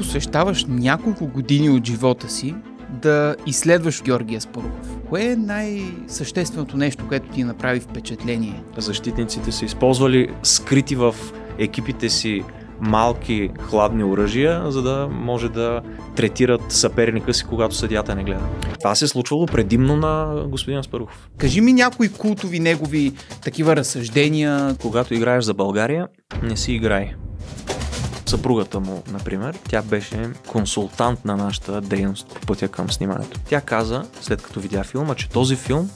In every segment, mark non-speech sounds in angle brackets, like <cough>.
посвещаваш няколко години от живота си да изследваш Георгия Спорухов. Кое е най-същественото нещо, което ти направи впечатление? Защитниците са използвали скрити в екипите си малки хладни оръжия, за да може да третират съперника си, когато съдята не гледа. Това се е случвало предимно на господин Аспарухов. Кажи ми някои култови негови такива разсъждения. Когато играеш за България, не си играй съпругата му, например, тя беше консултант на нашата дейност по пътя към снимането. Тя каза, след като видя филма, че този филм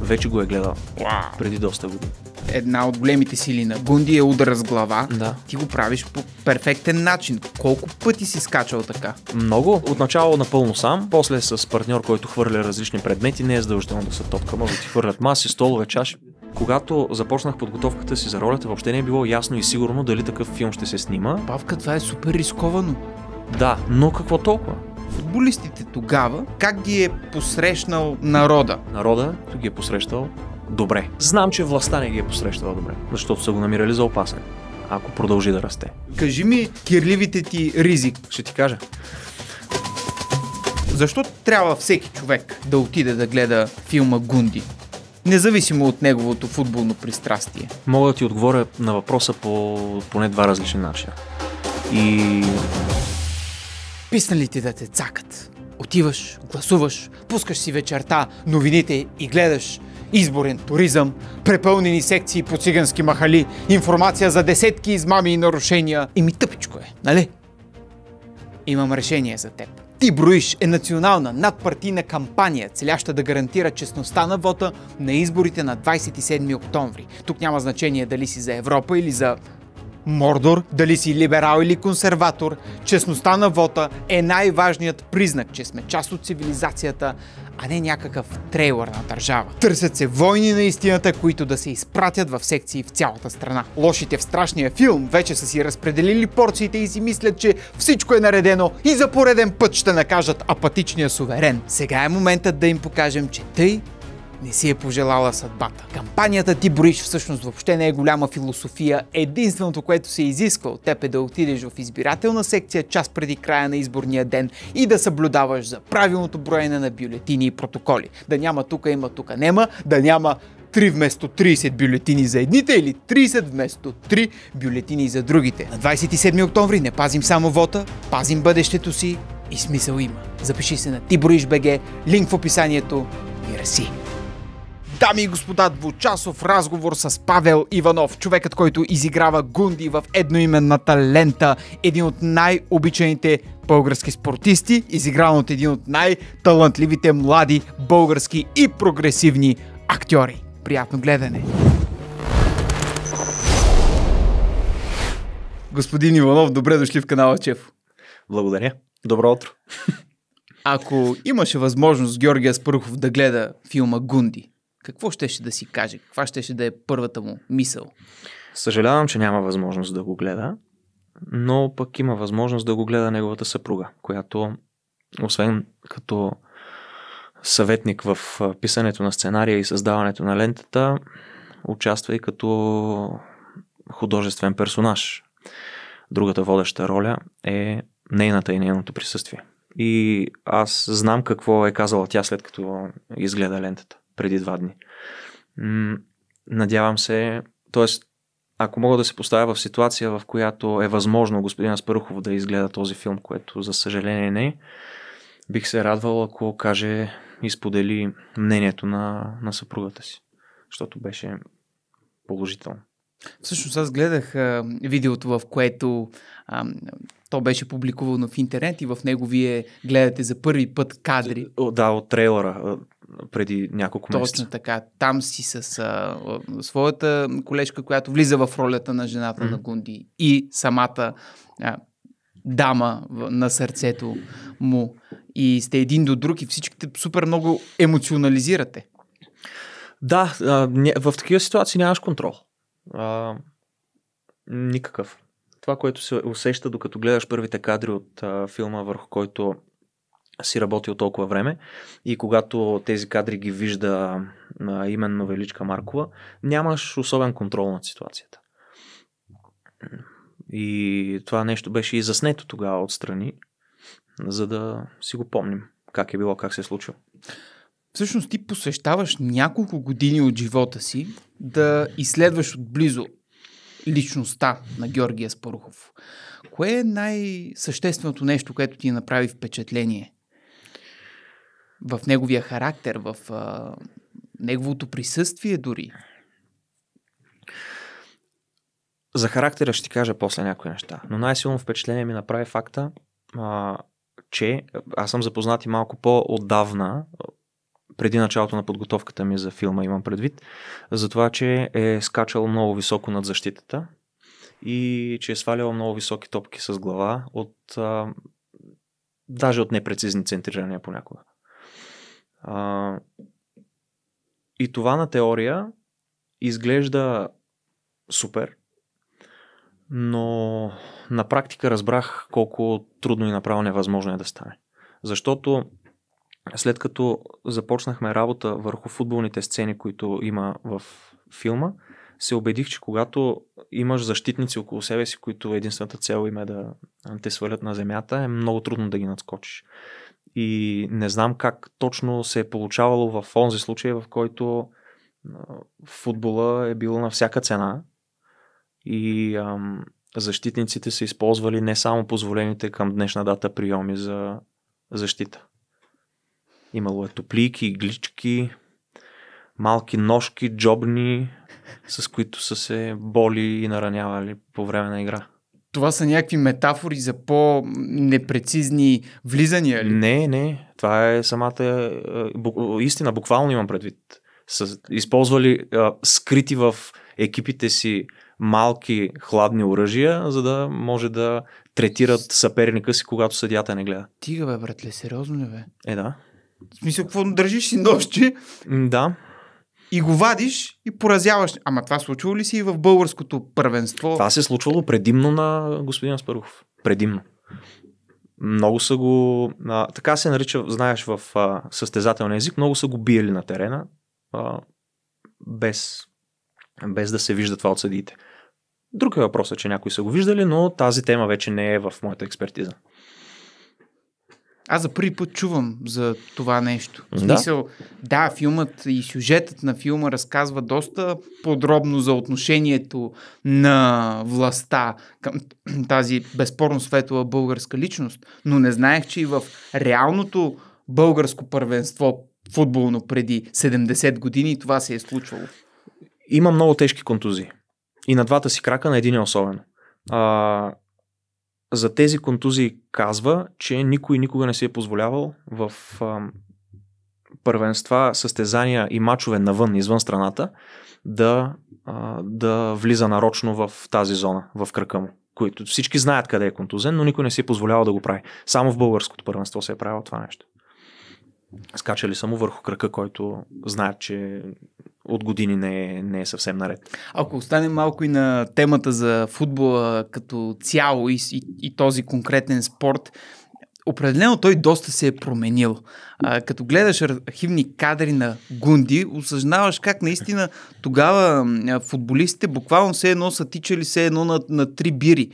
вече го е гледал. Wow. Преди доста години. Една от големите сили на Гунди е удар с глава. Да. Ти го правиш по перфектен начин. Колко пъти си скачал така? Много. Отначало напълно сам, после с партньор, който хвърля различни предмети. Не е задължително да са топка. Може да ти хвърлят маси, столове, чаши когато започнах подготовката си за ролята, въобще не е било ясно и сигурно дали такъв филм ще се снима. Павка, това е супер рисковано. Да, но какво толкова? Футболистите тогава, как ги е посрещнал народа? Народа ги е посрещал добре. Знам, че властта не ги е посрещала добре, защото са го намирали за опасен, ако продължи да расте. Кажи ми кирливите ти ризик. Ще ти кажа. Защо трябва всеки човек да отиде да гледа филма Гунди? независимо от неговото футболно пристрастие? Мога да ти отговоря на въпроса по поне два различни начина. И... Писналите да те цакат. Отиваш, гласуваш, пускаш си вечерта новините и гледаш изборен туризъм, препълнени секции по цигански махали, информация за десетки измами и нарушения. И ми тъпичко е, нали? Имам решение за теб. Ти броиш е национална надпартийна кампания, целяща да гарантира честността на вота на изборите на 27 октомври. Тук няма значение дали си за Европа или за Мордор, дали си либерал или консерватор, честността на вота е най-важният признак, че сме част от цивилизацията, а не някакъв трейлър на държава. Търсят се войни на истината, които да се изпратят в секции в цялата страна. Лошите в страшния филм вече са си разпределили порциите и си мислят, че всичко е наредено и за пореден път ще накажат апатичния суверен. Сега е моментът да им покажем, че тъй не си е пожелала съдбата. Кампанията Ти Броиш всъщност въобще не е голяма философия. Единственото, което се изисква от теб е да отидеш в избирателна секция час преди края на изборния ден и да съблюдаваш за правилното броене на бюлетини и протоколи. Да няма тука, има тука, нема, да няма 3 вместо 30 бюлетини за едните или 30 вместо 3 бюлетини за другите. На 27 октомври не пазим само вота, пазим бъдещето си и смисъл има. Запиши се на Тиброиш БГ, линк в описанието и раси. Дами и господа, двучасов разговор с Павел Иванов, човекът, който изиграва Гунди в едноименната лента, един от най-обичаните български спортисти, изигран от един от най-талантливите млади български и прогресивни актьори. Приятно гледане! Господин Иванов, добре дошли в канала чев. Благодаря. Добро утро. Ако имаше възможност Георгия Спърхов да гледа филма Гунди, какво щеше да си каже? Каква щеше да е първата му мисъл? Съжалявам, че няма възможност да го гледа, но пък има възможност да го гледа неговата съпруга, която освен като съветник в писането на сценария и създаването на лентата, участва и като художествен персонаж. Другата водеща роля е нейната и нейното присъствие. И аз знам какво е казала тя след като изгледа лентата преди два дни. Надявам се, т.е. ако мога да се поставя в ситуация, в която е възможно господин Аспарухов да изгледа този филм, което за съжаление не е, бих се радвал, ако каже и сподели мнението на, на съпругата си, защото беше положително. Всъщност аз гледах а, видеото, в което а, то беше публикувано в интернет и в него вие гледате за първи път кадри. Да, от трейлера преди няколко месеца. Точно така. Там си с а, своята колежка, която влиза в ролята на жената mm. на Гунди и самата а, дама на сърцето му. И сте един до друг и всичките супер много емоционализирате. Да, в такива ситуации нямаш контрол. А, никакъв. Това, което се усеща, докато гледаш първите кадри от а, филма, върху който си работил толкова време и когато тези кадри ги вижда а, именно Величка Маркова, нямаш особен контрол над ситуацията. И това нещо беше и заснето тогава отстрани, за да си го помним как е било, как се е случило. Всъщност ти посвещаваш няколко години от живота си да изследваш отблизо личността на Георгия Спарухов. Кое е най-същественото нещо, което ти направи впечатление в неговия характер, в а, неговото присъствие дори. За характера ще ти кажа после някои неща, но най-силно впечатление ми направи факта, а, че аз съм запознат и малко по-отдавна, преди началото на подготовката ми за филма имам предвид, за това, че е скачал много високо над защитата и че е свалял много високи топки с глава от а, даже от непрецизни центрирания понякога. А, и това на теория изглежда супер, но на практика разбрах колко трудно и направо невъзможно е да стане. Защото след като започнахме работа върху футболните сцени, които има в филма, се убедих, че когато имаш защитници около себе си, които единствената цел им е да те свалят на земята, е много трудно да ги надскочиш. И не знам как точно се е получавало в онзи случай, в който футбола е бил на всяка цена и ам, защитниците са използвали не само позволените към днешна дата приеми за защита. Имало е топлики, глички, малки ножки, джобни, с които са се боли и наранявали по време на игра това са някакви метафори за по-непрецизни влизания ли? Не, не. Това е самата е, бу, истина. Буквално имам предвид. Са използвали а, е, скрити в екипите си малки хладни оръжия, за да може да третират съперника си, когато съдята не гледа. Тига бе, братле, сериозно ли бе? Е, да. В смисъл, какво държиш си нощи? Да и го вадиш и поразяваш. Ама това случило ли си и в българското първенство? Това се е случвало предимно на господин Аспарухов. Предимно. Много са го. А, така се нарича, знаеш, в а, език, много са го биели на терена, а, без, без да се вижда това от съдиите. Друг е въпросът, че някои са го виждали, но тази тема вече не е в моята експертиза. Аз за първи път чувам за това нещо. В смисъл, да. да, филмът и сюжетът на филма разказва доста подробно за отношението на властта към тази безспорно светла българска личност, но не знаех, че и в реалното българско първенство футболно преди 70 години това се е случвало. Има много тежки контузии. И на двата си крака, на един е особено. А, за тези контузии казва, че никой никога не си е позволявал в ам, първенства, състезания и мачове навън, извън страната, да, а, да влиза нарочно в тази зона, в кръка му. Които всички знаят къде е контузен, но никой не си е позволявал да го прави. Само в българското първенство се е правило това нещо. Скачали само върху кръка, който знаят, че от години не е, не е съвсем наред. Ако останем малко и на темата за футбола като цяло и, и, и този конкретен спорт, определено той доста се е променил а, като гледаш архивни кадри на Гунди, осъзнаваш как наистина тогава футболистите буквално все едно са тичали все едно на, на три бири.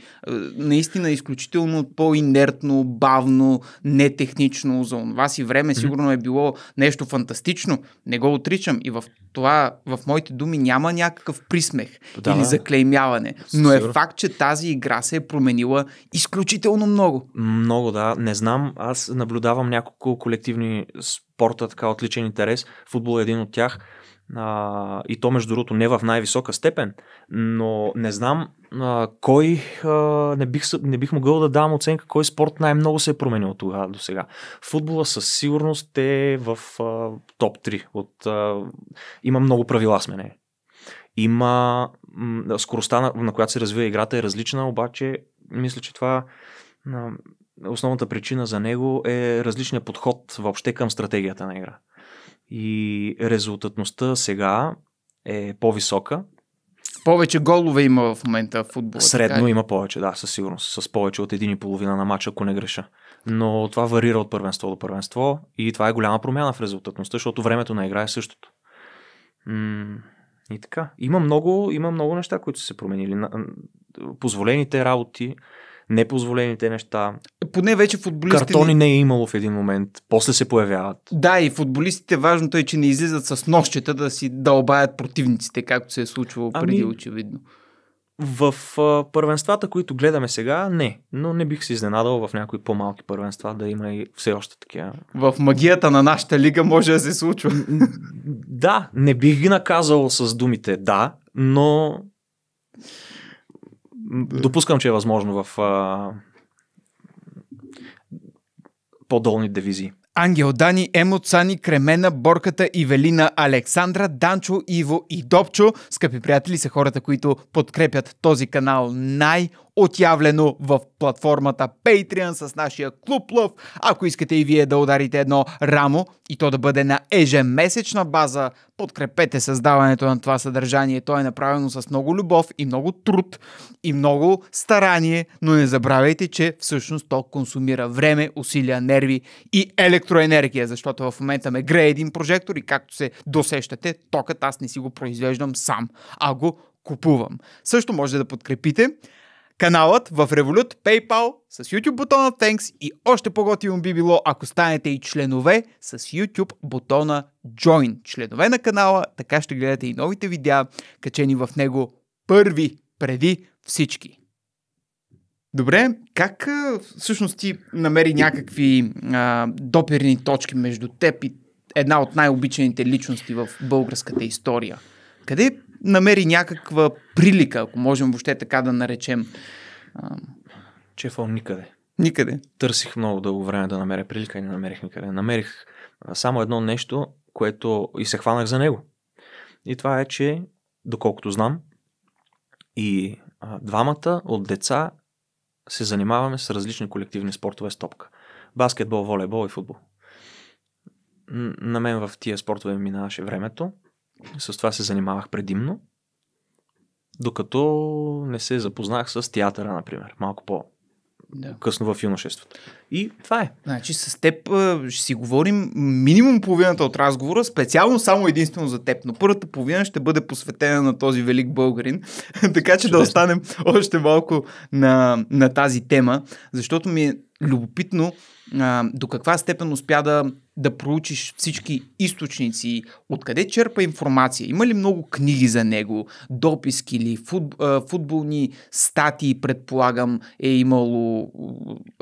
Наистина изключително по-инертно, бавно, нетехнично. За това си време сигурно е било нещо фантастично. Не го отричам. И в това, в моите думи, няма някакъв присмех да, или заклеймяване. Но е факт, че тази игра се е променила изключително много. Много, да. Не знам. Аз наблюдавам няколко колективни спорта така отличен интерес. Футбол е един от тях. А, и то, между другото, не в най-висока степен, но не знам а, кой, а, не, бих, не бих могъл да дам оценка кой спорт най-много се е променил от тогава до сега. Футбола със сигурност е в а, топ 3. От, а, има много правила с мене. Има скоростта, на, на която се развива играта е различна, обаче мисля, че това основната причина за него е различният подход въобще към стратегията на игра. И резултатността сега е по-висока. Повече голове има в момента в футбола. Средно така? има повече, да, със сигурност. С повече от един и половина на матча, ако не греша. Но това варира от първенство до първенство и това е голяма промяна в резултатността, защото времето на игра е същото. и така. Има много, има много неща, които са се променили. Позволените работи, непозволените неща. Поне вече футболистите... Картони не... не е имало в един момент, после се появяват. Да, и футболистите важното е, че не излизат с нощчета да си дълбаят противниците, както се е случвало ами... преди, очевидно. В а, първенствата, които гледаме сега, не. Но не бих се изненадал в някои по-малки първенства да има и все още такива. В магията на нашата лига може да се случва. да, не бих ги наказал с думите да, но Допускам, че е възможно в а, по-долни дивизии. Ангел Дани, Емо Цани, Кремена, Борката, Ивелина, Александра, Данчо, Иво и Допчо. Скъпи приятели са хората, които подкрепят този канал най- отявлено в платформата Patreon с нашия клуб Лъв. Ако искате и вие да ударите едно рамо и то да бъде на ежемесечна база, подкрепете създаването на това съдържание. То е направено с много любов и много труд и много старание, но не забравяйте, че всъщност то консумира време, усилия, нерви и електроенергия, защото в момента ме грее един прожектор и както се досещате, токът аз не си го произвеждам сам, а го купувам. Също може да подкрепите каналът в Revolut, PayPal, с YouTube бутона Thanks и още по-готино би било, ако станете и членове с YouTube бутона Join. Членове на канала, така ще гледате и новите видеа, качени в него първи, преди всички. Добре, как всъщност ти намери някакви а, допирни точки между теб и една от най-обичаните личности в българската история? Къде намери някаква прилика, ако можем въобще така да наречем. Чефон е никъде. Никъде. Търсих много дълго време да намеря прилика и не намерих никъде. Намерих само едно нещо, което и се хванах за него. И това е, че, доколкото знам, и а, двамата от деца се занимаваме с различни колективни спортове с топка. Баскетбол, волейбол и футбол. На мен в тия спортове минаваше времето. С това се занимавах предимно, докато не се запознах с театъра, например, малко по да. късно в юношеството. И това е. Значи с теб ще си говорим минимум половината от разговора, специално само единствено за теб, но първата половина ще бъде посветена на този велик българин, <laughs> така че Чудесно. да останем още малко на, на тази тема, защото ми е любопитно а, до каква степен успя да да проучиш всички източници, откъде черпа информация, има ли много книги за него, дописки или футболни статии, предполагам, е имало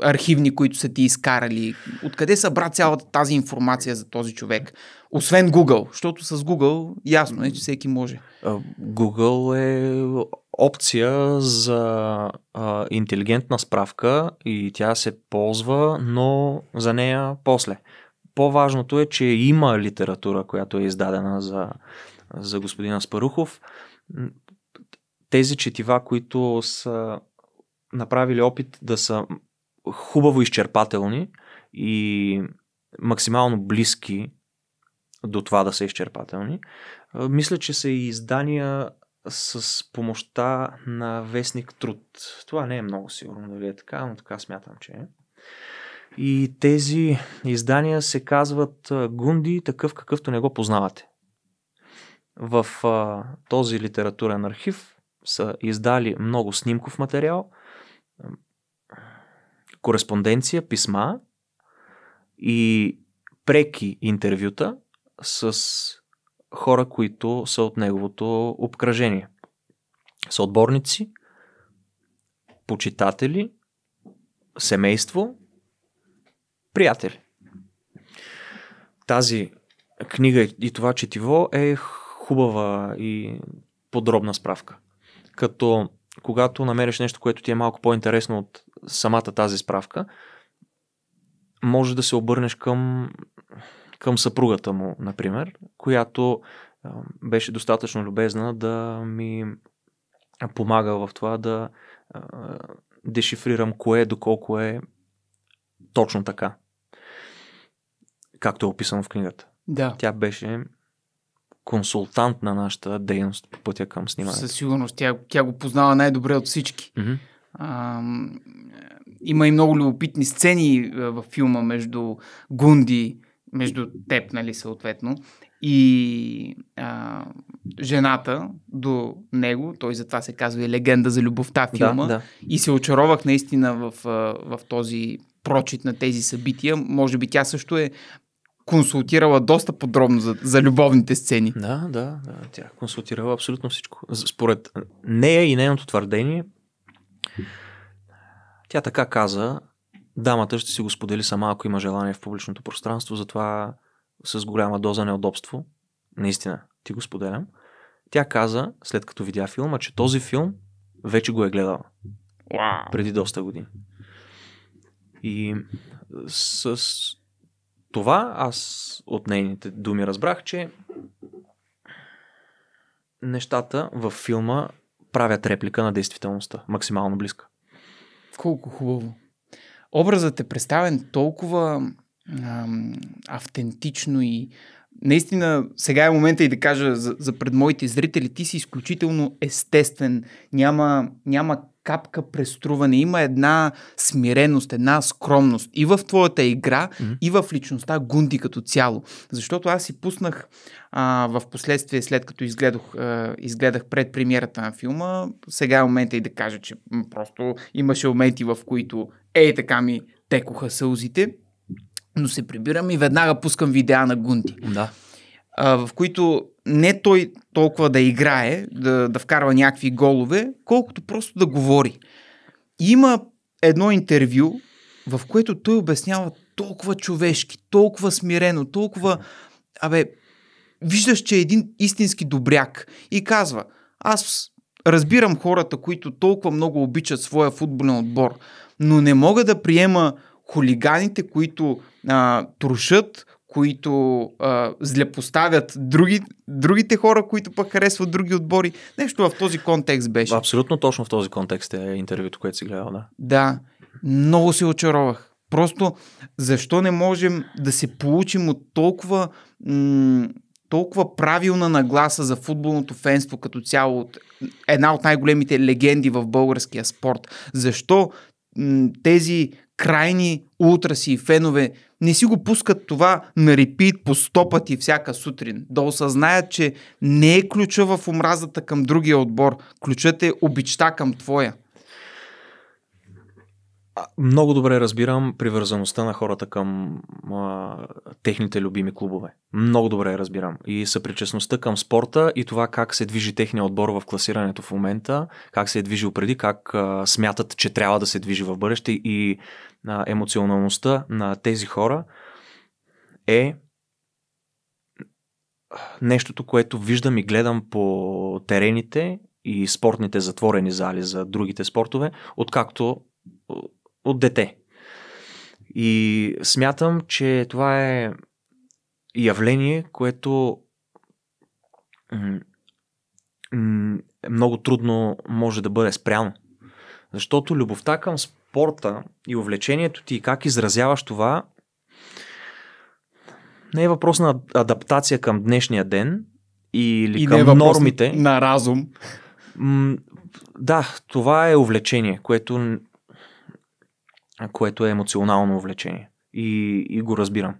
архивни, които са ти изкарали, откъде събра цялата тази информация за този човек, освен Google, защото с Google ясно е, че всеки може. Google е опция за а, интелигентна справка и тя се ползва, но за нея после. По-важното е, че има литература, която е издадена за, за господина Спарухов. Тези четива, които са направили опит да са хубаво изчерпателни и максимално близки до това да са изчерпателни. Мисля, че са и издания с помощта на вестник Труд. Това не е много сигурно дали е така, но така смятам, че е. И тези издания се казват Гунди, такъв какъвто не го познавате. В а, този литературен архив са издали много снимков материал, кореспонденция, писма и преки интервюта с хора, които са от неговото обкръжение. съотборници, почитатели, семейство приятели. Тази книга и това четиво е хубава и подробна справка. Като когато намериш нещо, което ти е малко по-интересно от самата тази справка, може да се обърнеш към, към съпругата му, например, която беше достатъчно любезна да ми помага в това да дешифрирам кое доколко е точно така както е описано в книгата. Да. Тя беше консултант на нашата дейност по пътя към снимането. Със сигурност. Тя, тя го познава най-добре от всички. Mm-hmm. А, има и много любопитни сцени е, във филма между Гунди, между теб, нали, съответно, и а, жената до него. Той затова се казва и легенда за любовта филма. Да, да. И се очаровах наистина в, в този прочит на тези събития. Може би тя също е консултирала доста подробно за, за любовните сцени. Да, да, да, тя е консултирала абсолютно всичко. Според нея и нейното твърдение, тя така каза, дамата ще си го сподели сама, ако има желание в публичното пространство, затова с голяма доза неудобство, наистина ти го споделям, тя каза, след като видя филма, че този филм вече го е гледала. Wow. Преди доста години. И с това аз от нейните думи разбрах, че нещата в филма правят реплика на действителността, максимално близка. Колко хубаво. Образът е представен толкова ам, автентично и наистина сега е момента и да кажа за, за пред моите зрители, ти си изключително естествен. Няма, няма капка преструване, има една смиреност, една скромност и в твоята игра, mm-hmm. и в личността Гунди като цяло. Защото аз си пуснах а, в последствие, след като изгледах, а, изгледах пред премиерата на филма, сега е момента и да кажа, че просто имаше моменти, в които ей така ми текоха сълзите, но се прибирам и веднага пускам видеа на Гунди. Да. А, в които не той толкова да играе, да, да вкарва някакви голове, колкото просто да говори. Има едно интервю, в което той обяснява толкова човешки, толкова смирено, толкова... Абе, виждаш, че е един истински добряк и казва, аз разбирам хората, които толкова много обичат своя футболен отбор, но не мога да приема хулиганите, които а, трушат, които а, злепоставят други, другите хора, които пък харесват други отбори. Нещо в този контекст беше. Абсолютно точно в този контекст е интервюто, което си гледал, да. Да, много се очаровах. Просто защо не можем да се получим от толкова, м- толкова правилна нагласа за футболното фенство като цяло от една от най-големите легенди в българския спорт? Защо м- тези крайни ултраси и фенове не си го пускат това на репит по сто пъти всяка сутрин. Да осъзнаят, че не е ключа в омразата към другия отбор. Ключът е обичта към твоя много добре разбирам привързаността на хората към а, техните любими клубове. Много добре разбирам. И съпричастността към спорта и това как се движи техния отбор в класирането в момента, как се е движил преди, как а, смятат, че трябва да се движи в бъдеще и а, емоционалността на тези хора е нещото, което виждам и гледам по терените и спортните затворени зали за другите спортове, откакто от дете. И смятам, че това е явление, което много трудно може да бъде спряно. Защото любовта към спорта и увлечението ти и как изразяваш това не е въпрос на адаптация към днешния ден или и към не е въпрос нормите. На разум. Да, това е увлечение, което което е емоционално увлечение. И, и го разбирам.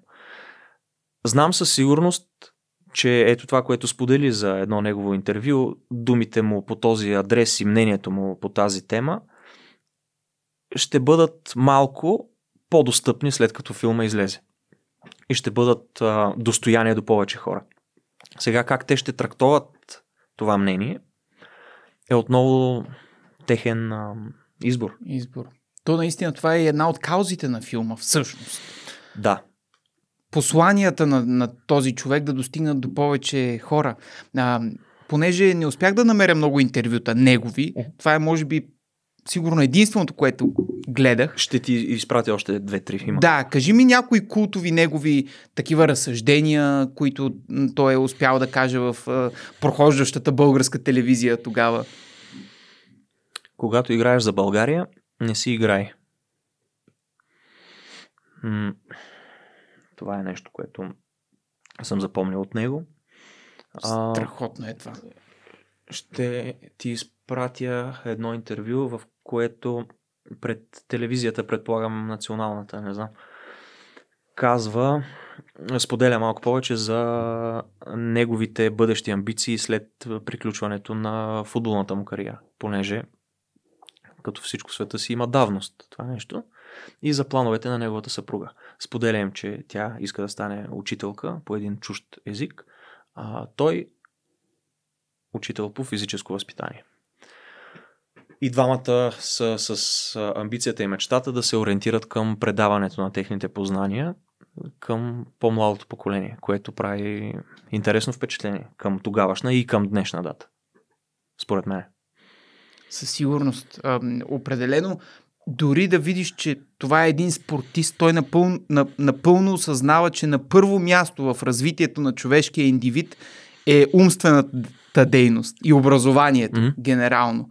Знам със сигурност, че ето това, което сподели за едно негово интервю, думите му по този адрес и мнението му по тази тема, ще бъдат малко по-достъпни след като филма излезе. И ще бъдат а, достояние до повече хора. Сега как те ще трактоват това мнение е отново техен а, избор. Избор. То наистина това е една от каузите на филма всъщност. Да. Посланията на, на този човек да достигнат до повече хора. А, понеже не успях да намеря много интервюта негови, това е може би сигурно единственото, което гледах. Ще ти изпратя още две-три филма. Да, кажи ми някои култови негови такива разсъждения, които той е успял да каже в а, прохождащата българска телевизия тогава. Когато играеш за България, не си играй. Това е нещо, което съм запомнил от него. Страхотно е това. Ще ти изпратя едно интервю, в което пред телевизията, предполагам националната, не знам, казва, споделя малко повече за неговите бъдещи амбиции след приключването на футболната му кариера, понеже като всичко в света си има давност това е нещо, и за плановете на неговата съпруга. Споделям, че тя иска да стане учителка по един чужд език, а той учител по физическо възпитание. И двамата са с амбицията и мечтата да се ориентират към предаването на техните познания към по-младото поколение, което прави интересно впечатление към тогавашна и към днешна дата. Според мен. Със сигурност. А, определено, дори да видиш, че това е един спортист, той напълно, напълно осъзнава, че на първо място в развитието на човешкия индивид е умствената дейност и образованието, mm-hmm. генерално.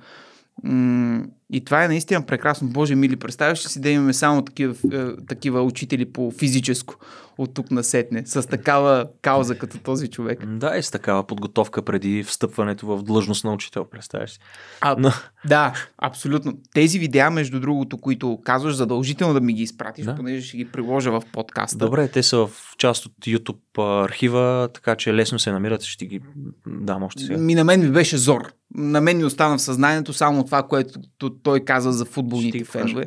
М- и това е наистина прекрасно. Боже мили, представяш ли си да имаме само такива, е, такива учители по физическо от тук насетне, с такава кауза като този човек. Да, и с такава подготовка преди встъпването в длъжност на учител, представяш си. А, Но... Да, абсолютно. Тези видеа, между другото, които казваш, задължително да ми ги изпратиш, да? понеже ще ги приложа в подкаста. Добре, те са в част от YouTube архива, така че лесно се намират, ще ги дам още сега. Ми на мен ми беше зор. На мен ми остана в съзнанието само това, което той каза за футболните фенове.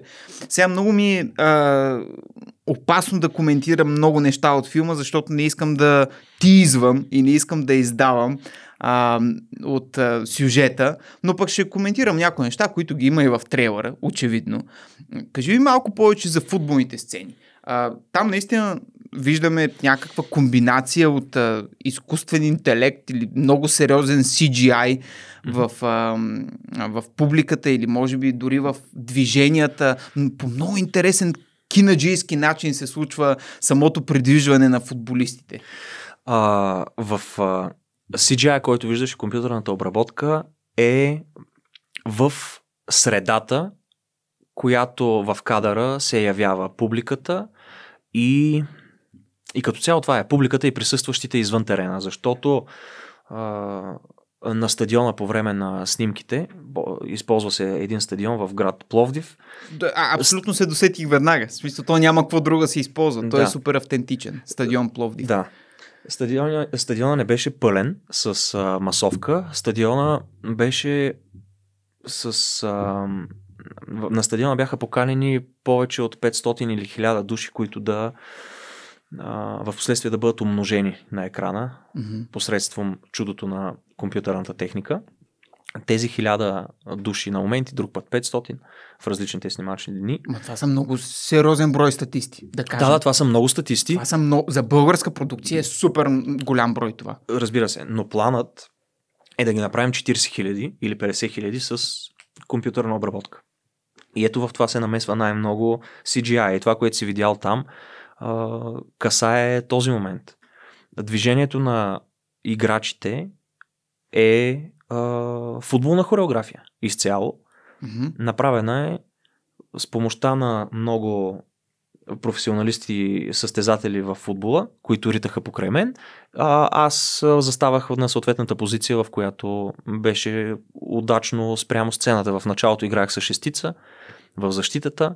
Сега много ми е а, опасно да коментирам много неща от филма, защото не искам да тизвам и не искам да издавам а, от а, сюжета, но пък ще коментирам някои неща, които ги има и в трейлера, очевидно. Кажи ми малко повече за футболните сцени. А, там наистина виждаме някаква комбинация от а, изкуствен интелект или много сериозен CGI, в, а, в публиката или може би дори в движенията. По много интересен кинаджийски начин се случва самото придвижване на футболистите. А, в а, CGI, който виждаш, компютърната обработка е в средата, която в кадъра се явява публиката и, и като цяло това е публиката и присъстващите извън терена, защото на стадиона по време на снимките. Използва се един стадион в град Пловдив. Да, а, абсолютно се досетих веднага. В смисъл, то няма какво друго да се използва. Той е да. е супер автентичен. Стадион Пловдив. Да. Стадиона, стадиона не беше пълен с а, масовка. Стадиона беше с... А, на стадиона бяха поканени повече от 500 или 1000 души, които да в последствие да бъдат умножени на екрана mm-hmm. посредством чудото на компютърната техника. Тези хиляда души на моменти, друг път 500 в различните снимачни дни. Ма това са много сериозен брой статисти. Да, кажем. да, да, това са много статисти. Това са много... За българска продукция е супер голям брой това. Разбира се, но планът е да ги направим 40 хиляди или 50 хиляди с компютърна обработка. И ето в това се намесва най-много CGI и това, което си видял там а, касае този момент. Движението на играчите е а, футболна хореография изцяло. Mm-hmm. Направена е с помощта на много професионалисти състезатели в футбола, които ритаха покрай мен, а, аз заставах на съответната позиция, в която беше удачно спрямо сцената. В началото играх с шестица в защитата,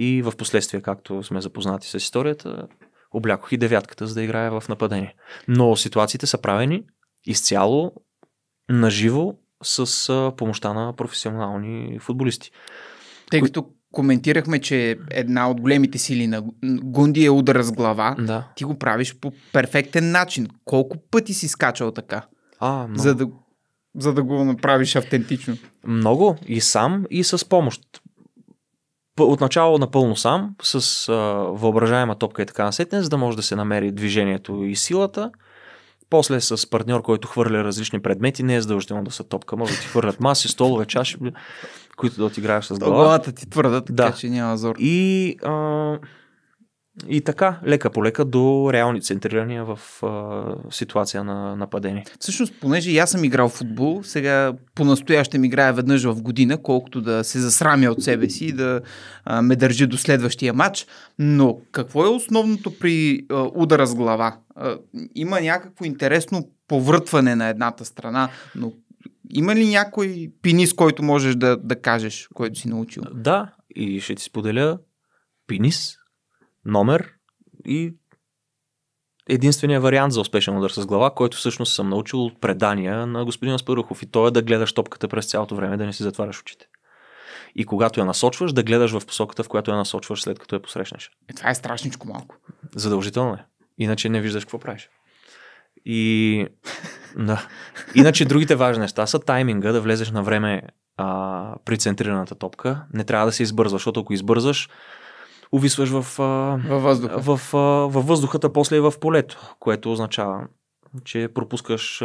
и в последствие, както сме запознати с историята, облякох и девятката, за да играе в нападение. Но ситуациите са правени изцяло наживо с помощта на професионални футболисти. Тъй като коментирахме, че една от големите сили на Гунди е удар с глава, да. ти го правиш по перфектен начин. Колко пъти си скачал така? А, много. За да за да го направиш автентично? Много. И сам, и с помощ отначало напълно сам, с а, въображаема топка и така насетне, за да може да се намери движението и силата. После с партньор, който хвърля различни предмети, не е задължително да са топка. Може да ти хвърлят маси, столове, чаши, които да отиграеш с глава. Главата ти твърда, така да. че няма зор. И а, и така, лека по лека до реални центрирания в а, ситуация на нападение. Всъщност, понеже и аз съм играл в футбол, сега по-настоящем играя веднъж в година, колкото да се засрамя от себе си и да а, ме държи до следващия матч. Но какво е основното при а, удара с глава? А, има някакво интересно повъртване на едната страна, но има ли някой пинис, който можеш да, да кажеш, който си научил? Да, и ще ти споделя. Пинис номер и единствения вариант за успешен удар с глава, който всъщност съм научил от предания на господин Аспарухов и той е да гледаш топката през цялото време, да не си затваряш очите. И когато я насочваш, да гледаш в посоката, в която я насочваш след като я посрещнеш. Е, това е страшничко малко. Задължително е. Иначе не виждаш какво правиш. И... да. Иначе другите важни неща са тайминга, да влезеш на време а, при центрираната топка. Не трябва да се избързваш, защото ако избързаш, увисваш в, във, въздуха. в, във въздухата, после и в полето, което означава, че пропускаш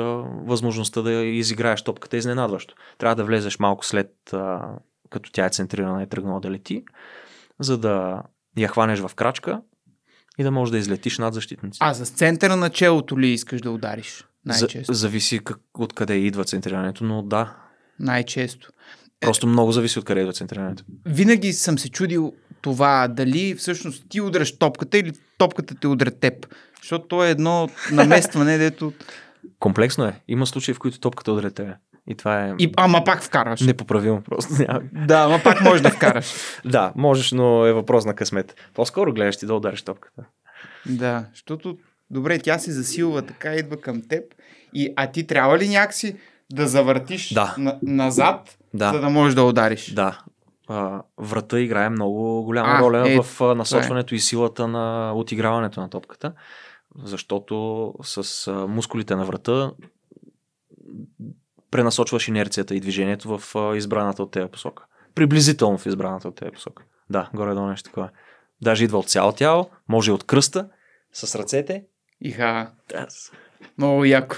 възможността да изиграеш топката изненадващо. Трябва да влезеш малко след като тя е центрирана и е тръгнала да лети, за да я хванеш в крачка и да можеш да излетиш над защитници. А за центъра на челото ли искаш да удариш? Най-често. За, зависи как, откъде идва центрирането, но да. Най-често. Е, Просто много зависи откъде идва центрирането. Винаги съм се чудил това дали всъщност ти удреш топката или топката те удря теб. Защото то е едно наместване, <laughs> дето... Комплексно е. Има случаи, в които топката удря теб. И това е... И, ама пак вкараш. Непоправимо просто. да, ама пак можеш да вкараш. <laughs> да, можеш, но е въпрос на късмет. По-скоро гледаш ти да удариш топката. Да, защото добре, тя се засилва така, идва към теб. И, а ти трябва ли някакси да завъртиш да. На, назад, да. за да можеш да удариш? Да, врата играе много голяма а, роля е, в насочването е. и силата на отиграването на топката, защото с мускулите на врата пренасочваш инерцията и движението в избраната от тея посока. Приблизително в избраната от тея посока. Да, горе-долу нещо такова. Даже идва от цяло тяло, може и от кръста, с ръцете. Иха. Yes. Много яко.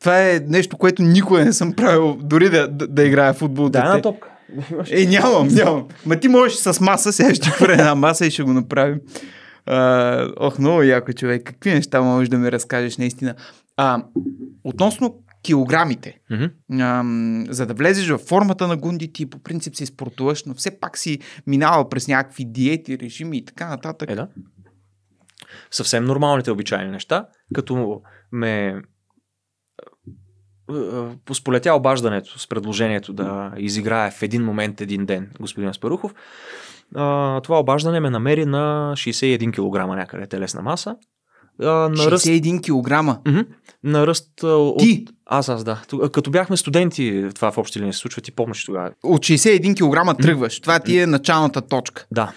Това е нещо, което никога не съм правил, дори да, да, да играя футбол. Да, на топка. Е, нямам, нямам. Ма ти можеш с маса, сега ще хвърля една маса и ще го направим. А, ох, много яко човек. Какви неща можеш да ми разкажеш наистина? А, относно килограмите, mm-hmm. а, за да влезеш във формата на гунди, ти по принцип си спортуваш, но все пак си минава през някакви диети, режими и така нататък. Е, да. Съвсем нормалните обичайни неща, като ме е, е, посполетя обаждането с предложението да изиграе в един момент един ден господин Спарухов? Това обаждане ме намери на 61 кг някъде е телесна маса. На 61 кг. Mm-hmm. На ръст от... Ти? Аз, аз да. Като бяхме студенти, това в общи линии се случва, ти помниш тогава. От 61 кг тръгваш. Mm-hmm. Това ти е началната точка. Да.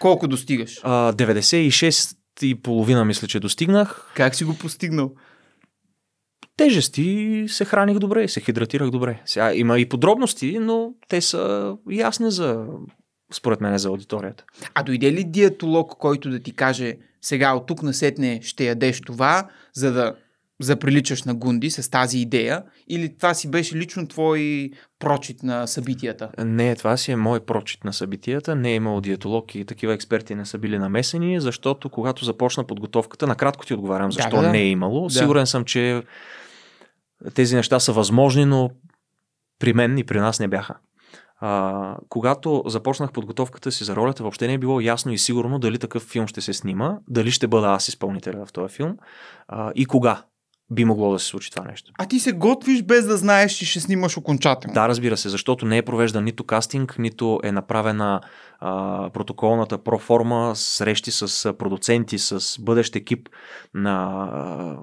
Колко достигаш? 96 и половина мисля, че достигнах. Как си го постигнал? тежести се храних добре се хидратирах добре. Сега има и подробности, но те са ясни за, според мен, за аудиторията. А дойде ли диетолог, който да ти каже сега от тук насетне ще ядеш това, за да заприличаш на Гунди с тази идея или това си беше лично твой прочит на събитията? Не, това си е мой прочит на събитията. Не е имало диетолог и такива експерти не са били намесени, защото когато започна подготовката, накратко ти отговарям защо да, да, да. не е имало. Да. Сигурен съм, че тези неща са възможни, но при мен и при нас не бяха. А, когато започнах подготовката си за ролята, въобще не е било ясно и сигурно дали такъв филм ще се снима, дали ще бъда аз изпълнителя в този филм а, и кога би могло да се случи това нещо. А ти се готвиш без да знаеш, че ще снимаш окончателно. Да, разбира се, защото не е провеждан нито кастинг, нито е направена а, протоколната проформа, срещи с продуценти, с бъдещ екип на а,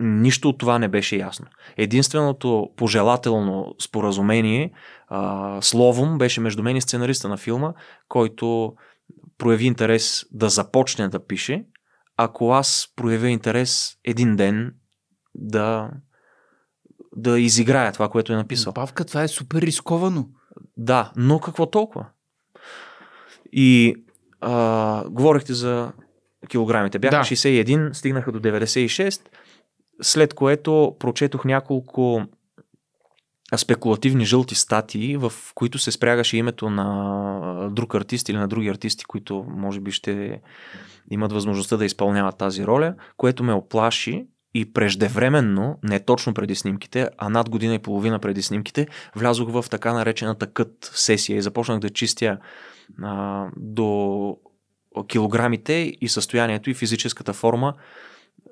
нищо от това не беше ясно. Единственото пожелателно споразумение, а, словом, беше между мен и сценариста на филма, който прояви интерес да започне да пише, ако аз проявя интерес един ден да, да изиграя това, което е написал. Павка, това е супер рисковано. Да, но какво толкова? И а, говорихте за килограмите. Бяха да. 61, стигнаха до 96. След което прочетох няколко спекулативни жълти статии, в които се спрягаше името на друг артист или на други артисти, които може би ще имат възможността да изпълняват тази роля, което ме оплаши и преждевременно, не точно преди снимките, а над година и половина преди снимките, влязох в така наречената кът сесия и започнах да чистя а, до килограмите и състоянието и физическата форма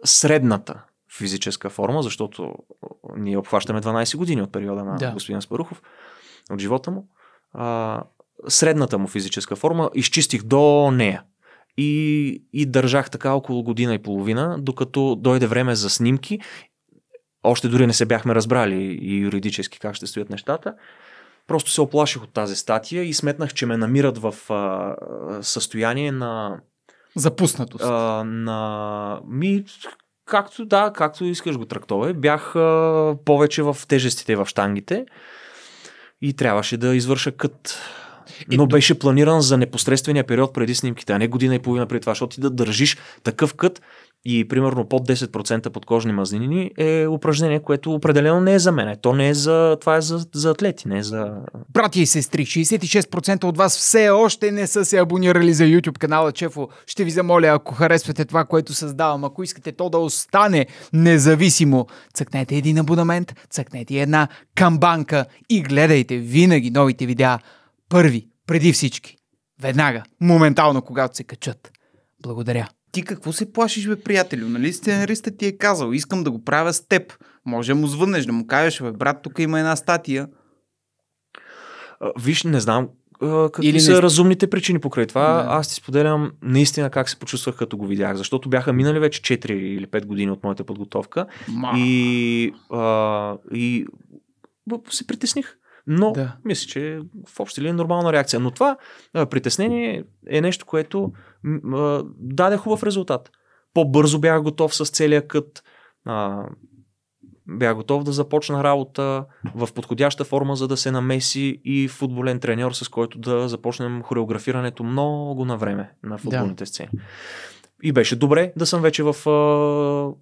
средната физическа форма, защото ние обхващаме 12 години от периода на да. господин Спарухов, от живота му. А, средната му физическа форма изчистих до нея. И, и държах така около година и половина, докато дойде време за снимки. Още дори не се бяхме разбрали и юридически как ще стоят нещата. Просто се оплаших от тази статия и сметнах, че ме намират в а, състояние на Запуснатост. А, на... Ми, както да, както искаш го трактове. Бях а, повече в тежестите в штангите и трябваше да извърша кът е, но беше планиран за непосредствения период преди снимките, а не година и половина преди това, защото ти да държиш такъв кът и примерно под 10% подкожни мазнини е упражнение, което определено не е за мен. То не е за, това е за, за атлети, не е за... Брати и сестри, 66% от вас все още не са се абонирали за YouTube канала Чефо. Ще ви замоля, ако харесвате това, което създавам, ако искате то да остане независимо, цъкнете един абонамент, цъкнете една камбанка и гледайте винаги новите видеа Първи, преди всички. Веднага, моментално, когато се качат. Благодаря. Ти какво се плашиш, бе, приятелю? Нали сценаристът ти е казал, искам да го правя с теб. Може да му звъннеш, да му кажеш, бе, брат, тук има една статия. А, виж, не знам какви Или са не... разумните причини покрай това. Да. Аз ти споделям наистина как се почувствах като го видях, защото бяха минали вече 4 или 5 години от моята подготовка Ма. и, а, и се притесних. Но да. мисля, че в общи ли е нормална реакция. Но това а, притеснение е нещо, което а, даде хубав резултат. По-бързо бях готов с целия кът. А, бях готов да започна работа в подходяща форма, за да се намеси и футболен треньор, с който да започнем хореографирането много на време на футболните да. сцени. И беше добре да съм вече в а,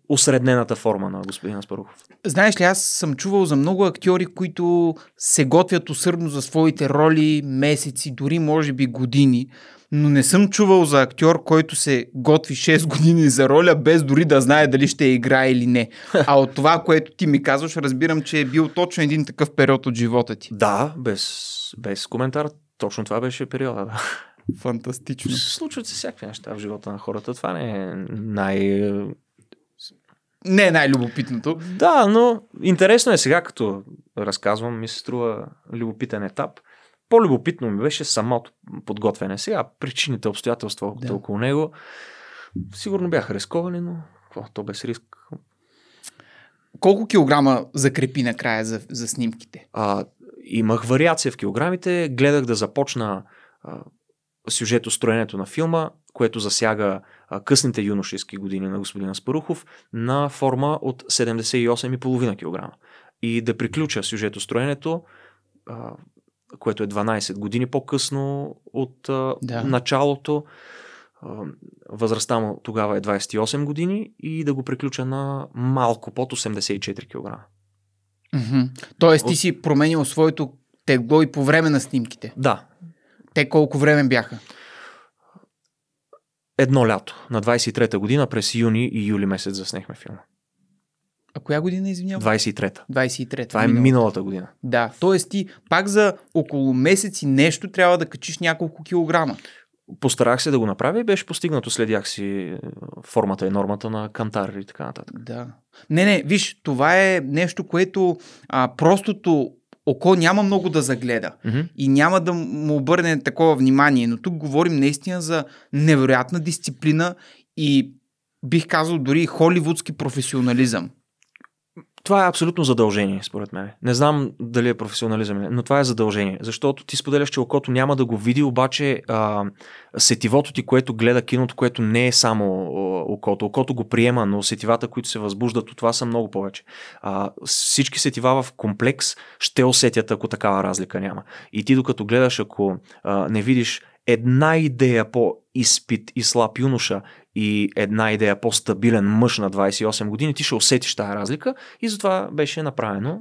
осреднената форма на господин Аспарухов. Знаеш ли, аз съм чувал за много актьори, които се готвят усърдно за своите роли месеци, дори може би години, но не съм чувал за актьор, който се готви 6 години за роля, без дори да знае дали ще играе или не. А от това, което ти ми казваш, разбирам, че е бил точно един такъв период от живота ти. Да, без, без коментар. Точно това беше периода. Да. Фантастично. Случват се всякакви неща в живота на хората. Това не е най... Не е най-любопитното. Да, но интересно е сега, като разказвам, ми се струва любопитен етап. По-любопитно ми беше самото подготвяне. Сега причините, обстоятелства да. около него сигурно бяха рисковани, но какво, то без риск. Колко килограма закрепи накрая за, за снимките? А, имах вариация в килограмите. Гледах да започна а, сюжет устроенето на филма, което засяга късните юношески години на господин Аспарухов на форма от 78,5 кг. И да приключа сюжето строенето, което е 12 години по-късно от да. началото, възрастта му тогава е 28 години и да го приключа на малко под 84 кг. Mm-hmm. Тоест, ти си променил своето тегло и по време на снимките. Да, те колко време бяха? Едно лято. На 23-та година през юни и юли месец заснехме филма. А коя година, извинявам? 23-та. 23-та. Това е миналата. миналата година. Да, т.е. ти пак за около месец и нещо трябва да качиш няколко килограма. Постарах се да го направя и беше постигнато. Следях си е, формата и нормата на кантар и така нататък. Да. Не, не, виж, това е нещо, което а, простото око няма много да загледа mm-hmm. и няма да му обърне такова внимание. Но тук говорим наистина за невероятна дисциплина и бих казал дори холивудски професионализъм. Това е абсолютно задължение, според мен. Не знам дали е професионализъм, но това е задължение. Защото ти споделяш, че окото няма да го види, обаче а, сетивото ти, което гледа киното, което не е само окото. Окото го приема, но сетивата, които се възбуждат от това са много повече. А, всички сетива в комплекс ще усетят, ако такава разлика няма. И ти докато гледаш, ако а, не видиш една идея по-изпит и слаб юноша и една идея по-стабилен мъж на 28 години, ти ще усетиш тази разлика и затова беше направено.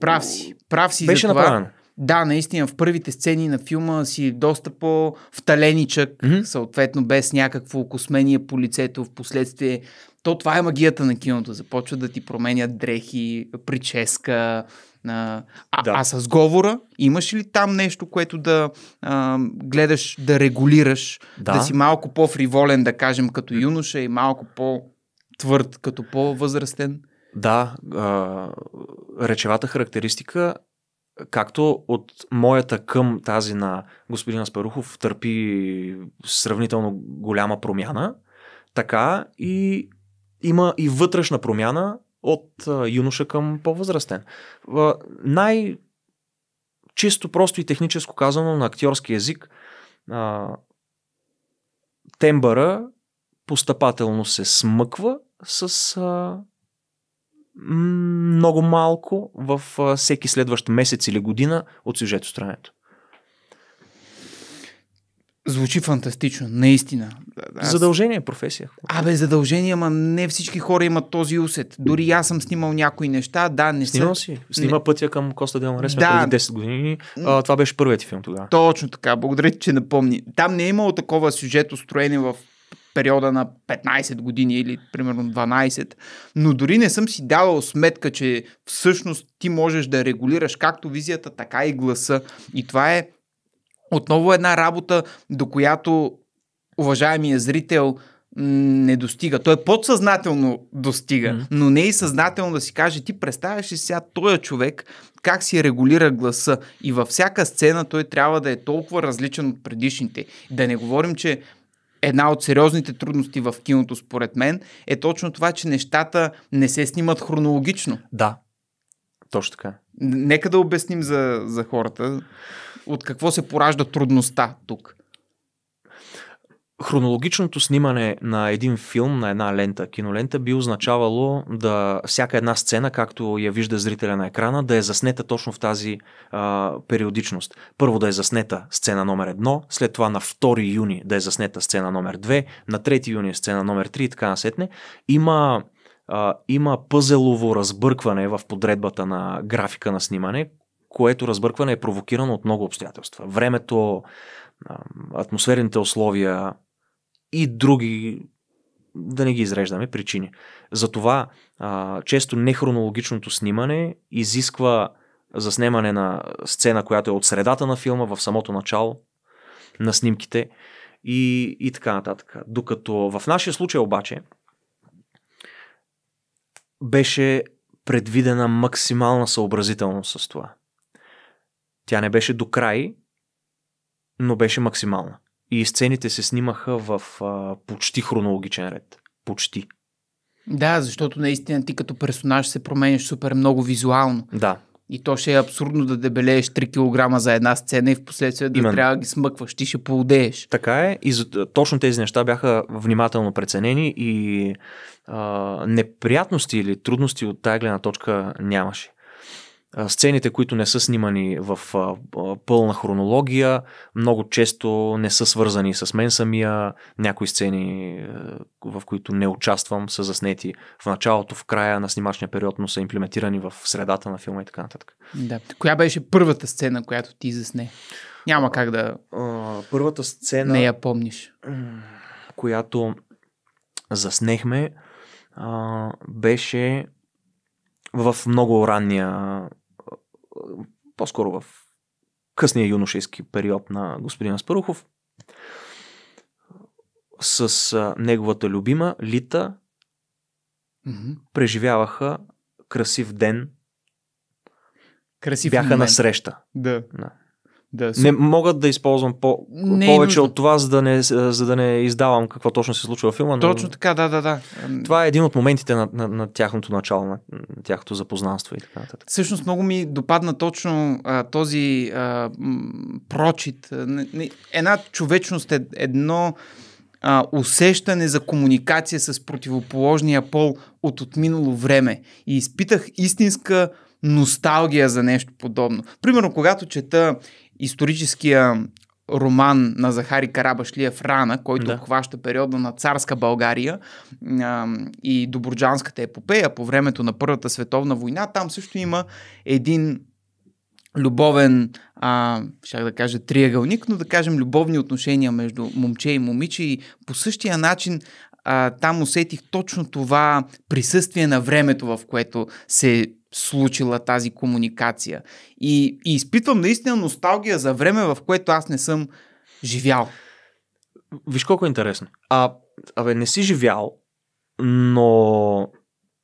Прав си. Прав си беше за това. направено. Да, наистина, в първите сцени на филма си доста по-вталеничък, mm-hmm. съответно без някакво космение по лицето в последствие. То това е магията на киното. Започва да ти променят дрехи, прическа, а, да. а с говора имаш ли там нещо, което да а, гледаш, да регулираш, да. да си малко по-фриволен, да кажем, като юноша и малко по-твърд, като по-възрастен? Да, а, речевата характеристика както от моята към тази на господин Аспарухов търпи сравнително голяма промяна, така и има и вътрешна промяна от юноша към по-възрастен. Най- чисто просто и техническо казано на актьорски язик, тембъра постъпателно се смъква с а, много малко във всеки следващ месец или година от сюжет странето. Звучи фантастично, наистина. Аз... Задължение е професия. Абе, задължение, ама не всички хора имат този усет. Дори аз съм снимал някои неща, да, не Снимал са... си. Снима не... пътя към Коста Дел Марес да. преди 10 години. А, това беше първият филм тогава. Точно така, благодаря ти, че напомни. Там не е имало такова сюжет, устроение в периода на 15 години или примерно 12, но дори не съм си давал сметка, че всъщност ти можеш да регулираш както визията, така и гласа. И това е отново една работа, до която уважаемия зрител не достига. Той подсъзнателно достига, mm-hmm. но не и съзнателно да си каже, ти представяш ли сега този човек как си регулира гласа и във всяка сцена той трябва да е толкова различен от предишните. Да не говорим, че една от сериозните трудности в киното, според мен, е точно това, че нещата не се снимат хронологично. Да, точно така. Нека да обясним за, за хората от какво се поражда трудността тук? хронологичното снимане на един филм, на една лента, кинолента, би означавало да всяка една сцена, както я вижда зрителя на екрана, да е заснета точно в тази а, периодичност. Първо да е заснета сцена номер 1, след това на 2 юни да е заснета сцена номер 2, на 3 юни сцена номер 3 и така насетне. Има а, има пъзелово разбъркване в подредбата на графика на снимане, което разбъркване е провокирано от много обстоятелства. Времето, атмосферните условия и други, да не ги изреждаме, причини. Затова често нехронологичното снимане изисква заснемане на сцена, която е от средата на филма, в самото начало на снимките и, и така нататък. Докато в нашия случай обаче беше предвидена максимална съобразителност с това. Тя не беше до край, но беше максимална. И сцените се снимаха в а, почти хронологичен ред. Почти. Да, защото наистина ти като персонаж се променяш супер много визуално. Да. И то ще е абсурдно да дебелееш 3 кг за една сцена и в последствие да Именно. трябва да ги смъкваш. Ти ще поудееш. Така е. И за, точно тези неща бяха внимателно преценени и а, неприятности или трудности от тази гледна точка нямаше. Сцените, които не са снимани в пълна хронология, много често не са свързани с мен самия. Някои сцени, в които не участвам, са заснети в началото, в края на снимачния период, но са имплементирани в средата на филма и така нататък. Да. Коя беше първата сцена, която ти засне? Няма как да. Първата сцена. Не я помниш. Която заснехме, беше в много ранния по-скоро в късния юношески период на господин Аспарухов, с а, неговата любима Лита mm-hmm. преживяваха красив ден. Красив Бяха момент. на среща. Да. да. Да, си... Не могат да използвам по- не повече е от това, за да, не, за да не издавам какво точно се случва в филма. Но... Точно така, да, да, да. Това е един от моментите на, на, на тяхното начало, на, на тяхното запознанство и така нататък. Всъщност много ми допадна точно а, този а, м, прочит. Една човечност е едно а, усещане за комуникация с противоположния пол от отминало време. И изпитах истинска носталгия за нещо подобно. Примерно, когато чета историческия роман на Захари Карабашлиев Рана, който да. обхваща периода на царска България а, и Добруджанската епопея по времето на Първата световна война, там също има един любовен, а, щях да кажа триъгълник, но да кажем любовни отношения между момче и момиче и по същия начин а, там усетих точно това присъствие на времето, в което се случила тази комуникация. И, и изпитвам наистина носталгия за време, в което аз не съм живял. Виж колко е интересно. А, абе, не си живял, но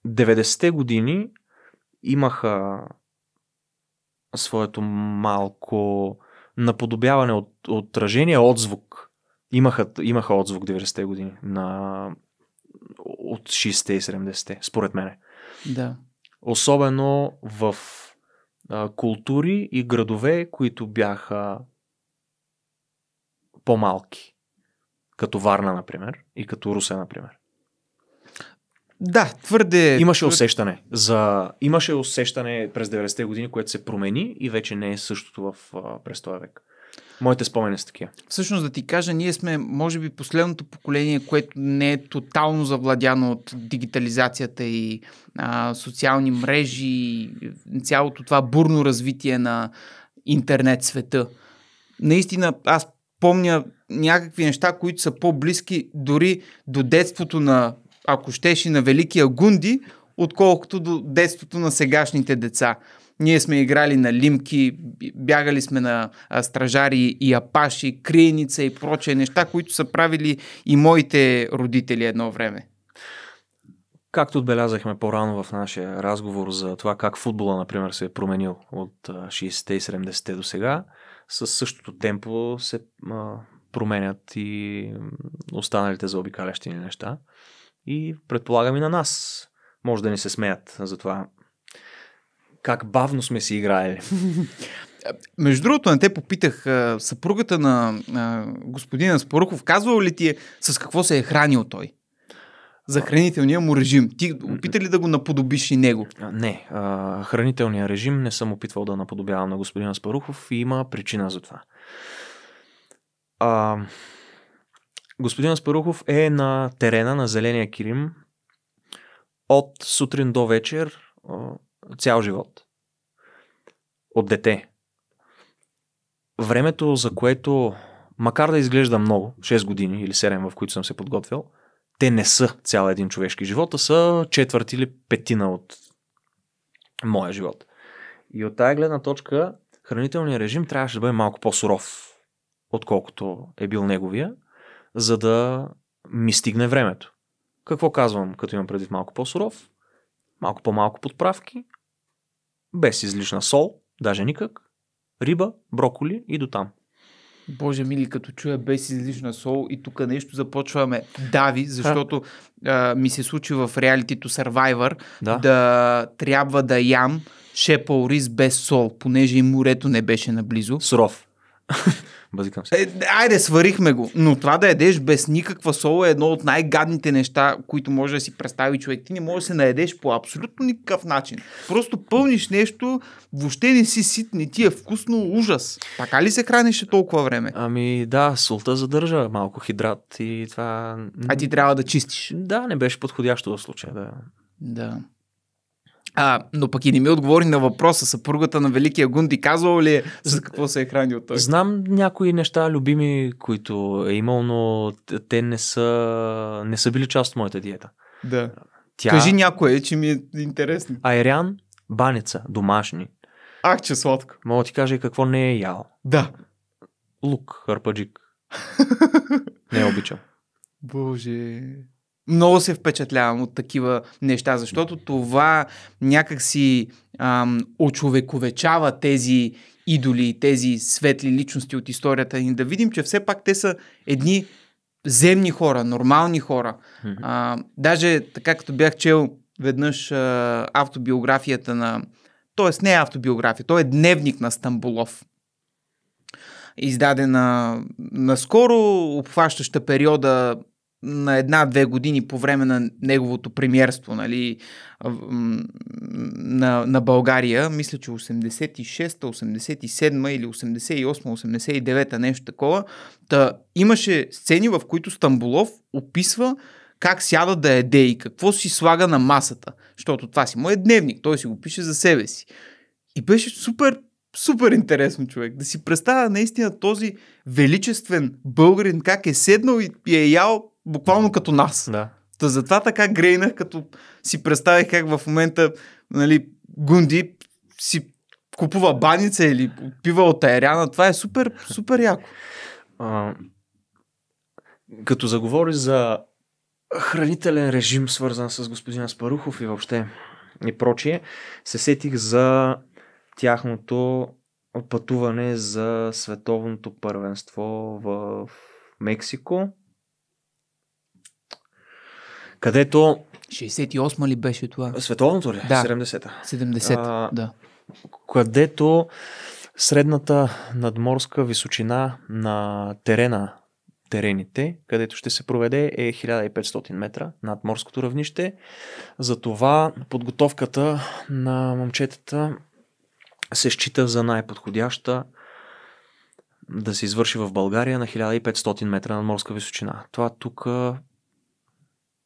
90-те години имаха своето малко наподобяване от отражение, отзвук. Имаха, имаха отзвук 90-те години на, от 60-те и 70-те, според мене. Да особено в а, култури и градове, които бяха по-малки, като Варна, например, и като Русе, например. Да, твърде. Имаше усещане. За... Имаше усещане през 90-те години, което се промени и вече не е същото в а, през този век. Моите спомени са такива. Всъщност да ти кажа, ние сме, може би, последното поколение, което не е тотално завладяно от дигитализацията и а, социални мрежи, и цялото това бурно развитие на интернет света. Наистина, аз помня някакви неща, които са по-близки дори до детството на, ако щеш и на Великия Гунди, отколкото до детството на сегашните деца. Ние сме играли на лимки, бягали сме на а, стражари и апаши, криеница и прочие неща, които са правили и моите родители едно време. Както отбелязахме по-рано в нашия разговор за това как футбола, например, се е променил от 60-те и 70-те до сега, със същото темпо се а, променят и останалите заобикалящи ни неща. И предполагам и на нас. Може да ни се смеят за това как бавно сме си играели. <laughs> Между другото, на те попитах, съпругата на господина Спорухов, казвал ли ти е с какво се е хранил той? За хранителния му режим. Ти опита ли да го наподобиш и него? Не, хранителния режим не съм опитвал да наподобявам на господина Спарухов и има причина за това. А, господин Спарухов е на терена на Зеления кирим, от сутрин до вечер цял живот. От дете. Времето, за което, макар да изглежда много, 6 години или 7, в които съм се подготвил, те не са цял един човешки живот, а са четвърт или петина от моя живот. И от тази гледна точка, хранителният режим трябваше да бъде малко по-суров, отколкото е бил неговия, за да ми стигне времето. Какво казвам, като имам предвид малко по-суров? малко по-малко подправки, без излишна сол, даже никак, риба, броколи и до там. Боже мили, като чуя без излишна сол и тук нещо започваме дави, защото а, ми се случи в реалитито Survivor да. да трябва да ям шепал рис без сол, понеже и морето не беше наблизо. Суров. <laughs> Бъзикам се. Е, айде, сварихме го. Но това да ядеш без никаква сол е едно от най-гадните неща, които може да си представи човек. Ти не може да се наедеш по абсолютно никакъв начин. Просто пълниш нещо, въобще не си сит, не ти е вкусно, ужас. Така ли се храниш толкова време? Ами да, солта задържа малко хидрат и това... А ти трябва да чистиш. Да, не беше подходящо в случая, да. Да. А, но пък и не ми отговори на въпроса. Съпругата на Великия Гунди казвал ли е с какво се е хранил той? Знам някои неща любими, които е имал, но те не са, не са били част от моята диета. Да. Тя... Кажи някое, че ми е интересно. Айрян, баница, домашни. Ах, че сладко. Мога ти кажа и какво не е ял. Да. Лук, харпаджик. <laughs> не е обичам. Боже много се впечатлявам от такива неща, защото това някакси ам, очовековечава тези идоли, тези светли личности от историята ни. Да видим, че все пак те са едни земни хора, нормални хора. А, даже така като бях чел веднъж а, автобиографията на... Тоест не е автобиография, той е дневник на Стамбулов издадена наскоро, обхващаща периода на една-две години по време на неговото премьерство, нали, на, на България, мисля, че 86-та, 87-та или 88 89-та, нещо такова, та имаше сцени, в които Стамбулов описва как сяда да еде и какво си слага на масата, защото това си му е дневник, той си го пише за себе си. И беше супер супер интересно човек. Да си представя наистина този величествен българин как е седнал и е ял буквално като нас. Да. Та затова така грейнах, като си представих как в момента нали, Гунди си купува баница или пива от Аяряна. Това е супер, супер яко. А, като заговори за хранителен режим, свързан с господин Спарухов и въобще и прочие, се сетих за тяхното пътуване за световното първенство в Мексико където... 68 ли беше това? Световното ли? Да. 70-та. 70-та, да. Където средната надморска височина на терена терените, където ще се проведе е 1500 метра над морското равнище. Затова подготовката на момчетата се счита за най-подходяща да се извърши в България на 1500 метра над морска височина. Това тук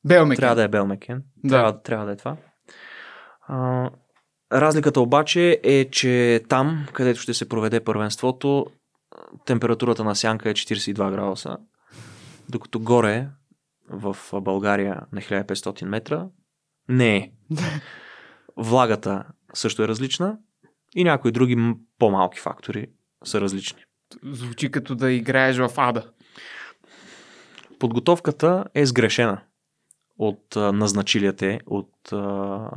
Белмекен. Трябва да е Белмекен. Да. Трябва, трябва да е това. А, разликата обаче е, че там, където ще се проведе първенството, температурата на сянка е 42 градуса, докато горе в България на 1500 метра не е. Влагата също е различна и някои други по-малки фактори са различни. Звучи като да играеш в ада. Подготовката е сгрешена от а, назначилите от а,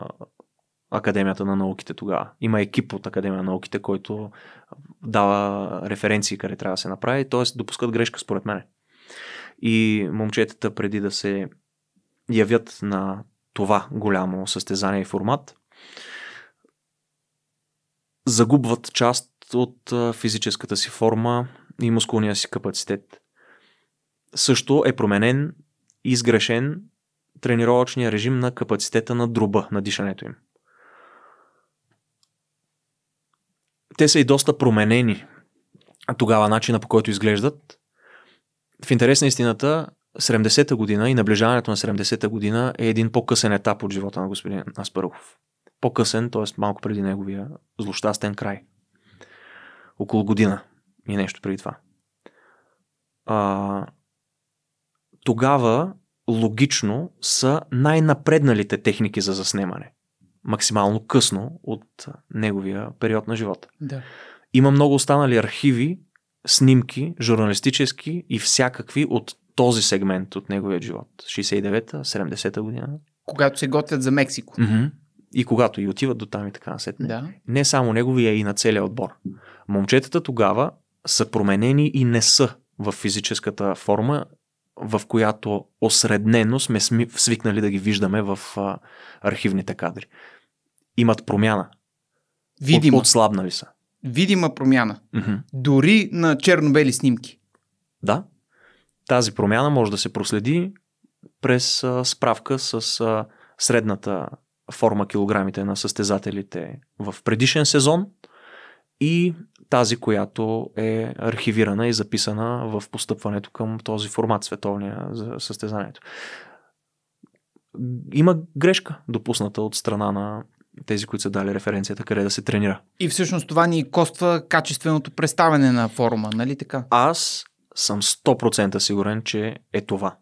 Академията на науките тогава. Има екип от Академия на науките, който дава референции къде трябва да се направи, т.е. допускат грешка според мене. И момчетата преди да се явят на това голямо състезание и формат, загубват част от физическата си форма и мускулния си капацитет. Също е променен и изгрешен тренировъчния режим на капацитета на друба, на дишането им. Те са и доста променени тогава начина по който изглеждат. В интерес на истината, 70-та година и наближаването на 70-та година е един по-късен етап от живота на господин Аспарухов. По-късен, т.е. малко преди неговия злощастен край. Около година и нещо преди това. А, тогава логично са най-напредналите техники за заснемане. Максимално късно от неговия период на живота. Да. Има много останали архиви, снимки, журналистически и всякакви от този сегмент от неговия живот. 69-та, 70-та година. Когато се готвят за Мексико. Mm-hmm. И когато и отиват до там и така насетне. Да. Не само неговия и на целия отбор. Момчетата тогава са променени и не са в физическата форма в която осреднено сме свикнали да ги виждаме в а, архивните кадри. Имат промяна. Видима. От, отслабнали са. Видима промяна. Mm-hmm. Дори на черно-бели снимки. Да. Тази промяна може да се проследи през а, справка с а, средната форма килограмите на състезателите в предишен сезон и тази, която е архивирана и записана в постъпването към този формат световния за състезанието. Има грешка, допусната от страна на тези, които са дали референцията, къде да се тренира. И всъщност това ни коства качественото представяне на форума, нали така? Аз съм 100% сигурен, че е това.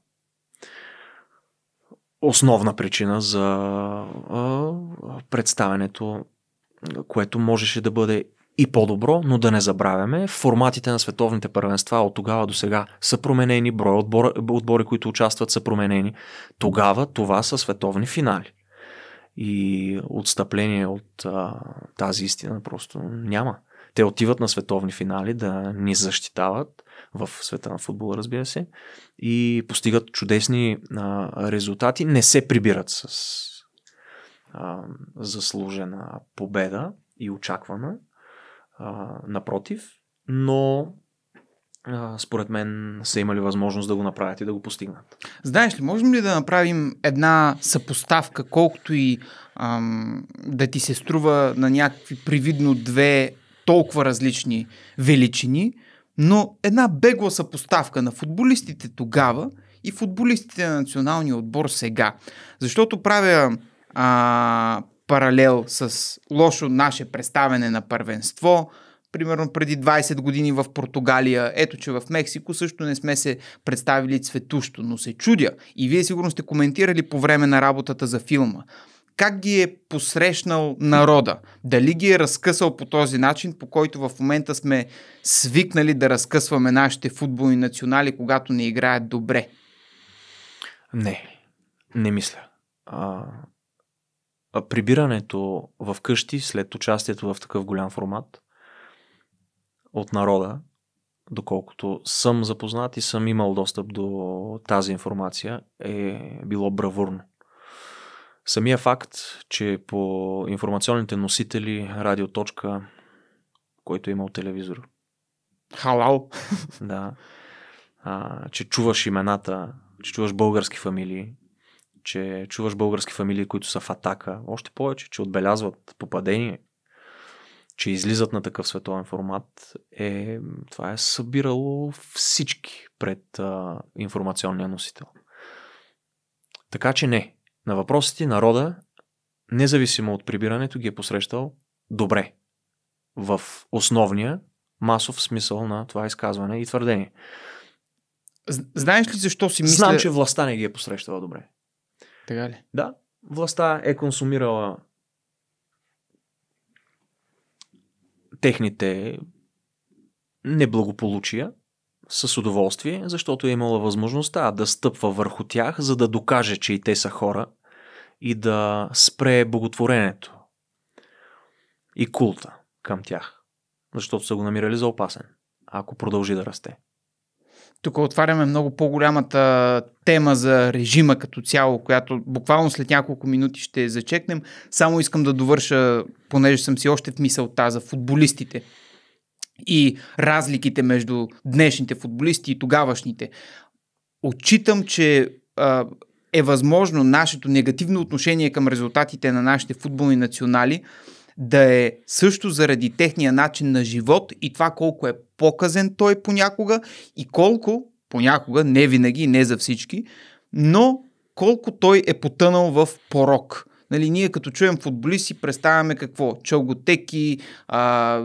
Основна причина за а, представянето, което можеше да бъде и по-добро, но да не забравяме, форматите на световните първенства от тогава до сега са променени, брой отбори, отбори, които участват са променени. Тогава това са световни финали. И отстъпление от а, тази истина просто няма. Те отиват на световни финали да ни защитават в света на футбола, разбира се, и постигат чудесни а, резултати, не се прибират с а, заслужена победа и очаквана, а, напротив, но а, според мен са имали възможност да го направят и да го постигнат. Знаеш ли, можем ли да направим една съпоставка, колкото и ам, да ти се струва на някакви привидно две толкова различни величини, но една бегла съпоставка на футболистите тогава и футболистите на националния отбор сега. Защото правя а, паралел с лошо наше представене на първенство, примерно преди 20 години в Португалия, ето че в Мексико също не сме се представили цветущо, но се чудя. И вие сигурно сте коментирали по време на работата за филма. Как ги е посрещнал народа? Дали ги е разкъсал по този начин, по който в момента сме свикнали да разкъсваме нашите футболни национали, когато не играят добре? Не, не мисля. А, прибирането в къщи след участието в такъв голям формат от народа, доколкото съм запознат и съм имал достъп до тази информация, е било бравурно. Самия факт, че по информационните носители радиоточка, който е имал телевизор. Халал! Да. А, че чуваш имената, че чуваш български фамилии, че чуваш български фамилии, които са в атака, още повече, че отбелязват попадение, че излизат на такъв световен формат, е, това е събирало всички пред а, информационния носител. Така че не. На въпросите народа, независимо от прибирането, ги е посрещал добре. В основния масов смисъл на това изказване и твърдение. Знаеш ли защо си мисля... Знам, че властта не ги е посрещала добре. Така ли? Да. Властта е консумирала техните неблагополучия с удоволствие, защото е имала възможността да стъпва върху тях, за да докаже, че и те са хора и да спре боготворенето и култа към тях, защото са го намирали за опасен, ако продължи да расте тук отваряме много по-голямата тема за режима като цяло, която буквално след няколко минути ще зачекнем. Само искам да довърша, понеже съм си още в мисълта за футболистите и разликите между днешните футболисти и тогавашните. Отчитам, че а, е възможно нашето негативно отношение към резултатите на нашите футболни национали – да е също заради техния начин на живот и това колко е показен той понякога и колко, понякога, не винаги, не за всички, но колко той е потънал в порок. Нали, ние като чуем футболист си представяме какво? Челготеки, а,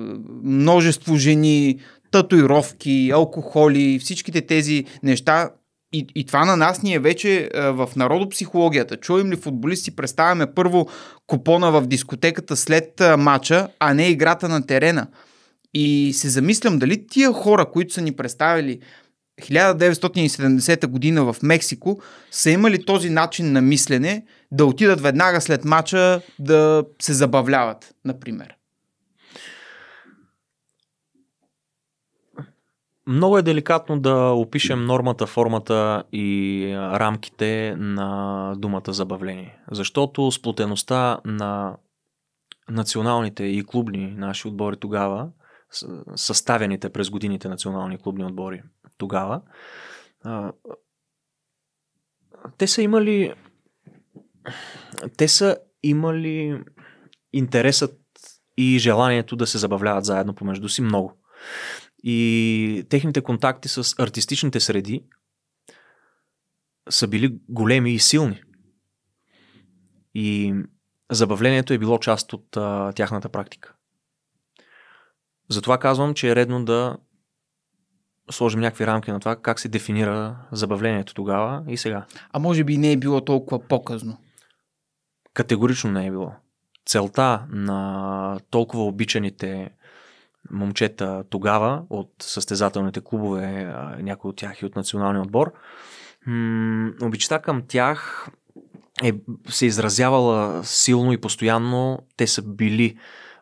множество жени, татуировки, алкохоли, всичките тези неща и, и това на нас ни е вече а, в народопсихологията. Чуем ли футболисти, представяме първо купона в дискотеката след а, матча, а не играта на терена. И се замислям дали тия хора, които са ни представили 1970 година в Мексико, са имали този начин на мислене да отидат веднага след матча да се забавляват, например. Много е деликатно да опишем нормата, формата и рамките на думата забавление, защото сплотеността на националните и клубни наши отбори тогава, съставените през годините национални клубни отбори тогава, те са имали те са имали интересът и желанието да се забавляват заедно помежду си много и техните контакти с артистичните среди са били големи и силни. И забавлението е било част от а, тяхната практика. Затова казвам, че е редно да сложим някакви рамки на това как се дефинира забавлението тогава и сега. А може би не е било толкова по-късно. Категорично не е било. Целта на толкова обичаните момчета тогава от състезателните клубове, някои от тях и от националния отбор. М- обичта към тях е, се изразявала силно и постоянно. Те са били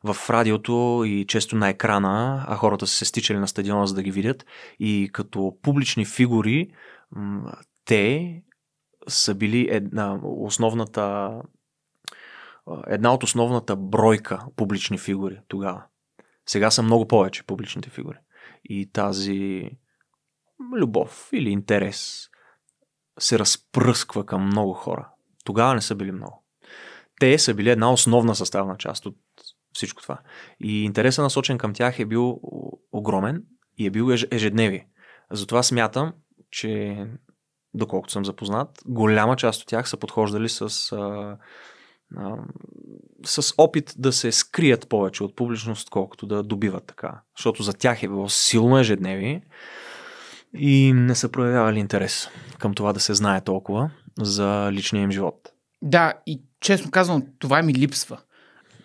в радиото и често на екрана, а хората са се стичали на стадиона за да ги видят. И като публични фигури, те са били една, основната една от основната бройка публични фигури тогава. Сега са много повече публичните фигури. И тази любов или интерес се разпръсква към много хора. Тогава не са били много. Те са били една основна съставна част от всичко това. И интересът насочен към тях е бил огромен и е бил ежедневи. Затова смятам, че доколкото съм запознат, голяма част от тях са подхождали с а, а, с опит да се скрият повече от публичност, колкото да добиват така. Защото за тях е било силно ежедневие и не са проявявали интерес към това да се знае толкова за личния им живот. Да, и честно казвам, това ми липсва.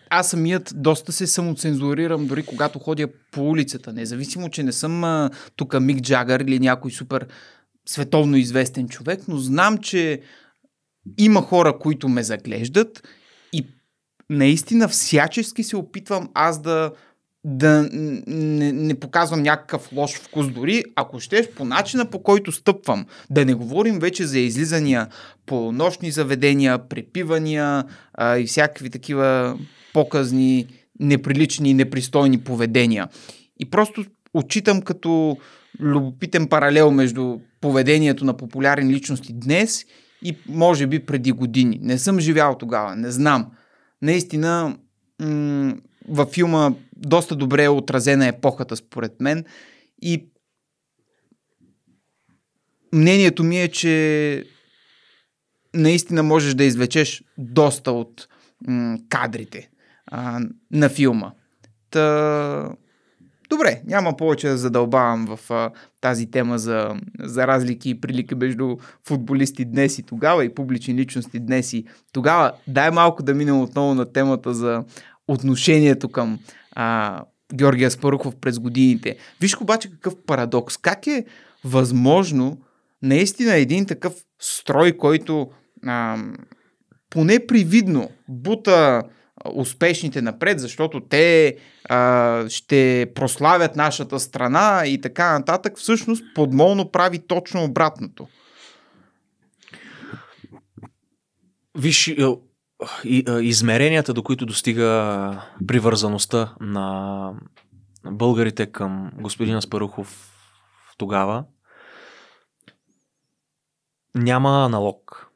Аз самият доста се самоцензурирам, дори когато ходя по улицата. Независимо, че не съм тук Мик Джагър или някой супер световно известен човек, но знам, че има хора, които ме заглеждат наистина всячески се опитвам аз да, да не, не показвам някакъв лош вкус дори, ако щеш, по начина по който стъпвам. Да не говорим вече за излизания по нощни заведения, препивания а, и всякакви такива показни, неприлични, непристойни поведения. И просто отчитам като любопитен паралел между поведението на популярни личности днес и може би преди години. Не съм живял тогава, не знам наистина м- във филма доста добре е отразена епохата, според мен. И мнението ми е, че наистина можеш да извлечеш доста от м- кадрите а, на филма. Та добре, няма повече да задълбавам в а, тази тема за, за разлики и прилики между футболисти днес и тогава и публични личности днес и тогава. Дай малко да минем отново на темата за отношението към а, Георгия Спарухов през годините. Виж обаче какъв парадокс. Как е възможно наистина един такъв строй, който а, поне привидно бута успешните напред, защото те а, ще прославят нашата страна и така нататък, всъщност подмолно прави точно обратното. Виж, е, е, измеренията, до които достига привързаността на българите към господин Аспарухов тогава, няма аналог.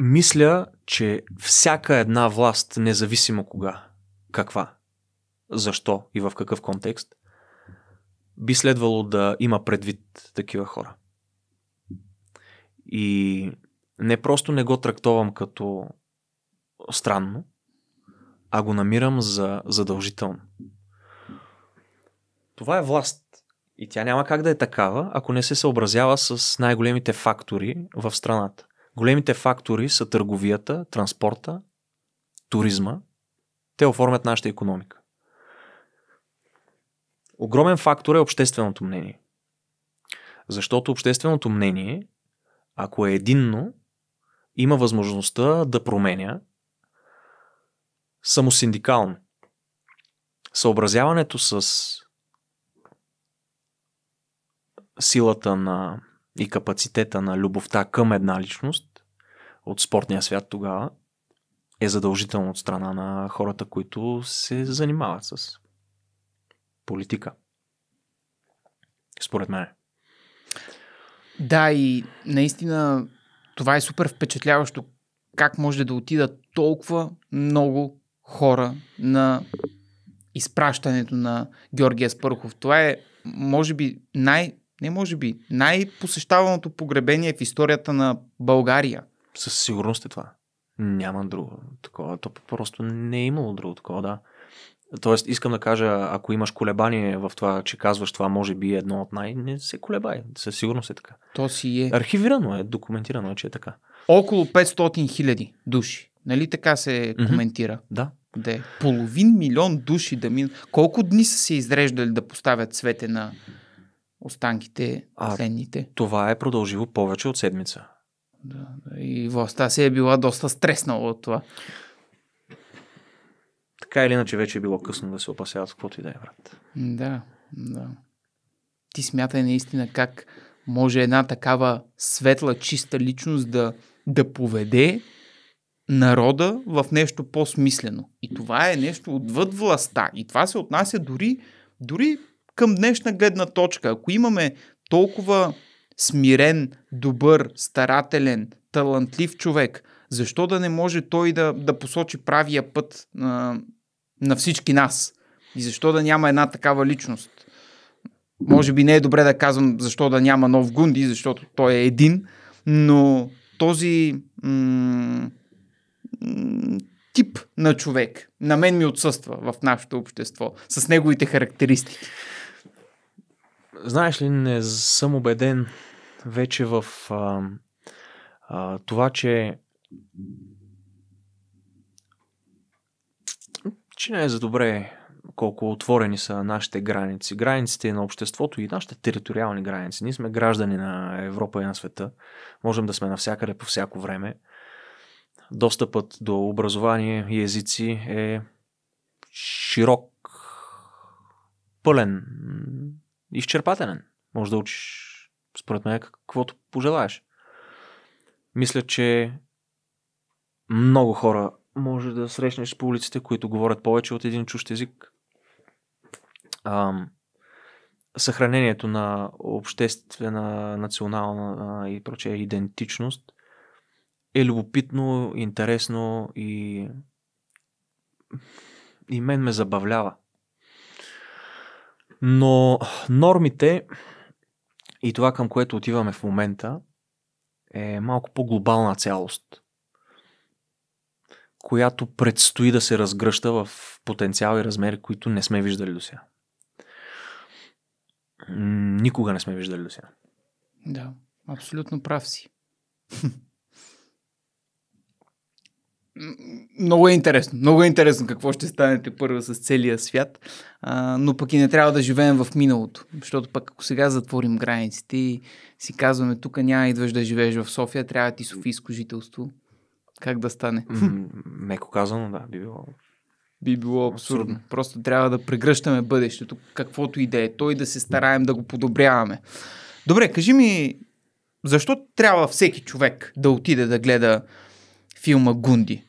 мисля, че всяка една власт, независимо кога, каква, защо и в какъв контекст, би следвало да има предвид такива хора. И не просто не го трактовам като странно, а го намирам за задължително. Това е власт. И тя няма как да е такава, ако не се съобразява с най-големите фактори в страната. Големите фактори са търговията, транспорта, туризма. Те оформят нашата економика. Огромен фактор е общественото мнение. Защото общественото мнение, ако е единно, има възможността да променя самосиндикално. Съобразяването с силата на и капацитета на любовта към една личност от спортния свят тогава е задължително от страна на хората, които се занимават с политика. Според мен. Да, и наистина това е супер впечатляващо как може да отидат толкова много хора на изпращането на Георгия Спърхов. Това е, може би, най- не може би, най-посещаваното погребение в историята на България. Със сигурност е това. Няма друго такова. То просто не е имало друго такова, да. Тоест, искам да кажа, ако имаш колебание в това, че казваш това, може би е едно от най... Не се колебай, със сигурност е така. То си е. Архивирано е, документирано е, че е така. Около 500 хиляди души. Нали така се mm-hmm. коментира? Да. Да е. Половин милион души да минат. Колко дни са се изреждали да поставят цвете на останките, а, последните. Това е продължило повече от седмица. Да, и властта си е била доста стреснала от това. Така или иначе вече е било късно да се опасяват каквото и да е, брат. Да, да. Ти смятай наистина как може една такава светла, чиста личност да, да поведе народа в нещо по-смислено. И това е нещо отвъд властта. И това се отнася дори, дори към днешна гледна точка, ако имаме толкова смирен, добър, старателен, талантлив човек, защо да не може той да, да посочи правия път а, на всички нас? И защо да няма една такава личност? Може би не е добре да казвам защо да няма нов Гунди, защото той е един, но този м- м- тип на човек на мен ми отсъства в нашето общество с неговите характеристики. Знаеш ли, не съм убеден вече в а, а, това, че че не е за добре колко отворени са нашите граници. Границите на обществото и нашите териториални граници. Ние сме граждани на Европа и на света. Можем да сме навсякъде по всяко време. Достъпът до образование и езици е широк, пълен, изчерпателен. Може да учиш, според мен, каквото пожелаеш. Мисля, че много хора може да срещнеш по улиците, които говорят повече от един чущ език. Ам, съхранението на обществена, национална а, и прочее идентичност е любопитно, интересно и и мен ме забавлява. Но нормите и това към което отиваме в момента е малко по-глобална цялост, която предстои да се разгръща в потенциал и размери, които не сме виждали до сега. Никога не сме виждали до сега. Да, абсолютно прав си. <laughs> Много е интересно. Много е интересно какво ще станете първо с целия свят, а, но пък и не трябва да живеем в миналото, защото пък ако сега затворим границите и си казваме, тук няма идваш да живееш в София, трябва ти софийско жителство. Как да стане? Меко казано, да, би било. Би било абсурдно. абсурдно. Просто трябва да прегръщаме бъдещето, каквото и да е. Той да се стараем да го подобряваме. Добре, кажи ми, защо трябва всеки човек да отиде да гледа филма Гунди?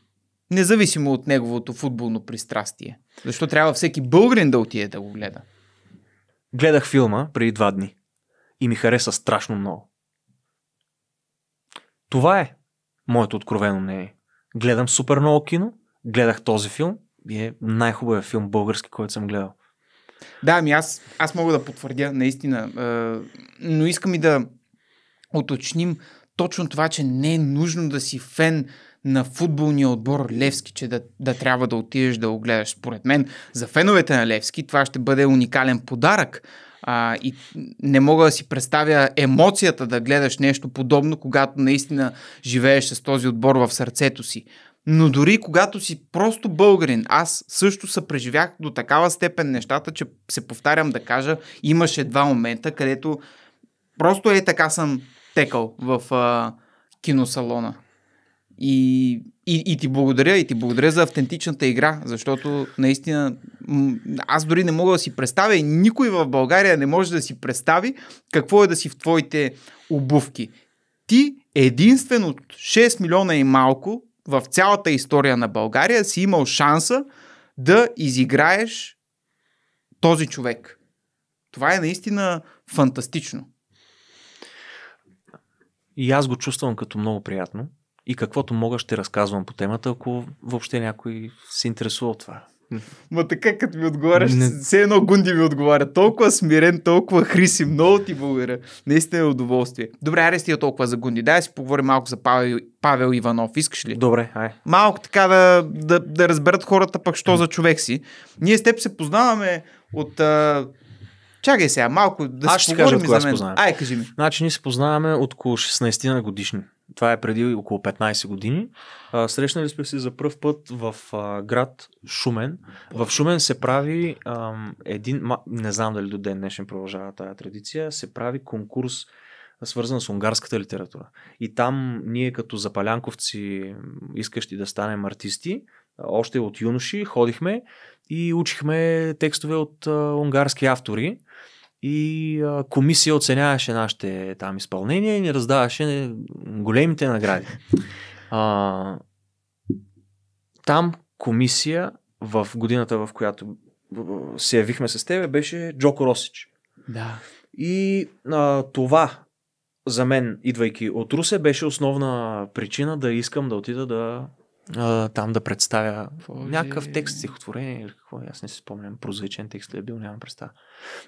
независимо от неговото футболно пристрастие. Защо трябва всеки българин да отиде да го гледа? Гледах филма преди два дни и ми хареса страшно много. Това е моето откровено мнение. Гледам супер много кино, гледах този филм и е най-хубавия филм български, който съм гледал. Да, ами аз, аз мога да потвърдя, наистина. Е, но искам и да уточним точно това, че не е нужно да си фен на футболния отбор Левски, че да, да трябва да отидеш да го гледаш. Според мен, за феновете на Левски това ще бъде уникален подарък. А, и не мога да си представя емоцията да гледаш нещо подобно, когато наистина живееш с този отбор в сърцето си. Но дори когато си просто българин, аз също съпреживях преживях до такава степен нещата, че се повтарям да кажа, имаше два момента, където просто е така съм текал в а, киносалона. И, и, и ти благодаря, и ти благодаря за автентичната игра, защото наистина аз дори не мога да си представя и никой в България не може да си представи какво е да си в твоите обувки. Ти единствен от 6 милиона и малко в цялата история на България си имал шанса да изиграеш този човек. Това е наистина фантастично. И аз го чувствам като много приятно и каквото мога ще разказвам по темата, ако въобще някой се интересува от това. Ма така, като ми отговаряш, не... все едно Гунди ми отговаря. Толкова смирен, толкова хриси. Много ти благодаря. Наистина е удоволствие. Добре, аре стига толкова за Гунди. Дай си поговорим малко за Павел, Павел Иванов. Искаш ли? Добре, ай. Малко така да, да, да разберат хората пък, що за човек си. Ние с теб се познаваме от... А... Чакай сега, малко да Аз ще кажа, за мен. Ай, кажи ми. Значи, ние се познаваме от около 16 годишни това е преди около 15 години. А, срещнали сме се за първ път в а, град Шумен. В Шумен се прави а, един, ма, не знам дали до ден днешен продължава тази традиция, се прави конкурс свързан с унгарската литература. И там ние като запалянковци, искащи да станем артисти, още от юноши ходихме и учихме текстове от а, унгарски автори и а, комисия оценяваше нашите там изпълнения и ни раздаваше големите награди. А, там комисия в годината, в която се явихме с тебе, беше Джоко Росич. Да. И а, това за мен, идвайки от Русе, беше основна причина да искам да отида да а, там да представя Твои... някакъв текст, стихотворение или какво, аз не си спомням, прозвичен текст ли е бил, нямам представа.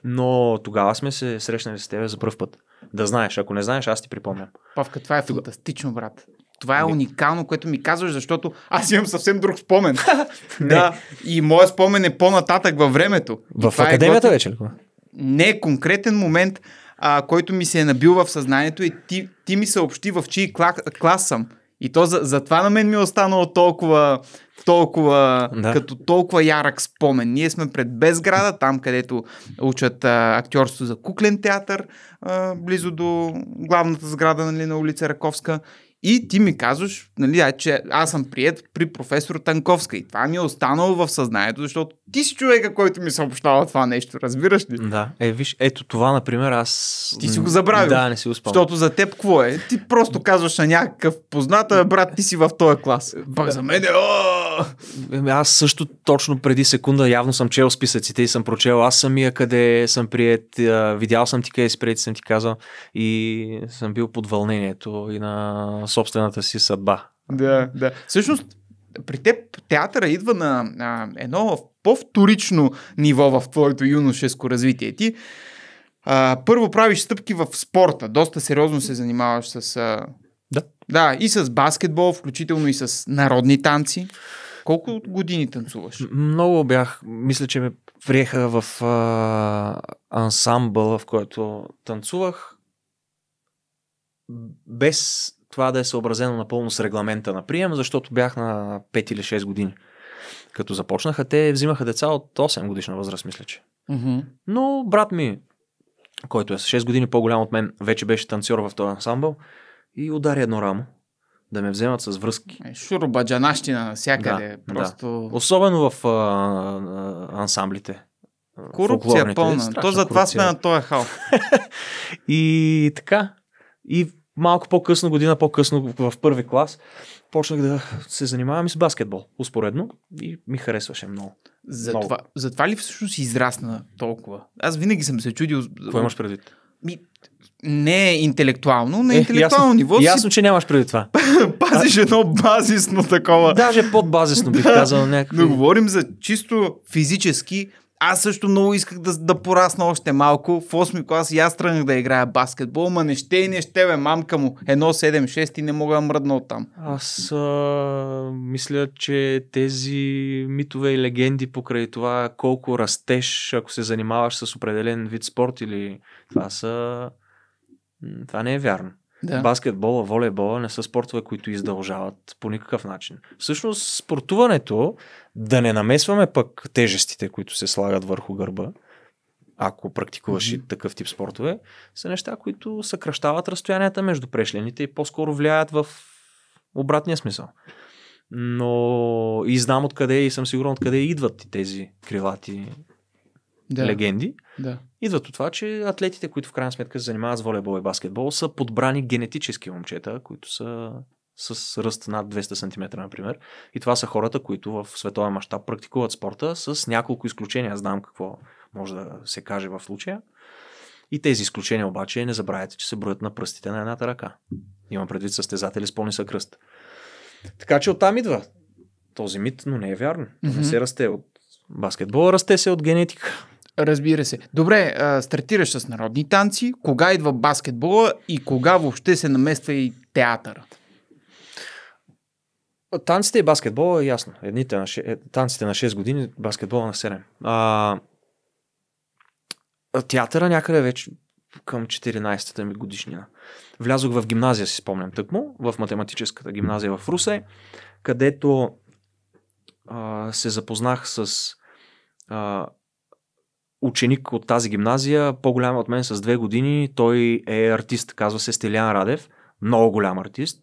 Но тогава сме се срещнали с тебе за първ път. Да знаеш, ако не знаеш, аз ти припомням. Павка, това е Тога... фантастично, брат. Това е ами- уникално, което ми казваш, защото аз имам съвсем друг спомен. <laughs> да. И моя спомен е по-нататък във времето. В е академията е вече ли? Не е конкретен момент, а, който ми се е набил в съзнанието и ти, ти ми съобщи в чий клас, клас съм. И то за, за това на мен ми е останало толкова, толкова, да. като толкова ярък спомен. Ние сме пред Безграда, там където учат а, актьорство за куклен театър, а, близо до главната сграда нали, на улица Раковска. И ти ми казваш, нали, а, че аз съм прият при професор Танковска и това ми е останало в съзнанието, защото ти си човека, който ми съобщава това нещо, разбираш ли? Да, е, виж, ето това, например, аз... Ти си го забравил. Да, не си го Защото за теб какво е? Ти просто казваш на някакъв позната, брат, ти си в този клас. Пак за мен е, о, Ами аз също точно преди секунда явно съм чел списъците и съм прочел аз самия къде съм прият, видял съм ти къде си прият, съм ти казал и съм бил под вълнението и на собствената си съдба. Да, да. Всъщност, при теб театъра идва на а, едно по-вторично ниво в твоето юношеско развитие. Ти а, първо правиш стъпки в спорта, доста сериозно се занимаваш с... А... Да. Да, и с баскетбол, включително и с народни танци колко години танцуваш? Много бях, мисля, че ме приеха в а, ансамбъла, в който танцувах, без това да е съобразено напълно с регламента на прием, защото бях на 5 или 6 години. Като започнаха, те взимаха деца от 8 годишна възраст, мисля, че. Mm-hmm. Но брат ми, който е с 6 години по-голям от мен, вече беше танцор в този ансамбъл и удари едно рамо да ме вземат с връзки. Е, Шурбаджанащина всякъде. Да, просто... да. Особено в а, а, ансамблите. Корупция пълна. Е То затова сме на този хал. <laughs> и така. И малко по-късно, година по-късно, в първи клас, почнах да се занимавам и с баскетбол, успоредно. И ми харесваше много. Затова, много. това ли всъщност израсна толкова? Аз винаги съм се чудил. Какво имаш предвид? Ми, не е интелектуално, на е, интелектуално ясно, ниво. Ясно, че нямаш преди това. <laughs> Пазиш а... едно базисно такова. Даже подбазисно бих казал някакво. Но говорим за чисто физически. Аз също много исках да, да порасна още малко. В 8 клас и аз тръгнах да играя баскетбол, ма не ще и не ще, бе, мамка му. едно 7 6 и не мога да мръдна от там. Аз а, мисля, че тези митове и легенди покрай това колко растеш, ако се занимаваш с определен вид спорт или това са това не е вярно. Да. Баскетбола, волейбола не са спортове, които издължават по никакъв начин. Всъщност, спортуването, да не намесваме пък тежестите, които се слагат върху гърба, ако практикуваш mm-hmm. и такъв тип спортове, са неща, които съкръщават разстоянията между прешлените и по-скоро влияят в обратния смисъл. Но и знам откъде и съм сигурен откъде идват тези крилати да. легенди. Да идват от това, че атлетите, които в крайна сметка се занимават с волейбол и баскетбол, са подбрани генетически момчета, които са с ръст над 200 см, например. И това са хората, които в световен мащаб практикуват спорта с няколко изключения. Знам какво може да се каже в случая. И тези изключения обаче не забравяйте, че се броят на пръстите на едната ръка. Имам предвид състезатели с по-нисък кръст. Така че оттам идва този мит, но не е вярно. Mm-hmm. Не се расте от баскетбола, расте се от генетика. Разбира се. Добре, а, стартираш с народни танци, кога идва баскетбола и кога въобще се намества и театърът? Танците и баскетбола е ясно. Едните на 6, е, танците на 6 години, баскетбола на 7. А, театъра някъде вече към 14-та ми годишнина. Влязох в гимназия, си спомням тъкмо, в математическата гимназия в Русе, където а, се запознах с а, ученик от тази гимназия, по-голям от мен с две години, той е артист, казва се Стелян Радев, много голям артист,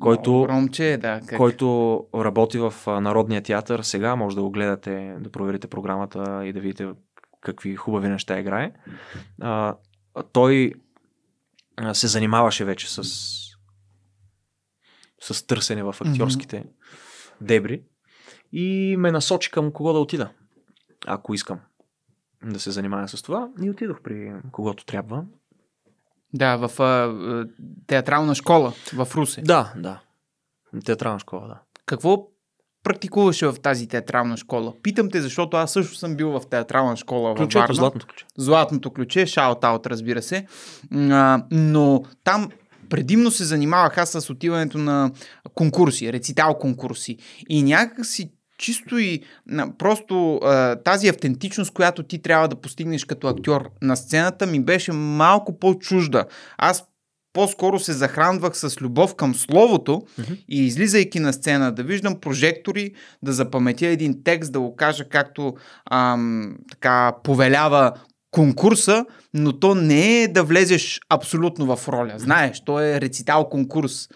който, громче, да, как? който работи в Народния театър. Сега може да го гледате, да проверите програмата и да видите какви хубави неща играе. А, той се занимаваше вече с, с търсене в актьорските mm-hmm. дебри и ме насочи към кого да отида, ако искам да се занимая с това и отидох при когото трябва. Да, в а, театрална школа в Русе. Да, да. Театрална школа, да. Какво практикуваше в тази театрална школа? Питам те, защото аз също съм бил в театрална школа в Варна. Златното ключе. Златното ключе, шаут-аут, разбира се. А, но там предимно се занимавах аз с отиването на конкурси, рецитал конкурси. И някак си чисто и просто тази автентичност, която ти трябва да постигнеш като актьор на сцената, ми беше малко по-чужда. Аз по-скоро се захранвах с любов към словото mm-hmm. и излизайки на сцена да виждам прожектори, да запаметя един текст, да го кажа както ам, така повелява конкурса, но то не е да влезеш абсолютно в роля. Знаеш, то е рецитал конкурс.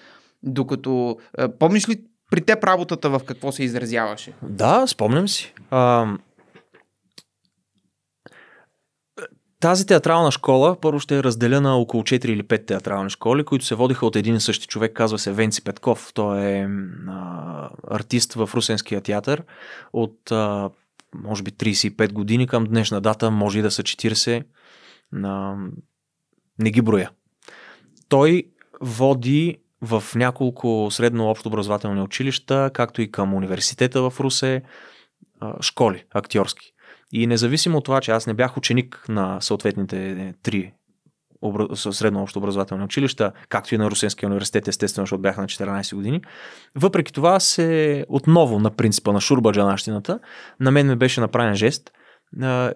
Докато, помниш ли при теб работата в какво се изразяваше? Да, спомням си. А, тази театрална школа, първо ще е разделя на около 4 или 5 театрални школи, които се водиха от един и същи човек, казва се Венци Петков. Той е а, артист в Русенския театър от а, може би 35 години към днешна дата, може и да са 40. А, не ги броя. Той води в няколко средно общо образователни училища, както и към университета в Русе, школи актьорски. И независимо от това, че аз не бях ученик на съответните е, три средно общо образователни училища, както и на Русенския университет, естествено, защото бях на 14 години. Въпреки това се отново на принципа на джанащината, на мен ме беше направен жест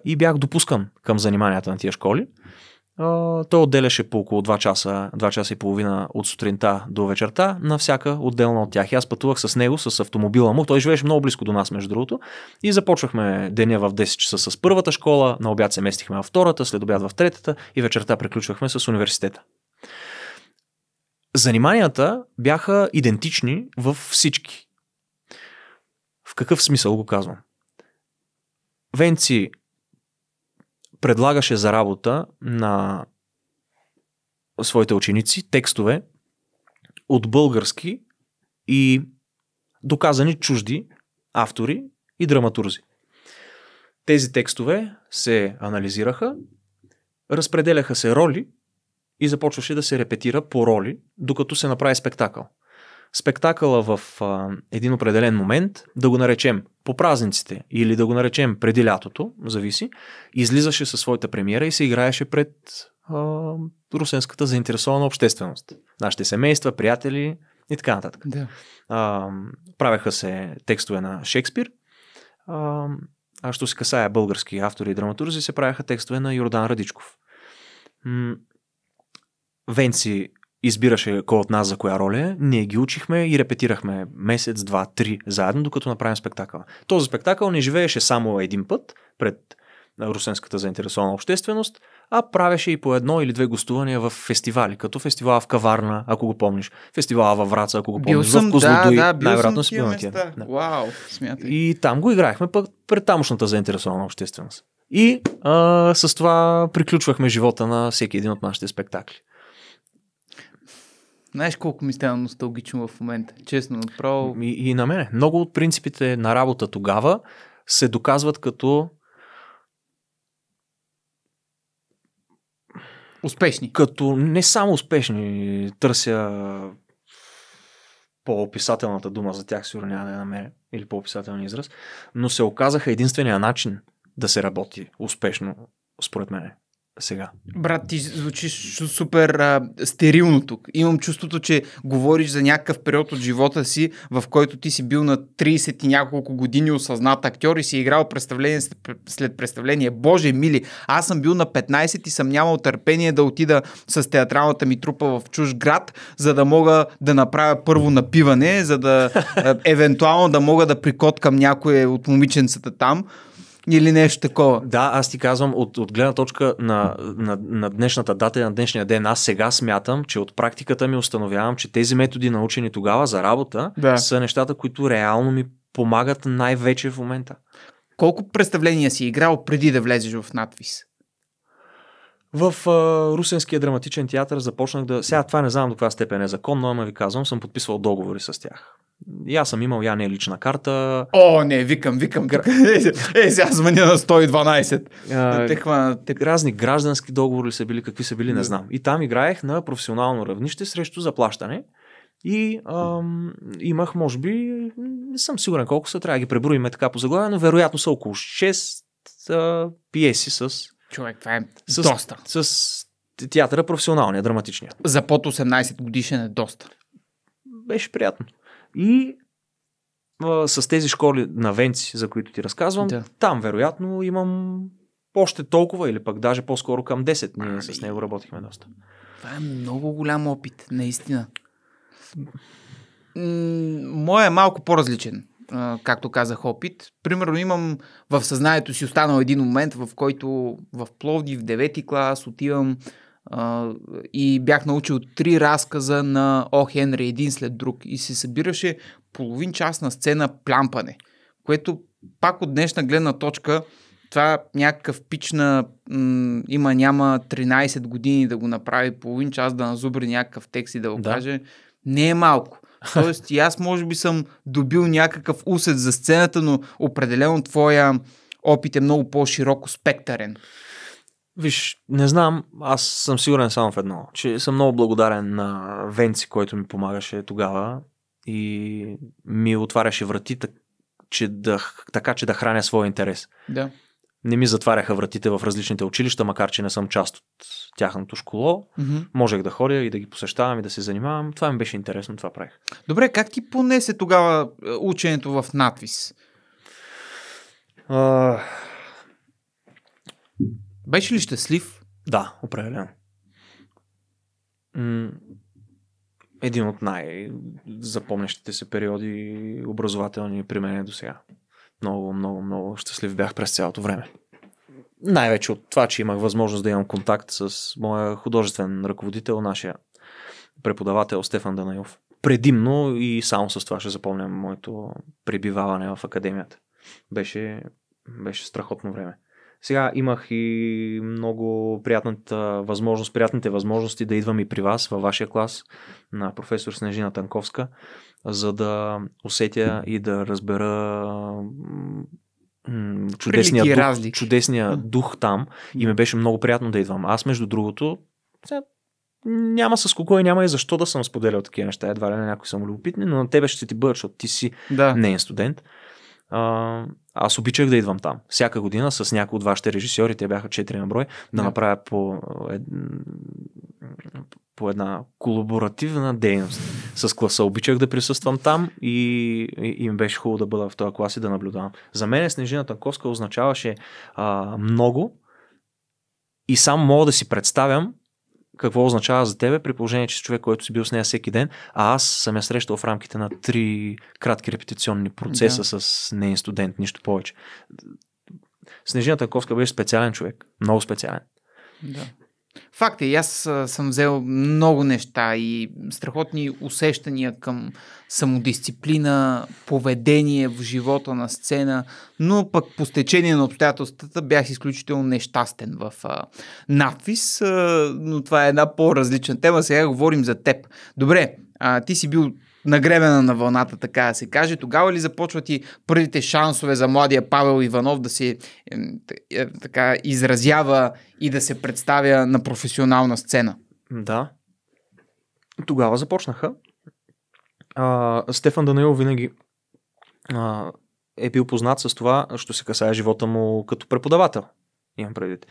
и бях допускан към заниманията на тия школи той отделяше по около 2 часа, 2 часа и половина от сутринта до вечерта на всяка отделна от тях. И аз пътувах с него, с автомобила му. Той живееше много близко до нас, между другото. И започвахме деня в 10 часа с първата школа, на обяд се местихме във втората, след обяд в третата и вечерта приключвахме с университета. Заниманията бяха идентични във всички. В какъв смисъл го казвам? Венци предлагаше за работа на своите ученици текстове от български и доказани чужди автори и драматурзи. Тези текстове се анализираха, разпределяха се роли и започваше да се репетира по роли, докато се направи спектакъл спектакъла в а, един определен момент, да го наречем по празниците или да го наречем преди лятото, зависи, излизаше със своята премиера и се играеше пред а, русенската заинтересована общественост. Нашите семейства, приятели и така нататък. Да. А, правяха се текстове на Шекспир. А, а що се касае български автори и драматурзи, се правяха текстове на Йордан Радичков. Венци избираше кой от нас за коя роля е, ние ги учихме и репетирахме месец, два, три заедно, докато направим спектакъл. Този спектакъл не живееше само един път пред русенската заинтересована общественост, а правеше и по едно или две гостувания в фестивали, като фестивала в Каварна, ако го помниш, фестивала във Враца, ако го помниш, съм, в Козлодуй, да, да, най-вероятно си бил тия. Да. Вау, смятай. И там го играехме пък пред тамошната заинтересована общественост. И а, с това приключвахме живота на всеки един от нашите спектакли. Знаеш колко ми стана носталгично в момента? Честно, направо. И, и на мене. Много от принципите на работа тогава се доказват като Успешни. Като не само успешни, търся по-описателната дума за тях, сигурно няма да я намеря, или по-описателния израз, но се оказаха единствения начин да се работи успешно, според мен сега. Брат, ти звучиш супер а, стерилно тук. Имам чувството, че говориш за някакъв период от живота си, в който ти си бил на 30 и няколко години осъзнат актьор и си играл представление след представление. Боже мили, аз съм бил на 15 и съм нямал търпение да отида с театралната ми трупа в чуж град, за да мога да направя първо напиване, за да е, <laughs> евентуално да мога да прикоткам някое от момиченцата там. Или нещо такова. Да, аз ти казвам от, от гледна точка на, на, на днешната дата и на днешния ден. Аз сега смятам, че от практиката ми установявам, че тези методи научени тогава за работа да. са нещата, които реално ми помагат най-вече в момента. Колко представления си играл преди да влезеш в надпис? В а, Русенския драматичен театър започнах да... Сега това не знам до каква степен е закон, но ама ви казвам, съм подписвал договори с тях. И аз съм имал я не е лична карта. О, не, викам, викам. <laughs> Е, сега звъня на 112. А, те хванат. Разни граждански договори са били, какви са били, не знам. И там играех на професионално равнище срещу заплащане. И ам, имах, може би, не съм сигурен колко са, трябва да ги преброиме така по заглавие, но вероятно са около 6 а, пиеси с Човек, това е с, доста. С театъра професионалния, драматичния. За под 18 годишен е доста. Беше приятно. И а, с тези школи на Венци, за които ти разказвам, да. там вероятно имам още толкова или пък даже по-скоро към 10. Ние ами. с него работихме доста. Това е много голям опит, наистина. Моя е малко по-различен както казах, опит. Примерно имам в съзнанието си останал един момент, в който в пловди, в 9 клас, отивам и бях научил три разказа на О. Хенри един след друг и се събираше половин час на сцена плямпане, което пак от днешна гледна точка това някакъв пич на има няма 13 години да го направи половин час да назубри някакъв текст и да го да. каже, не е малко. <laughs> Тоест и аз може би съм добил някакъв усет за сцената, но определено твоя опит е много по-широко спектърен. Виж, не знам, аз съм сигурен само в едно, че съм много благодарен на Венци, който ми помагаше тогава и ми отваряше вратите, че да, така че да храня своя интерес. Да не ми затваряха вратите в различните училища, макар че не съм част от тяхното школо. Mm-hmm. Можех да ходя и да ги посещавам и да се занимавам. Това ми беше интересно, това правих. Добре, как ти понесе тогава е, ученето в надвис? А... Беше ли щастлив? Да, определено. един от най-запомнящите се периоди образователни при мен е до сега. Много, много, много щастлив бях през цялото време. Най-вече от това, че имах възможност да имам контакт с моя художествен ръководител, нашия преподавател Стефан Данайов. Предимно и само с това ще запомням моето пребиваване в академията. Беше, беше страхотно време. Сега имах и много приятната възможност, приятните възможности да идвам и при вас във вашия клас на професор Снежина Танковска за да усетя и да разбера чудесния, дух, чудесния дух там и ме беше много приятно да идвам. Аз, между другото, няма с кого и няма и защо да съм споделял такива неща. Едва ли на някой съм любопитни, но на тебе ще ти бъдат, защото ти си да. е студент. А, аз обичах да идвам там. Всяка година с някои от вашите режисьори, те бяха четири на брой, да, да. направя по, е, по една колаборативна дейност с класа. Обичах да присъствам там и, и им беше хубаво да бъда в този клас и да наблюдавам. За мен Снежина Танковска означаваше а, много и сам мога да си представям какво означава за тебе, при положение, че си човек, който си бил с нея всеки ден, а аз съм я срещал в рамките на три кратки репетиционни процеса да. с нейн студент, нищо повече. Снежина Танковска беше специален човек, много специален. Да. Факт е, аз съм взел много неща и страхотни усещания към самодисциплина, поведение в живота на сцена, но пък по стечение на обстоятелствата бях изключително нещастен в а, надпис, а, но това е една по-различна тема. Сега говорим за теб. Добре, а, ти си бил нагребена на вълната, така да се каже. Тогава ли започват и първите шансове за младия Павел Иванов да се е, така изразява и да се представя на професионална сцена? Да. Тогава започнаха. А, Стефан Данаил винаги а, е бил познат с това, що се касае живота му като преподавател имам предвид,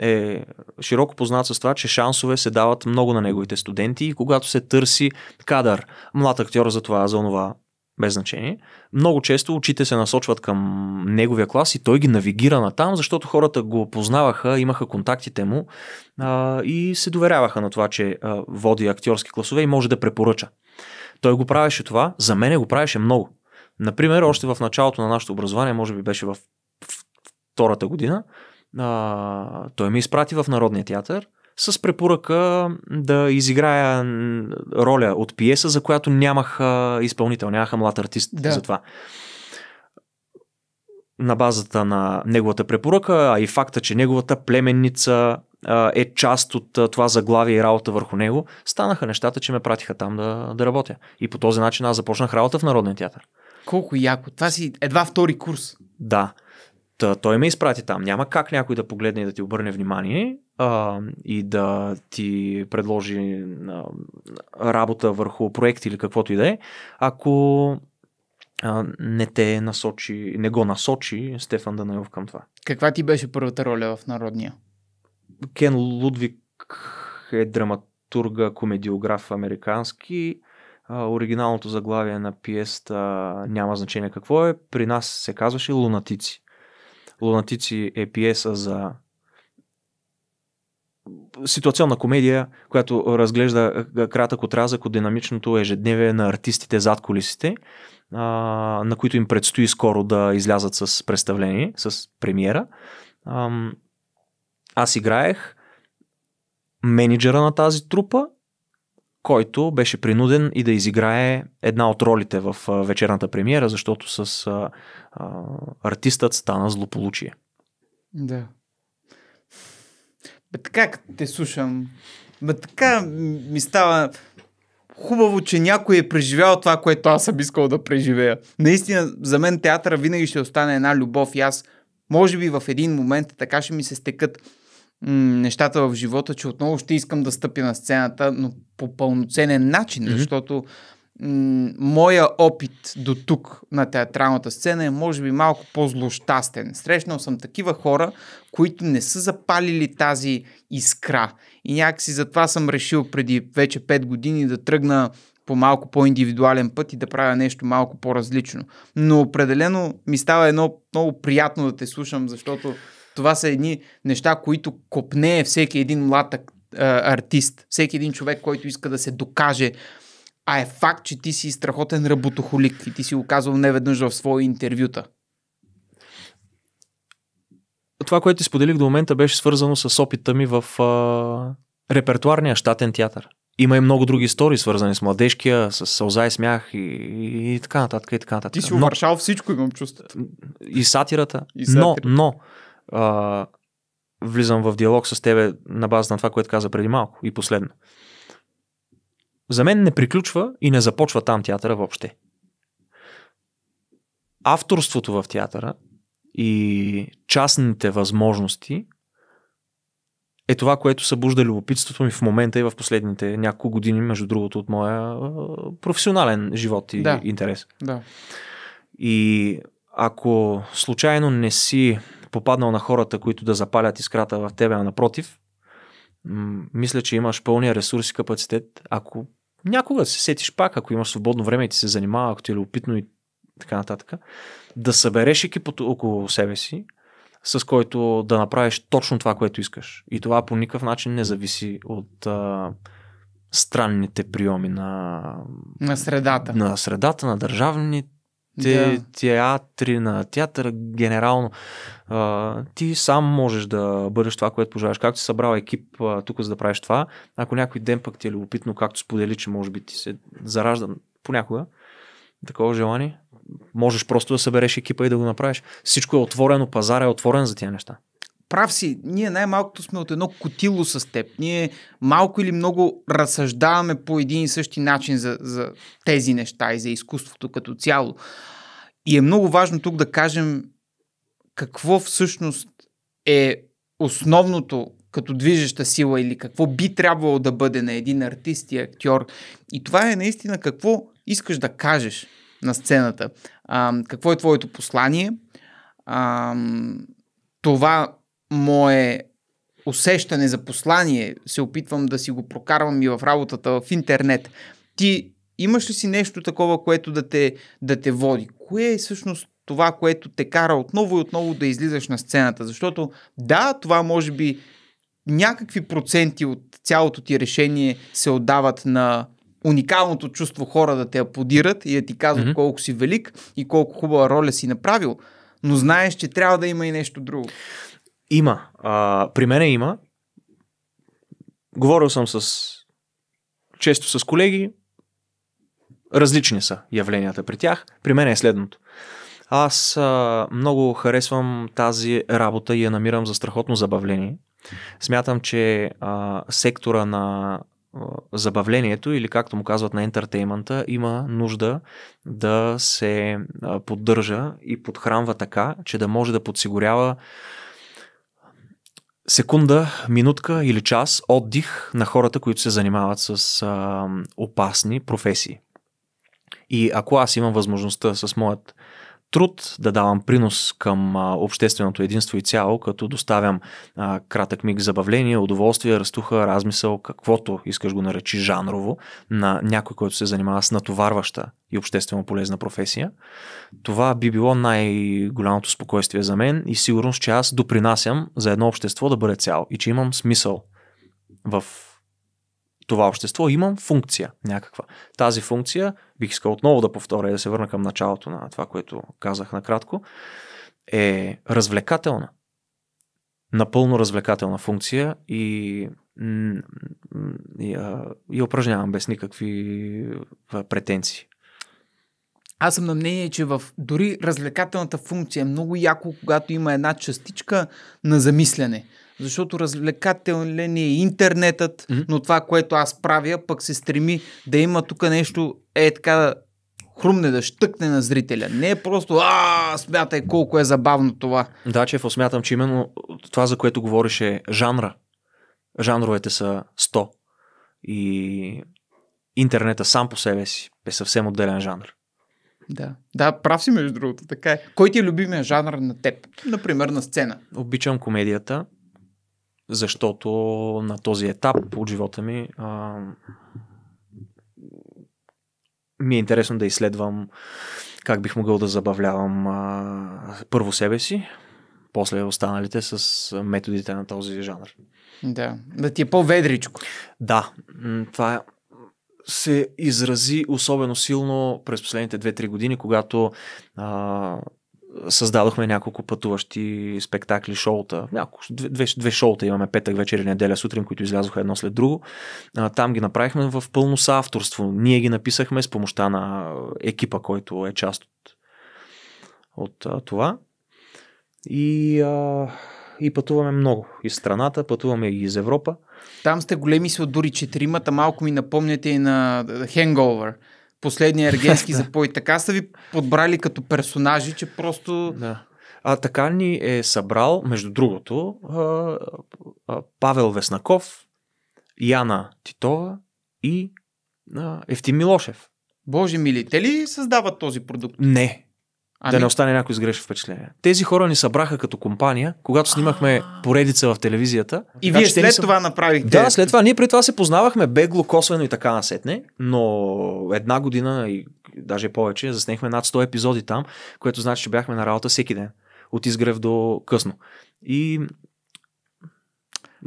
е широко познат с това, че шансове се дават много на неговите студенти и когато се търси кадър, млад актьор за това, за онова, без значение, много често очите се насочват към неговия клас и той ги навигира на там, защото хората го познаваха, имаха контактите му а, и се доверяваха на това, че а, води актьорски класове и може да препоръча. Той го правеше това, за мене го правеше много. Например, още в началото на нашето образование, може би беше в втората година, а, той ме изпрати в Народния театър с препоръка да изиграя роля от пиеса, за която нямах изпълнител, нямаха млад артист да. за това. На базата на неговата препоръка, а и факта, че неговата племенница а, е част от а, това заглавие и работа върху него, станаха нещата, че ме пратиха там да, да работя. И по този начин аз започнах работа в Народния театър. Колко яко. Това си едва втори курс. Да. Та, той ме изпрати там. Няма как някой да погледне и да ти обърне внимание а, и да ти предложи а, работа върху проект или каквото и да е, ако а, не те насочи, не го насочи Стефан Данайов към това. Каква ти беше първата роля в Народния? Кен Лудвик е драматурга, комедиограф американски. А, оригиналното заглавие на пиеста няма значение какво е. При нас се казваше Лунатици. Лунатици е пиеса за ситуационна комедия, която разглежда кратък отразък от динамичното ежедневие на артистите зад колисите, на които им предстои скоро да излязат с представление, с премиера. аз играех менеджера на тази трупа който беше принуден и да изиграе една от ролите в вечерната премиера, защото с а, а, артистът стана злополучие. Да. Бе така, те слушам, бе така ми става хубаво, че някой е преживял това, което аз съм искал да преживея. Наистина, за мен театъра винаги ще остане една любов и аз, може би в един момент така ще ми се стекат нещата в живота, че отново ще искам да стъпя на сцената, но по пълноценен начин, mm-hmm. защото моя опит до тук на театралната сцена е може би малко по-злощастен. Срещнал съм такива хора, които не са запалили тази искра. И някакси затова съм решил преди вече 5 години да тръгна по малко по-индивидуален път и да правя нещо малко по-различно. Но определено ми става едно много приятно да те слушам, защото това са едни неща, които копнее всеки един млад а, артист, всеки един човек, който иска да се докаже, а е факт, че ти си страхотен работохолик и ти си го казвал неведнъж в свои интервюта. Това, което ти споделих до момента, беше свързано с опита ми в а, репертуарния щатен театър. Има и много други истории, свързани с младежкия, с сълза и смях и, и, и така нататък. И така нататък. Ти си увършал но... всичко, имам чувство. И сатирата. И сатирата. Но, но а, влизам в диалог с тебе на база на това, което каза преди малко и последно. За мен не приключва и не започва там театъра въобще. Авторството в театъра и частните възможности е това, което събужда любопитството ми в момента и в последните няколко години, между другото, от моя професионален живот и да. интерес. Да. И ако случайно не си попаднал на хората, които да запалят искрата в тебе, а напротив, мисля, че имаш пълния ресурс и капацитет, ако някога се сетиш пак, ако имаш свободно време и ти се занимава, ако ти е любопитно и така нататък, да събереш екип около себе си, с който да направиш точно това, което искаш. И това по никакъв начин не зависи от а, странните приеми на, на средата. На средата, на държавните те, да. театри, на театъра, генерално. А, ти сам можеш да бъдеш това, което пожелаеш. Както си събрал екип а, тук за да правиш това, ако някой ден пък ти е любопитно, както сподели, че може би ти се заражда понякога, такова желание, можеш просто да събереш екипа и да го направиш. Всичко е отворено, пазара е отворен за тия неща прав си, ние най-малкото сме от едно котило с теб. Ние малко или много разсъждаваме по един и същи начин за, за тези неща и за изкуството като цяло. И е много важно тук да кажем какво всъщност е основното като движеща сила или какво би трябвало да бъде на един артист и актьор. И това е наистина какво искаш да кажеш на сцената. А, какво е твоето послание? А, това мое усещане за послание, се опитвам да си го прокарвам и в работата в интернет. Ти имаш ли си нещо такова, което да те, да те води? Кое е всъщност това, което те кара отново и отново да излизаш на сцената? Защото да, това може би някакви проценти от цялото ти решение се отдават на уникалното чувство хора да те аплодират и да ти казват mm-hmm. колко си велик и колко хубава роля си направил, но знаеш, че трябва да има и нещо друго. Има. А, при мене има. Говорил съм с често с колеги. Различни са явленията при тях. При мен е следното. Аз а, много харесвам тази работа и я намирам за страхотно забавление. Смятам, че а, сектора на забавлението или както му казват на ентертеймента, има нужда да се поддържа и подхранва така, че да може да подсигурява секунда, минутка или час отдих на хората, които се занимават с а, опасни професии. И ако аз имам възможността с моят труд да давам принос към а, общественото единство и цяло, като доставям а, кратък миг забавление, удоволствие, растуха, размисъл, каквото искаш го наречи жанрово, на някой, който се занимава с натоварваща и обществено полезна професия. Това би било най-голямото спокойствие за мен и сигурност, че аз допринасям за едно общество да бъде цяло и че имам смисъл в това общество имам функция някаква. Тази функция, бих искал отново да повторя и да се върна към началото на това, което казах накратко, е развлекателна. Напълно развлекателна функция и я, упражнявам без никакви претенции. Аз съм на мнение, че в дори развлекателната функция е много яко, когато има една частичка на замислене. Защото развлекателен е интернетът, mm-hmm. но това, което аз правя, пък се стреми да има тук нещо, е така да хрумне, да щъкне на зрителя. Не е просто, а, смятай колко е забавно това. Да, че смятам, че именно това, за което говореше жанра. Жанровете са 100. И интернета сам по себе си е съвсем отделен жанр. Да. Да, прав си между другото, така е. Кой ти е любимия жанр на теб? Например, на сцена. Обичам комедията защото на този етап от живота ми а, ми е интересно да изследвам как бих могъл да забавлявам а, първо себе си, после останалите с методите на този жанр. Да, да ти е по-ведричко. Да, това е се изрази особено силно през последните 2-3 години, когато а, създадохме няколко пътуващи спектакли, шоута. Няколко, две, две шоута имаме петък вечер и неделя сутрин, които излязоха едно след друго. А, там ги направихме в пълно съавторство. Ние ги написахме с помощта на екипа, който е част от, от а, това. И, а, и пътуваме много из страната, пътуваме и из Европа. Там сте големи се дори четиримата, малко ми напомняте и на Hangover последния Ергенски <laughs> запой. Така са ви подбрали като персонажи, че просто... Да. А така ни е събрал, между другото, а, а, Павел Веснаков, Яна Титова и а, Евтим Милошев. Боже мили, те ли създават този продукт? Не, Ами... Да не остане някой с грешно впечатление. Тези хора ни събраха като компания, когато снимахме поредица в телевизията. И вие след са... това направихте. Да, след това. Ние при това се познавахме бегло, косвено и така насетне, но една година и даже повече заснехме над 100 епизоди там, което значи, че бяхме на работа всеки ден. От изгрев до късно. И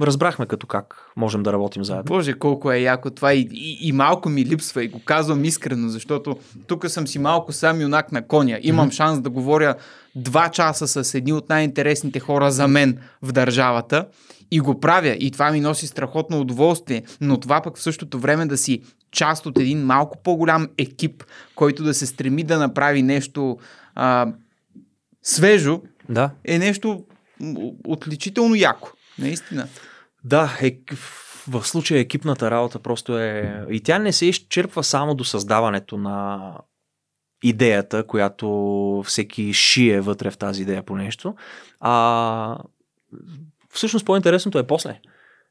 разбрахме като как можем да работим заедно. Боже, колко е яко това и, и, и малко ми липсва и го казвам искрено, защото тук съм си малко сам юнак на коня. Имам mm-hmm. шанс да говоря два часа с едни от най-интересните хора за мен в държавата и го правя и това ми носи страхотно удоволствие, но това пък в същото време да си част от един малко по-голям екип, който да се стреми да направи нещо а, свежо, да. е нещо отличително яко. Наистина. Да, е, в случая екипната работа просто е... И тя не се изчерпва само до създаването на идеята, която всеки шие вътре в тази идея по нещо. А всъщност по-интересното е после.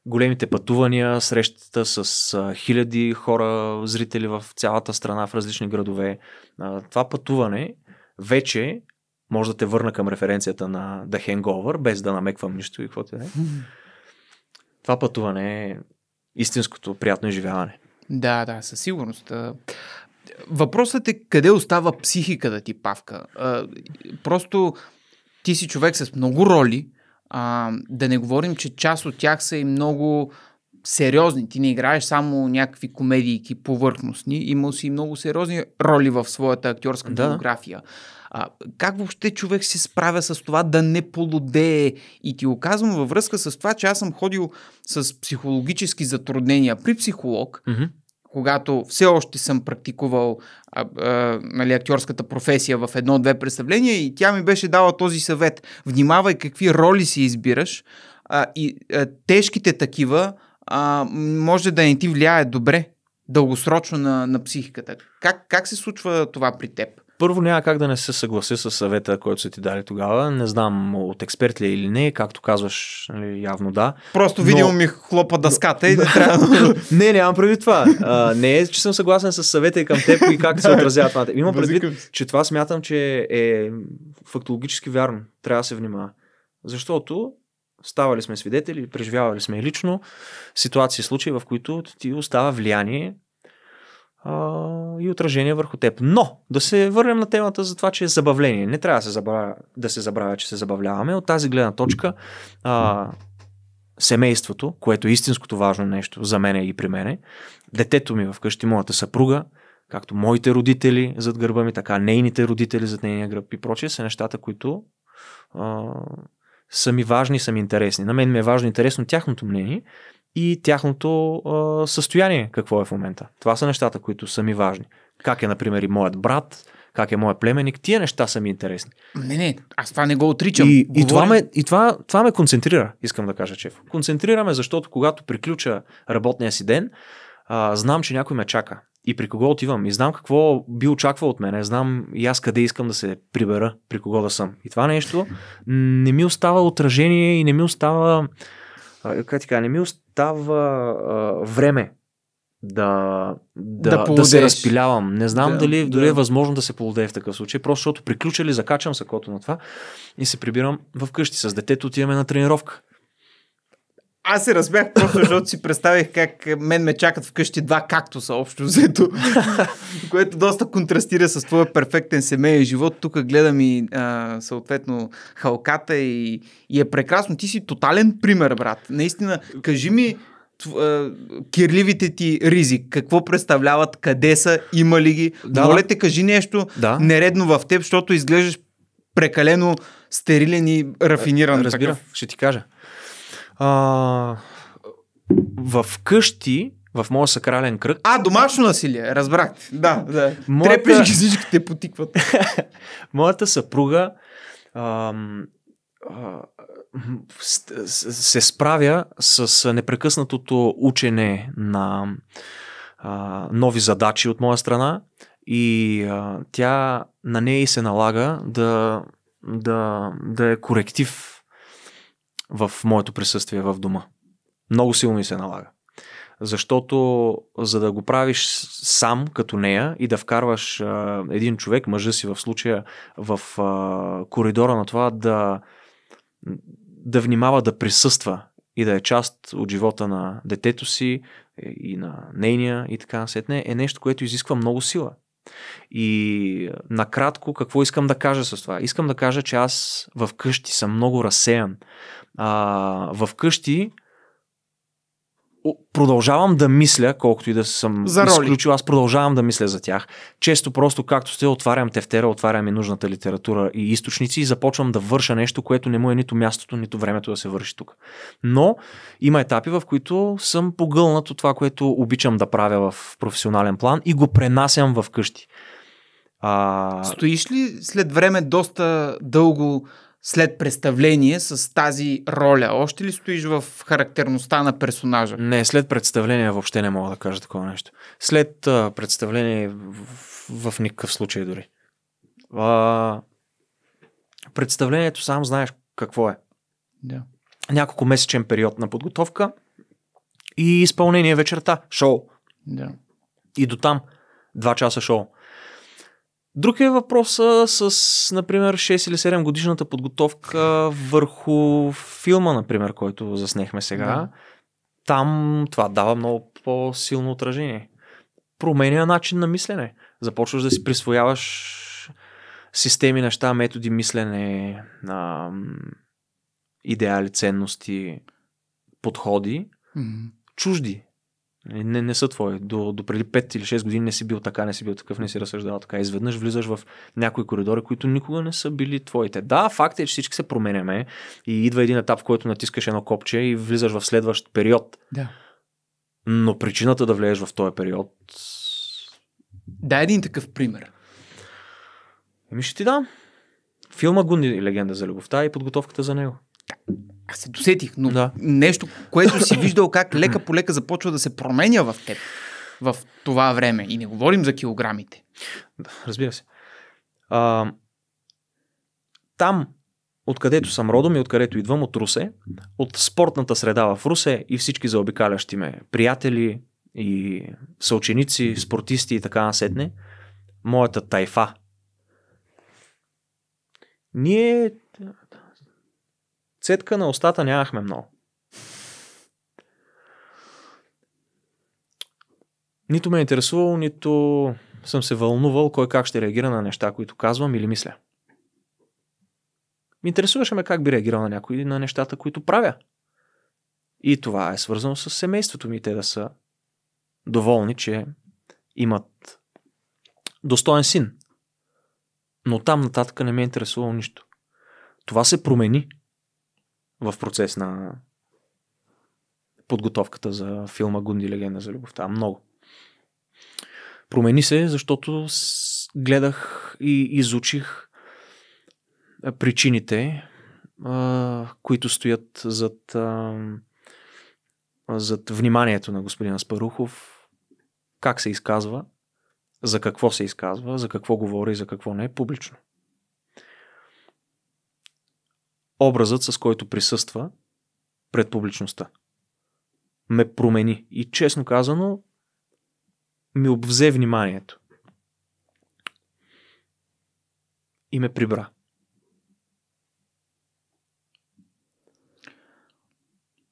Големите пътувания, срещата с а, хиляди хора, зрители в цялата страна, в различни градове. А, това пътуване вече може да те върна към референцията на The Hangover, без да намеквам нищо и каквото е. Това пътуване е истинското приятно изживяване. Да, да, със сигурност. Въпросът е къде остава психиката ти, Павка. Просто ти си човек с много роли, а, да не говорим, че част от тях са и много сериозни. Ти не играеш само някакви комедийки повърхностни, имал си много сериозни роли в своята актьорска да. биография. А, как въобще човек се справя с това да не полудее? И ти го казвам във връзка с това, че аз съм ходил с психологически затруднения при психолог, mm-hmm. когато все още съм практикувал а, а, нали, актьорската професия в едно-две представления и тя ми беше дала този съвет. Внимавай какви роли си избираш а, и а, тежките такива а, може да не ти влияе добре дългосрочно на, на психиката. Как, как се случва това при теб? Първо няма как да не се съгласи с съвета, който са ти дали тогава. Не знам от експерт ли е или не, както казваш, нали, явно да. Просто но... видимо ми хлопа дъската и да трябва. <laughs> не, нямам предвид това. А, не е, че съм съгласен с съвета и към теб и как се отразява това. Има предвид, че това смятам, че е фактологически вярно. Трябва да се внимава. Защото ставали сме свидетели, преживявали сме лично ситуации, случаи, в които ти остава влияние а, и отражение върху теб. Но да се върнем на темата за това, че е забавление. Не трябва да се забравя, да се забравя че се забавляваме. От тази гледна точка а, семейството, което е истинското важно нещо за мен и при мене, детето ми вкъщи, моята съпруга, както моите родители зад гърба ми, така нейните родители зад нейния гръб и прочие, са нещата, които а, са ми важни, са ми интересни. На мен ми е важно интересно тяхното мнение и тяхното а, състояние, какво е в момента. Това са нещата, които са ми важни. Как е, например, и моят брат, как е моят племенник, тия неща са ми интересни. Не, не, аз това не го отричам. И, Говорим... и, това, ме, и това, това ме концентрира, искам да кажа, Чеф. Концентрираме, защото когато приключа работния си ден, а, знам, че някой ме чака. И при кого отивам. И знам какво би очаквал от мене. Знам и аз къде искам да се прибера, при кого да съм. И това нещо не ми остава отражение и не ми остава как ти кажа, не ми остава а, време да, да, да, да се разпилявам. Не знам да, дали дори е да. е възможно да се полудее в такъв случай, просто защото приключа ли, закачам сакото на това и се прибирам вкъщи. С детето отиваме на тренировка аз се размях просто, защото си представих как мен ме чакат вкъщи два кактуса общо взето, <laughs> което доста контрастира с твоя перфектен семейен живот. Тук гледам и а, съответно халката и, и е прекрасно. Ти си тотален пример, брат. Наистина, кажи ми кирливите ти ризи, какво представляват, къде са, има ли ги. Да, Моля те, кажи нещо да. нередно в теб, защото изглеждаш прекалено стерилен и рафиниран. Разбира, такъв. ще ти кажа. А, в къщи, в моя сакрален кръг. А, домашно насилие, Разбрах. Да, да. Моята... Трепеш ги всички те потикват. <laughs> Моята съпруга ам, а, се справя с непрекъснатото учене на а, нови задачи от моя страна и а, тя на нея и се налага да, да, да е коректив в моето присъствие в дома. Много силно ми се налага. Защото за да го правиш сам като нея и да вкарваш а, един човек, мъжа си в случая, в а, коридора на това да, да внимава, да присъства и да е част от живота на детето си е, и на нейния и така насетне, е нещо, което изисква много сила. И накратко, какво искам да кажа с това? Искам да кажа, че аз в къщи съм много разсеян а, вкъщи продължавам да мисля, колкото и да съм за изключил, аз продължавам да мисля за тях. Често просто, както сте, отварям тефтера, отварям и нужната литература и източници и започвам да върша нещо, което не му е нито мястото, нито времето да се върши тук. Но има етапи, в които съм погълнат от това, което обичам да правя в професионален план и го пренасям в къщи. А... Стоиш ли след време доста дълго след представление с тази роля? Още ли стоиш в характерността на персонажа? Не, след представление въобще не мога да кажа такова нещо. След а, представление в, в никакъв случай дори. А, представлението сам знаеш какво е. Да. Няколко месечен период на подготовка и изпълнение вечерта, шоу. Да. И до там. Два часа шоу. Друг е въпроса с, например, 6 или 7 годишната подготовка върху филма, например, който заснехме сега. Да. Там това дава много по-силно отражение. Променя начин на мислене. Започваш да си присвояваш системи, неща, методи, мислене, идеали, ценности, подходи, mm-hmm. чужди. Нали, не, не са твои. До, до преди 5 или 6 години не си бил така, не си бил такъв, не си разсъждавал така. Изведнъж влизаш в някои коридори, които никога не са били твоите. Да, факт е, че всички се променяме и идва един етап, в който натискаш едно копче и влизаш в следващ период. Да. Но причината да влезеш в този период... Да, един такъв пример. Еми ще ти дам. Филма Гунди легенда за любовта и подготовката за него аз се досетих, но да. нещо, което си <coughs> виждал как лека по лека започва да се променя в теб в това време. И не говорим за килограмите. Да, разбира се. А, там, откъдето съм родом и откъдето идвам, от Русе, от спортната среда в Русе и всички заобикалящи ме приятели и съученици, спортисти и така насетне, моята тайфа. Ние Цетка на устата нямахме много. Нито ме е интересувал, нито съм се вълнувал кой как ще реагира на неща, които казвам или мисля. Интересуваше ме как би реагирал на някои на нещата, които правя. И това е свързано с семейството ми. Те да са доволни, че имат достоен син. Но там нататък не ме е интересувало нищо. Това се промени в процес на подготовката за филма Гунди легенда за любовта. Много. Промени се, защото гледах и изучих причините, които стоят зад, зад вниманието на господин Аспарухов, как се изказва, за какво се изказва, за какво говори и за какво не е публично. образът, с който присъства пред публичността. Ме промени и честно казано ми обзе вниманието. И ме прибра.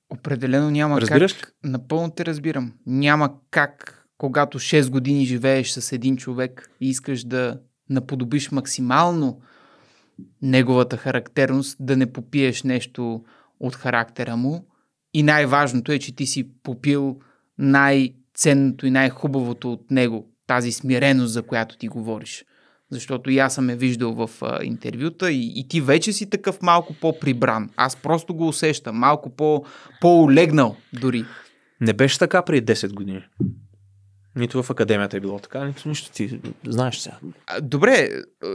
Определено няма Разбираш? как. Напълно те разбирам. Няма как, когато 6 години живееш с един човек и искаш да наподобиш максимално неговата характерност, да не попиеш нещо от характера му. И най-важното е, че ти си попил най-ценното и най-хубавото от него, тази смиреност, за която ти говориш. Защото и аз съм я виждал в а, интервюта и, и ти вече си такъв малко по-прибран. Аз просто го усещам, малко по, по-олегнал дори. Не беше така преди 10 години. Нито в академията е било така, нито нищо ти знаеш сега. Добре,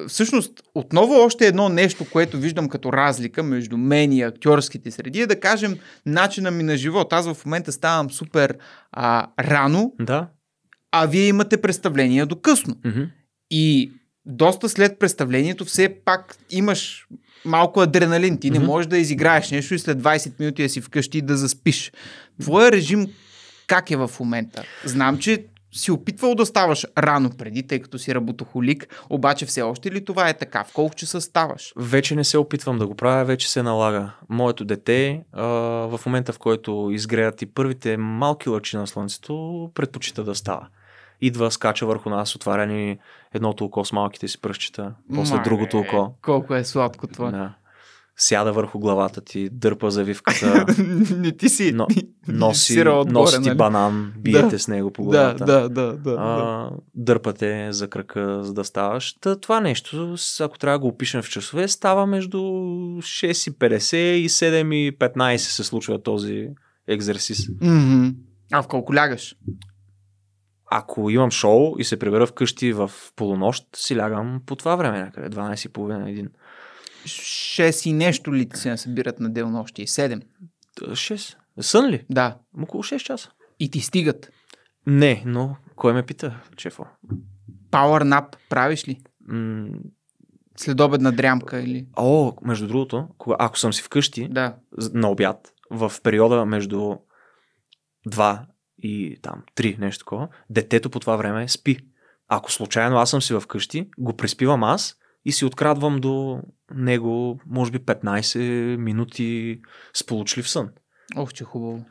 всъщност отново още едно нещо, което виждам като разлика между мен и актьорските среди е да кажем начина ми на живот. Аз в момента ставам супер а, рано, да. а вие имате представление до късно. Mm-hmm. И доста след представлението все пак имаш малко адреналин. Ти mm-hmm. не можеш да изиграеш нещо и след 20 минути да си вкъщи и да заспиш. Твоя режим как е в момента? Знам, че си опитвал да ставаш рано преди, тъй като си работохолик, обаче все още ли това е така? В колко часа ставаш? Вече не се опитвам да го правя, вече се налага. Моето дете, а, в момента в който изгреят и първите малки лъчи на слънцето, предпочита да става. Идва, скача върху нас, отваря ни едното око с малките си пръщчета, после другото е, око. Колко е сладко това. Да сяда върху главата ти, дърпа завивката. <laughs> не ти си. Но, <laughs> носи, отборе, носи ти нали? банан, биете да, с него по главата. Да, да, да. да, а, дърпате за крака, за да ставаш. Та, това нещо, ако трябва да го опишем в часове, става между 6.50 и 7.15 се случва този екзерсис. Mm-hmm. А в колко лягаш? Ако имам шоу и се прибера вкъщи в полунощ, си лягам по това време някъде, 12.30-1. 6 и нещо ли се събират на делно още? 7? 6. Е, Сън ли? Да. Около 6 часа. И ти стигат? Не, но кой ме пита, чефо? Power nap правиш ли? М- Следобедна дрямка или? О, между другото, кога, ако съм си вкъщи да. на обяд, в периода между 2 и там 3, нещо такова, детето по това време спи. Ако случайно аз съм си вкъщи, го преспивам аз и си открадвам до него, може би 15 минути сполучлив сън. Ох, че хубаво.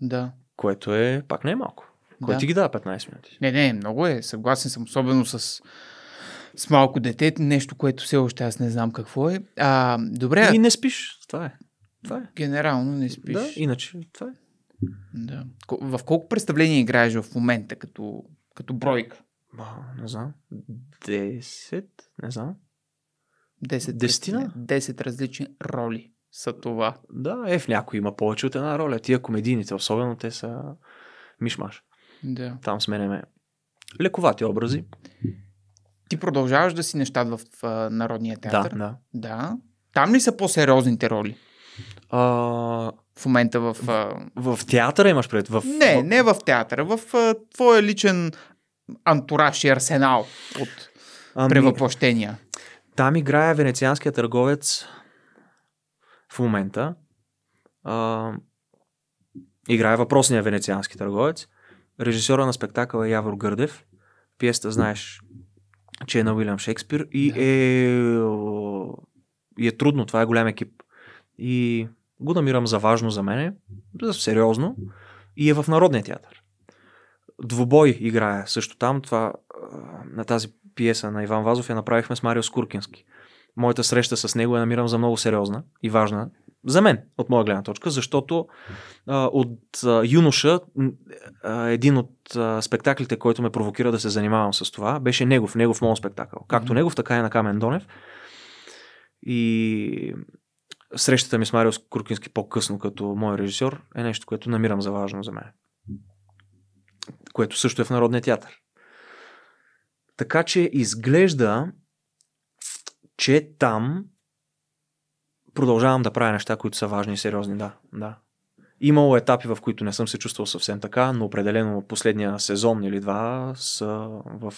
Да. Което е пак не е малко. Кой да. ти ги дава 15 минути? Не, не, много е. Съгласен съм, особено с с малко дете, нещо, което все още аз не знам какво е. А, добре. И не спиш. Това е. Това е. Генерално не спиш. Да, иначе това е. Да. В колко представление играеш в момента като, като бройка? Мало, не знам. 10, не знам. 10, Десетина? 10 различни роли са това. Да, е, в някой има повече от една роля. Тия комедийните, особено те са мишмаш. Да. Там сменяме лековати образи. Ти продължаваш да си нещат в, в Народния театър. Да, да. да. Там ли са по-сериозните роли? А... В момента в... В, в театъра имаш пред? В... Не, не в театъра. В твоя личен антураж и арсенал от ами, превъплъщения. Там играе венецианския търговец в момента. А, играе въпросния венециански търговец. Режисьора на спектакъла е Явор Гърдев. Пиеста знаеш, че е на Уилям Шекспир и да. е, е трудно. Това е голям екип. И го намирам за важно за мене, за сериозно. И е в Народния театър. Двубой играе също там. Това, на тази пиеса на Иван Вазов я направихме с Марио Скуркински. Моята среща с него я намирам за много сериозна и важна. За мен, от моя гледна точка, защото а, от а, юноша а, един от а, спектаклите, който ме провокира да се занимавам с това, беше негов, негов моят спектакъл. Както негов, така и на Камен Донев. И срещата ми с Марио Куркински по-късно като мой режисьор е нещо, което намирам за важно за мен което също е в Народния театър. Така че изглежда, че там продължавам да правя неща, които са важни и сериозни, да. да. Имало етапи, в които не съм се чувствал съвсем така, но определено последния сезон или два са в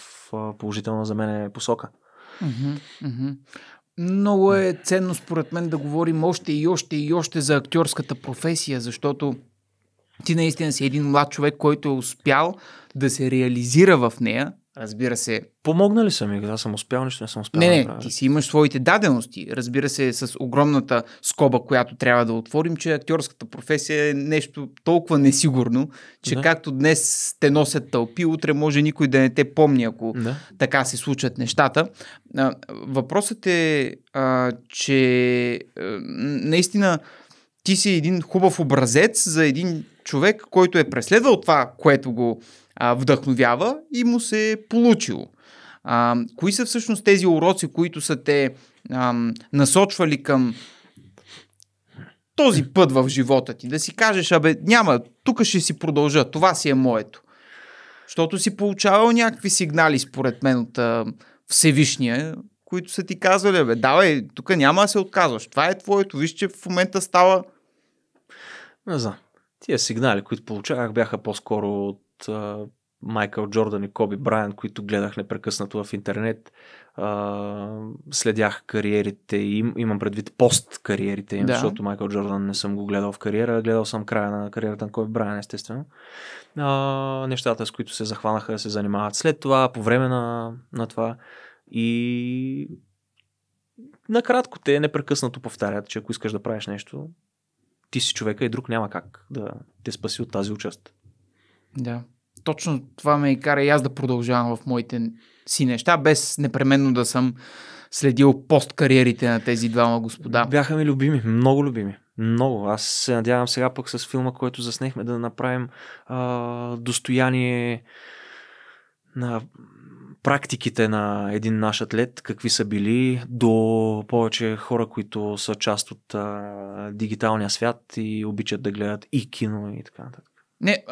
положителна за мен посока. Много е ценно според мен да говорим още и още и още за актьорската професия, защото ти наистина си един млад човек, който е успял да се реализира в нея, разбира се. помогна ли съм ми, аз съм успял, нищо не съм успял. Не, не, да ти си имаш своите дадености. Разбира се, с огромната скоба, която трябва да отворим, че актьорската професия е нещо толкова несигурно, че да. както днес те носят тълпи, утре може никой да не те помни, ако да. така се случат нещата. Въпросът е, че наистина ти си един хубав образец за един човек, който е преследвал това, което го а, вдъхновява и му се е получило. А, кои са всъщност тези уроци, които са те а, насочвали към този път в живота ти? Да си кажеш, абе, няма, тук ще си продължа, това си е моето. Защото си получавал някакви сигнали, според мен, от а, Всевишния, които са ти казвали, бе, давай, тук няма да се отказваш. Това е твоето, виж, че в момента става... Не знам. Тия сигнали, които получавах, бяха по-скоро от а, Майкъл Джордан и Коби Брайан, които гледах непрекъснато в интернет. А, следях кариерите им, имам предвид пост кариерите им, да. защото Майкъл Джордан не съм го гледал в кариера, гледал съм края на кариерата на Коби Брайан, естествено. А, нещата, с които се захванаха, се занимават след това, по време на, на това. И накратко те непрекъснато повтарят, че ако искаш да правиш нещо, ти си човека и друг няма как да те спаси от тази участ. Да. Точно това ме и кара и аз да продължавам в моите си неща, без непременно да съм следил посткариерите на тези двама господа. Бяха ми любими, много любими. Много. Аз се надявам сега пък с филма, който заснехме, да направим а, достояние на практиките на един наш атлет, какви са били, до повече хора, които са част от а, дигиталния свят и обичат да гледат и кино и така нататък. Не,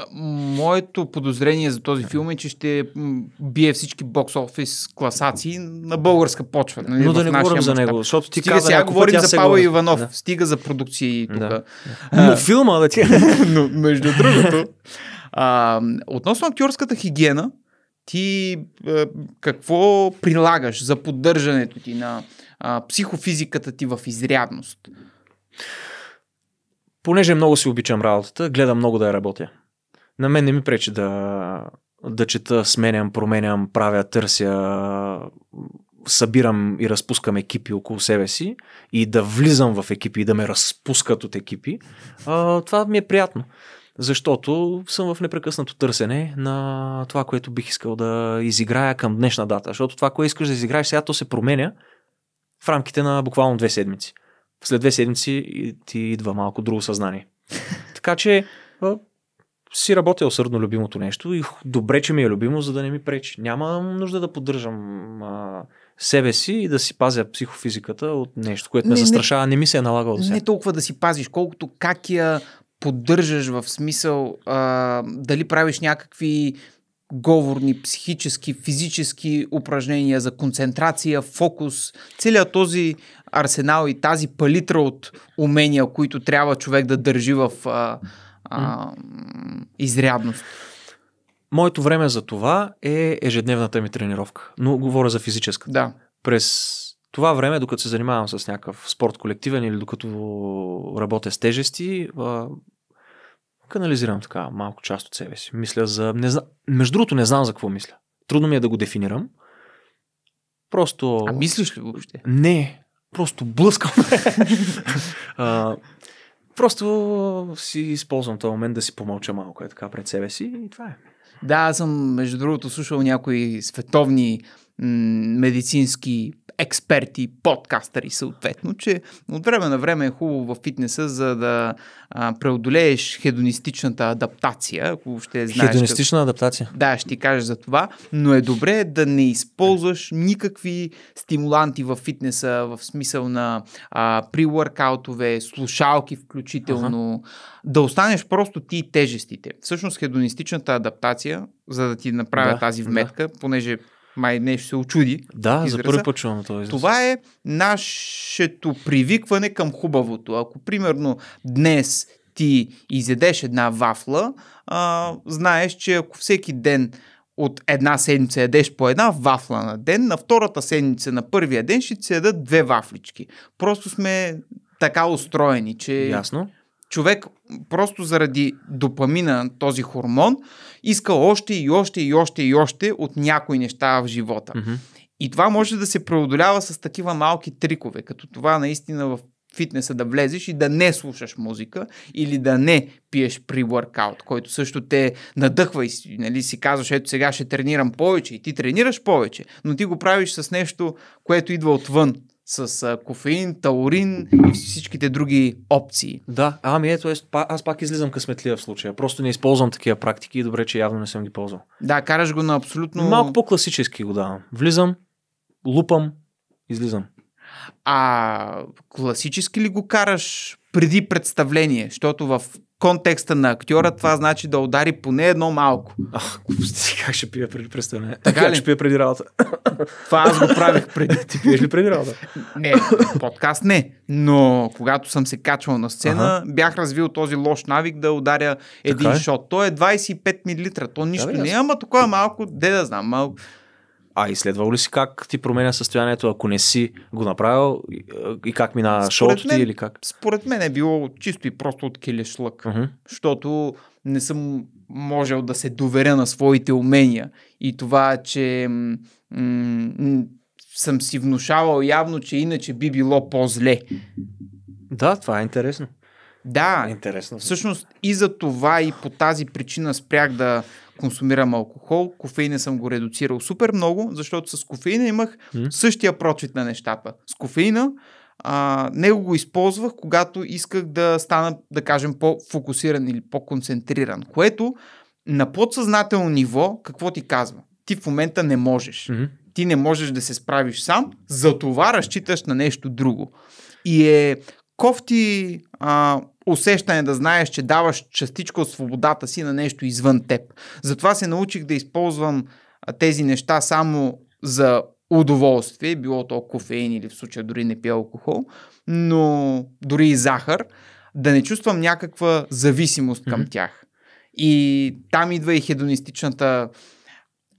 моето подозрение за този филм е, че ще бие всички бокс офис класации на българска почва. Нали, Но да не говорим за него, защото ти Стига каза, сега говорим за Павел Иванов. Да. Стига за продукции тук. Да. А, Но филма да ти... <laughs> Но, между другото, а, относно актьорската хигиена, ти е, какво прилагаш за поддържането ти на а, психофизиката ти в изрядност? Понеже много си обичам работата, гледам много да я работя. На мен не ми пречи да, да чета, сменям, променям, правя, търся, събирам и разпускам екипи около себе си и да влизам в екипи и да ме разпускат от екипи, а, това ми е приятно защото съм в непрекъснато търсене на това, което бих искал да изиграя към днешна дата. Защото това, което искаш да изиграеш сега, то се променя в рамките на буквално две седмици. След две седмици ти идва малко друго съзнание. <laughs> така че си работя усърдно любимото нещо и добре, че ми е любимо, за да не ми пречи. Няма нужда да поддържам а, себе си и да си пазя психофизиката от нещо, което не, ме застрашава. Не, не ми се е налагало. Не толкова да си пазиш, колкото как я поддържаш в смисъл а, дали правиш някакви говорни, психически, физически упражнения за концентрация, фокус, целият този арсенал и тази палитра от умения, които трябва човек да държи в а, а, изрядност. Моето време за това е ежедневната ми тренировка, но говоря за физическа. Да. През това време, докато се занимавам с някакъв спорт колективен или докато работя с тежести, а, канализирам така малко част от себе си. Мисля за... Не зна... Между другото не знам за какво мисля. Трудно ми е да го дефинирам. Просто... А мислиш ли въобще? Не. Просто блъскам. <laughs> а, просто си използвам този момент да си помълча малко е така пред себе си и това е. Да, аз съм, между другото, слушал някои световни медицински експерти, подкастъри съответно, че от време на време е хубаво в фитнеса, за да а, преодолееш хедонистичната адаптация, ако ще знаеш. Хедонистична как... адаптация. Да, ще ти кажа за това, но е добре да не използваш никакви стимуланти в фитнеса, в смисъл на а, при-workoutове, слушалки включително, ага. да останеш просто ти и тежестите. Всъщност хедонистичната адаптация, за да ти направя да, тази вметка, да. понеже май нещо се очуди. Да, израза. за първи път чувам това израз. Това е нашето привикване към хубавото. Ако примерно днес ти изедеш една вафла, а, знаеш, че ако всеки ден от една седмица ядеш по една вафла на ден, на втората седмица, на първия ден ще ти ядат две вафлички. Просто сме така устроени, че... Ясно човек просто заради допамина, този хормон, иска още и още и още и още от някои неща в живота. Mm-hmm. И това може да се преодолява с такива малки трикове, като това наистина в фитнеса да влезеш и да не слушаш музика или да не пиеш при воркаут, който също те надъхва и нали, си казваш, ето сега ще тренирам повече и ти тренираш повече, но ти го правиш с нещо, което идва отвън, с а, кофеин, таурин и всичките други опции. Да, ами ето, аз пак излизам късметлия в случая. Просто не използвам такива практики и добре, че явно не съм ги ползвал. Да, караш го на абсолютно... Малко по-класически го давам. Влизам, лупам, излизам. А класически ли го караш преди представление? Защото в контекста на актьора, това значи да удари поне едно малко. Ах, как ще пия преди представяне? Така как ли? ще пия преди работа? Това аз го правих преди. Ти пиеш ли преди работа? Не, подкаст не. Но когато съм се качвал на сцена, ага. бях развил този лош навик да ударя един така е? шот. Той е 25 мл. То нищо да, бе, не е, ама такова малко, де да знам, малко. А изследвал ли си как ти променя състоянието, ако не си го направил и как мина според шоуто мен, ти или как? Според мен е било чисто и просто от келешлък, uh-huh. защото не съм можел да се доверя на своите умения и това, че м- м- съм си внушавал явно, че иначе би било по-зле. Да, това е интересно. Да, интересно. всъщност и за това и по тази причина спрях да консумирам алкохол, кофеина съм го редуцирал супер много, защото с кофеина имах mm. същия прочит на нещата. С кофеина а, него го използвах, когато исках да стана, да кажем, по-фокусиран или по-концентриран, което на подсъзнателно ниво, какво ти казва? Ти в момента не можеш. Mm-hmm. Ти не можеш да се справиш сам, затова разчиташ на нещо друго. И е кофти а, усещане да знаеш, че даваш частичка от свободата си на нещо извън теб. Затова се научих да използвам тези неща само за удоволствие, било то кофеин или в случая дори не пия алкохол, но дори и захар, да не чувствам някаква зависимост към mm-hmm. тях. И там идва и хедонистичната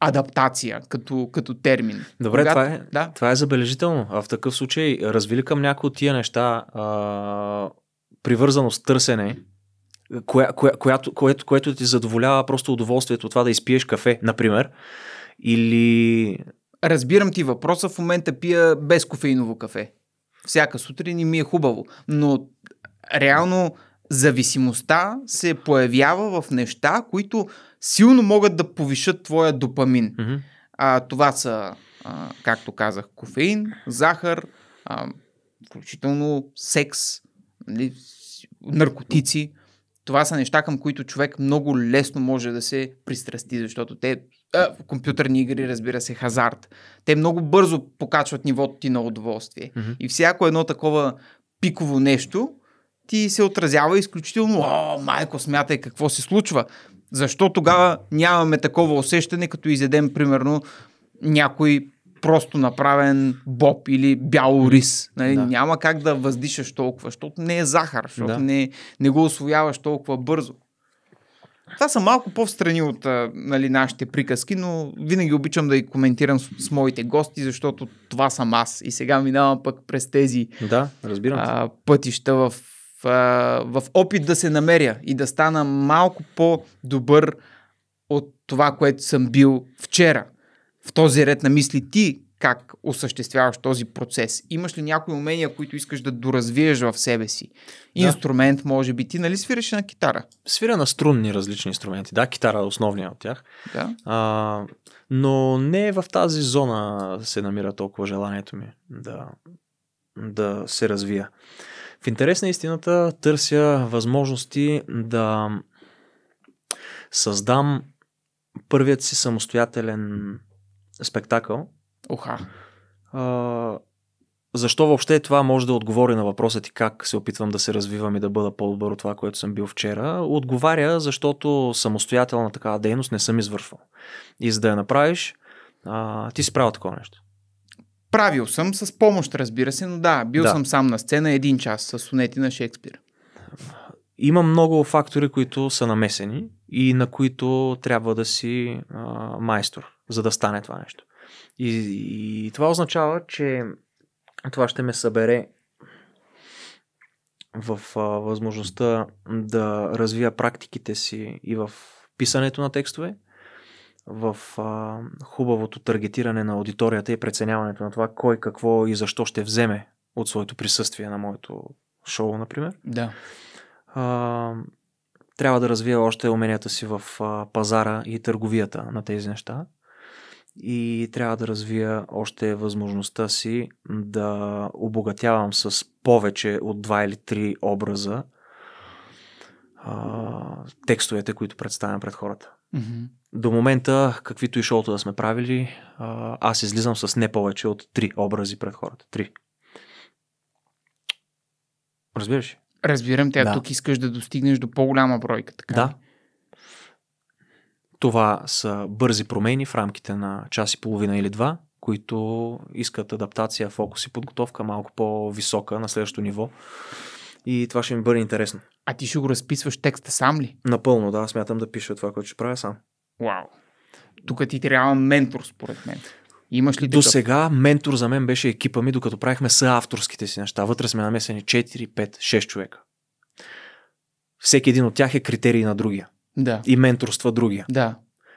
адаптация като, като термин. Добре, Когато... това, е, да? това е забележително. А в такъв случай, развили към някои от тия неща а привързаност, търсене, коя, коя, която, което, което ти задоволява просто удоволствието от това да изпиеш кафе, например, или... Разбирам ти въпроса, в момента пия без кофеиново кафе. Всяка сутрин и ми е хубаво, но реално зависимостта се появява в неща, които силно могат да повишат твоя допамин. Mm-hmm. А, това са, а, както казах, кофеин, захар, а, включително секс, нали, наркотици. Това са неща, към които човек много лесно може да се пристрасти, защото те а, компютърни игри, разбира се, хазарт. Те много бързо покачват нивото ти на удоволствие. Mm-hmm. И всяко едно такова пиково нещо ти се отразява изключително. О, майко, смятай какво се случва. Защо тогава нямаме такова усещане, като изедем, примерно, някой просто направен боб или бял рис. Нали? Да. Няма как да въздишаш толкова, защото не е захар, защото да. не, не го освояваш толкова бързо. Това са малко по-встрани от нали, нашите приказки, но винаги обичам да и коментирам с, с моите гости, защото това съм аз. И сега минавам пък през тези да, разбирам. А, пътища в, а, в опит да се намеря и да стана малко по-добър от това, което съм бил вчера в този ред на мисли ти как осъществяваш този процес? Имаш ли някои умения, които искаш да доразвиеш в себе си? Инструмент, да. може би. Ти нали свираш на китара? Свира на струнни различни инструменти. Да, китара е основния от тях. Да. А, но не в тази зона се намира толкова желанието ми да, да се развия. В интерес на истината търся възможности да създам първият си самостоятелен спектакъл. Оха. А, защо въобще това може да отговори на въпроса ти как се опитвам да се развивам и да бъда по-добър от това, което съм бил вчера? Отговаря, защото самостоятелна такава дейност не съм извършвал. И за да я направиш, а, ти си правил такова нещо. Правил съм с помощ, разбира се, но да, бил да. съм сам на сцена един час с сонети на Шекспир. Има много фактори, които са намесени и на които трябва да си а, майстор, за да стане това нещо. И, и това означава, че това ще ме събере в а, възможността да развия практиките си и в писането на текстове, в а, хубавото таргетиране на аудиторията и преценяването на това кой какво и защо ще вземе от своето присъствие на моето шоу, например. Да а, трябва да развия още уменията си в а, пазара и търговията на тези неща. И трябва да развия още възможността си да обогатявам с повече от два или три образа а, текстовете, които представям пред хората. Mm-hmm. До момента, каквито и шоуто да сме правили, а, аз излизам с не повече от три образи пред хората. Три. Разбираш? ли? Разбирам те, да. тук искаш да достигнеш до по-голяма бройка, така Да. Това са бързи промени в рамките на час и половина или два, които искат адаптация, фокус и подготовка малко по-висока на следващото ниво. И това ще ми бъде интересно. А ти ще го разписваш текста сам ли? Напълно, да. Смятам да пиша това, което ще правя сам. Вау. Тук ти трябва ментор, според мен. Имаш ли До такъв? сега ментор за мен беше екипа ми, докато правихме са-авторските си неща. Вътре сме намесени 4, 5, 6 човека. Всеки един от тях е критерий на другия. Да. И менторства другия. Да.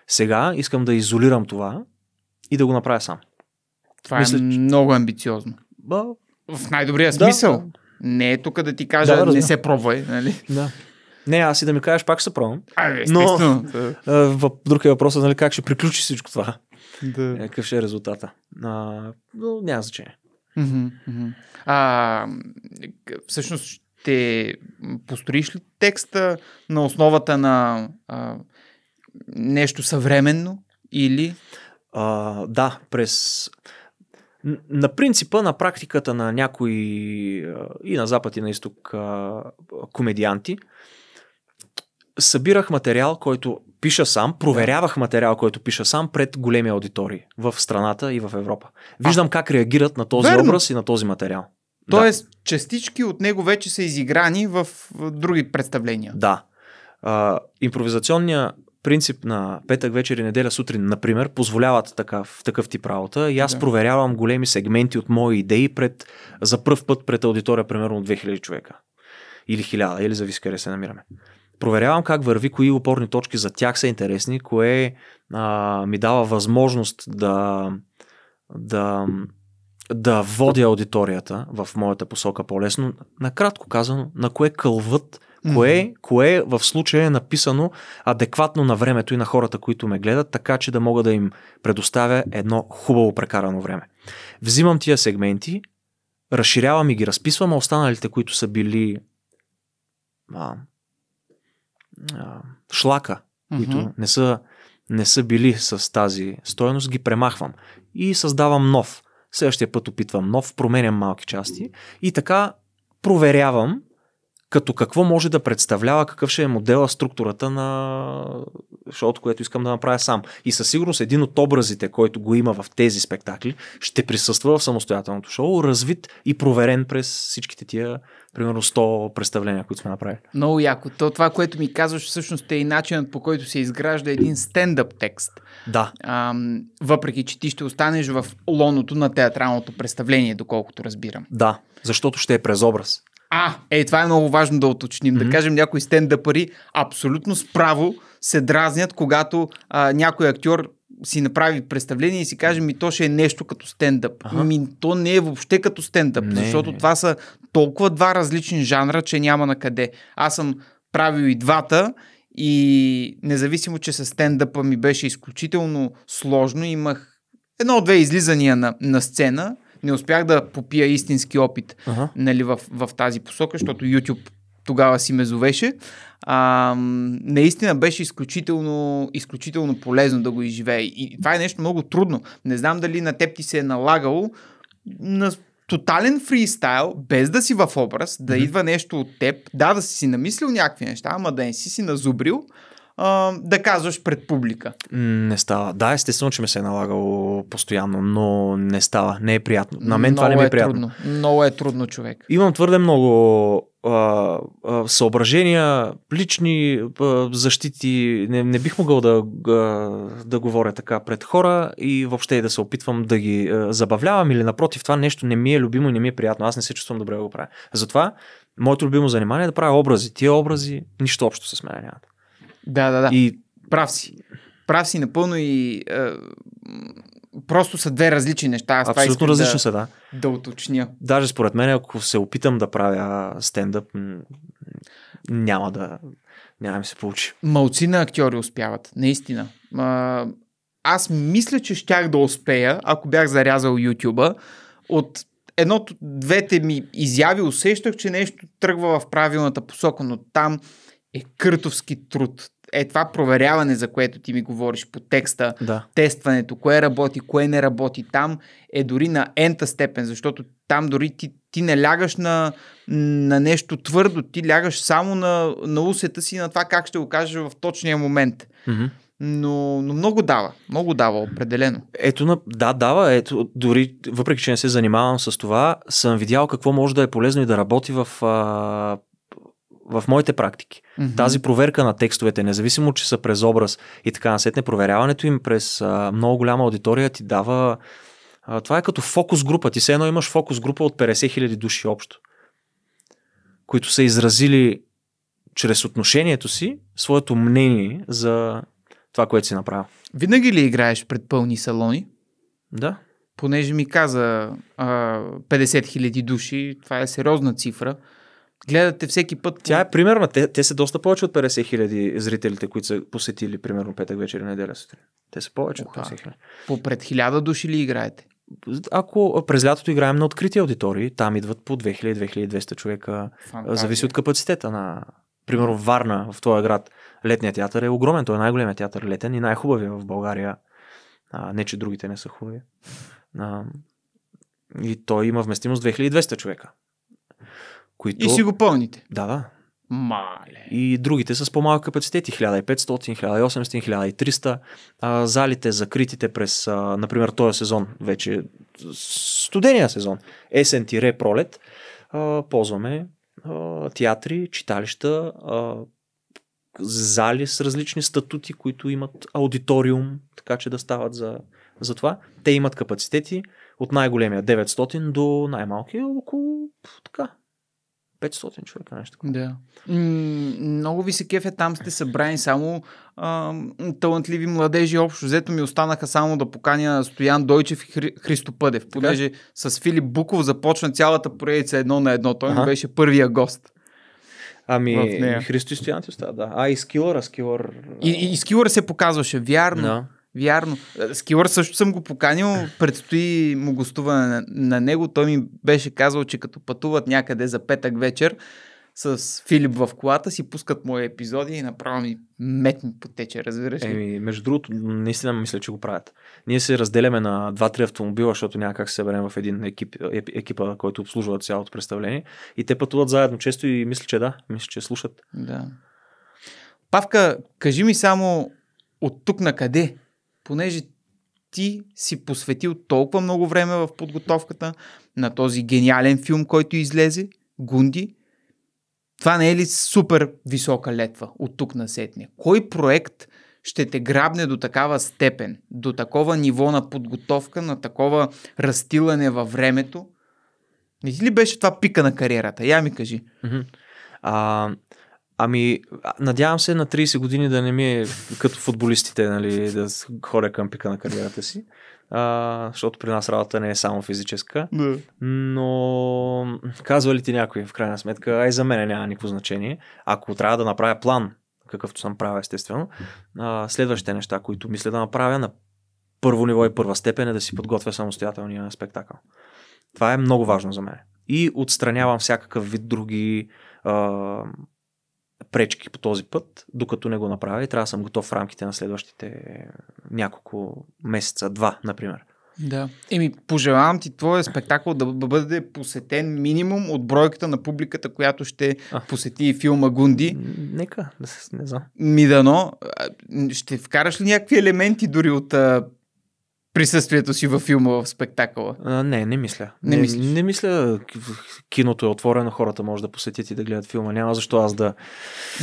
Сега искам да изолирам това и да го направя сам. Това е Мисля, е много амбициозно. Ба... В най-добрия смисъл. Да. Не е тук да ти кажа, да, не се пробвай. Нали? Да. Не, аз и да ми кажеш, пак ще пробвам. А, но а, друг е въпросът, нали, как ще приключи всичко това да. Е, какъв ще е резултата. А, но няма значение. Mm-hmm, А, всъщност ще построиш ли текста на основата на а, нещо съвременно или... А, да, през... На принципа, на практиката на някои и на Запад и на Изток комедианти, събирах материал, който пиша сам, проверявах материал, който пиша сам пред големи аудитории в страната и в Европа. Виждам а, как реагират на този верно. образ и на този материал. Тоест, да. частички от него вече са изиграни в други представления. Да. А, импровизационният принцип на петък вечер и неделя сутрин, например, позволяват в такъв тип работа и аз да. проверявам големи сегменти от мои идеи пред, за първ път пред аудитория, примерно 2000 човека. Или 1000, или зависи къде се намираме проверявам как върви, кои опорни точки за тях са интересни, кое а, ми дава възможност да, да, да водя аудиторията в моята посока по-лесно. Накратко казано, на кое кълват, кое, кое в случая е написано адекватно на времето и на хората, които ме гледат, така че да мога да им предоставя едно хубаво прекарано време. Взимам тия сегменти, разширявам и ги разписвам, а останалите, които са били а, а, шлака, които mm-hmm. не са, не са били с тази стоеност, ги премахвам и създавам нов. Следващия път опитвам нов, променям малки части и така проверявам като какво може да представлява, какъв ще е модела, структурата на шоуто, което искам да направя сам. И със сигурност един от образите, който го има в тези спектакли, ще присъства в самостоятелното шоу, развит и проверен през всичките тия примерно 100 представления, които сме направили. Много яко. То, това, което ми казваш, всъщност е и начинът по който се изгражда един стендъп текст. Да. А, въпреки, че ти ще останеш в лоното на театралното представление, доколкото разбирам. Да, защото ще е през образ. А, е, това е много важно да уточним. Mm-hmm. Да кажем, някои стендъпари абсолютно справо се дразнят, когато а, някой актьор си направи представление и си каже, ми то ще е нещо като стендъп. Ага. Ми то не е въобще като стендъп, не, защото не. това са толкова два различни жанра, че няма на къде. Аз съм правил и двата и независимо, че с стендъпа ми беше изключително сложно, имах едно-две излизания на, на сцена – не успях да попия истински опит ага. нали, в, в тази посока, защото YouTube тогава си ме зовеше. А, наистина беше изключително, изключително полезно да го изживее. И това е нещо много трудно. Не знам дали на теб ти се е налагало на тотален фристайл, без да си в образ, да mm-hmm. идва нещо от теб, да, да си си намислил някакви неща, ама да не си си назубрил, а, да казваш пред публика. Не става. Да, естествено, че ме се е налагало постоянно, но не става. Не е приятно. На мен много това не ми е, е приятно. Трудно. Много е трудно, човек. Имам твърде много а, а, съображения, лични а, защити. Не, не бих могъл да, а, да говоря така пред хора и въобще и да се опитвам да ги а, забавлявам или напротив, това нещо не ми е любимо и не ми е приятно. Аз не се чувствам добре да го правя. Затова моето любимо занимание е да правя образи. Тия образи нищо общо с мен нямат. Да, да, да. И... Прав си. Прав си напълно и е, просто са две различни неща. Аз Абсолютно различно да, са, да. Да уточня. Даже според мен, ако се опитам да правя стендъп, няма да... Няма ми се получи. Малци на актьори успяват, наистина. Аз мисля, че щях да успея, ако бях зарязал YouTube от едното, двете ми изяви усещах, че нещо тръгва в правилната посока, но там е къртовски труд е това проверяване, за което ти ми говориш по текста, да. тестването, кое работи, кое не работи там, е дори на ента степен, защото там дори ти, ти не лягаш на, на нещо твърдо, ти лягаш само на, на усета си на това как ще го кажеш в точния момент. Mm-hmm. Но, но много дава, много дава, определено. Ето, на, да, дава. Ето, дори, въпреки че не се занимавам с това, съм видял какво може да е полезно и да работи в а, в моите практики. Mm-hmm. Тази проверка на текстовете, независимо, че са през образ и така насетне, проверяването им през а, много голяма аудитория ти дава... А, това е като фокус група. Ти все едно имаш фокус група от 50 000 души общо, които са изразили чрез отношението си своето мнение за това, което си направил. Винаги ли играеш пред пълни салони? Да. Понеже ми каза а, 50 000 души, това е сериозна цифра гледате всеки път. Тя е примерно, Те, те са доста повече от 50 хиляди зрителите, които са посетили примерно петък вечер и неделя сутрин. Те са повече Уха. от 50 хиляди. По пред хиляда души ли играете? Ако през лятото играем на открити аудитории, там идват по 2000-2200 човека. Фантазия. Зависи от капацитета на... Примерно Варна в този град. Летният театър е огромен. Той е най-големият театър летен и най-хубавия в България. А, не, че другите не са хубави. А, и той има вместимост 2200 човека. Които... И си го пълните. Да, да. Мале. И другите с по-малък капацитети, 1500, 1800, 1300. А, залите, закритите през, а, например, този сезон, вече студения сезон, есен-пролет, а, ползваме а, театри, читалища, а, зали с различни статути, които имат аудиториум, така че да стават за, за това. Те имат капацитети от най-големия 900 до най-малкия около така, 500 човека, нещо Да. много ви се кефе, там сте събрани само а, талантливи младежи. Общо взето ми останаха само да поканя Стоян Дойчев и Хри- Христопъдев, понеже така? с Филип Буков започна цялата поредица едно на едно. Той ага. ми беше първия гост. Ами, Христо и Стоян ти остава, да. А, и Скилър, а Скилър... И, и Скилър се показваше, вярно. Да. Вярно. Скилър също съм го поканил, предстои му гостуване на, на него. Той ми беше казал, че като пътуват някъде за петък вечер с Филип в колата, си пускат мои епизоди и направо ми мет ми потече, разбираш ли? Еми, между другото, наистина мисля, че го правят. Ние се разделяме на два-три автомобила, защото някак се съберем в един екип, еп, екипа, който обслужва цялото представление. И те пътуват заедно често и мисля, че да, мисля, че слушат. Да. Павка, кажи ми само от тук на къде понеже ти си посветил толкова много време в подготовката на този гениален филм, който излезе, Гунди, това не е ли супер висока летва от тук на сетне? Кой проект ще те грабне до такава степен, до такова ниво на подготовка, на такова разтилане във времето? Не ти ли беше това пика на кариерата? Я ми кажи. А, Ами, надявам се на 30 години да не ми е като футболистите, нали, да хоря към пика на кариерата си. А, защото при нас работа не е само физическа. Не. Но казва ли ти някой, в крайна сметка, ай за мен няма никакво значение. Ако трябва да направя план, какъвто съм правил, естествено, а, следващите неща, които мисля да направя на първо ниво и първа степен е да си подготвя самостоятелния спектакъл. Това е много важно за мен. И отстранявам всякакъв вид други а, пречки по този път, докато не го направя и трябва да съм готов в рамките на следващите няколко месеца, два, например. Да. Еми, пожелавам ти твоя спектакъл да бъде посетен минимум от бройката на публиката, която ще а. посети филма Гунди. Нека, да се не знам. Ми дано. Ще вкараш ли някакви елементи дори от присъствието си във филма, в спектакъла? А, не, не мисля. Не, не, мислиш? не мисля. Киното е отворено, хората може да посетят и да гледат филма. Няма защо аз да.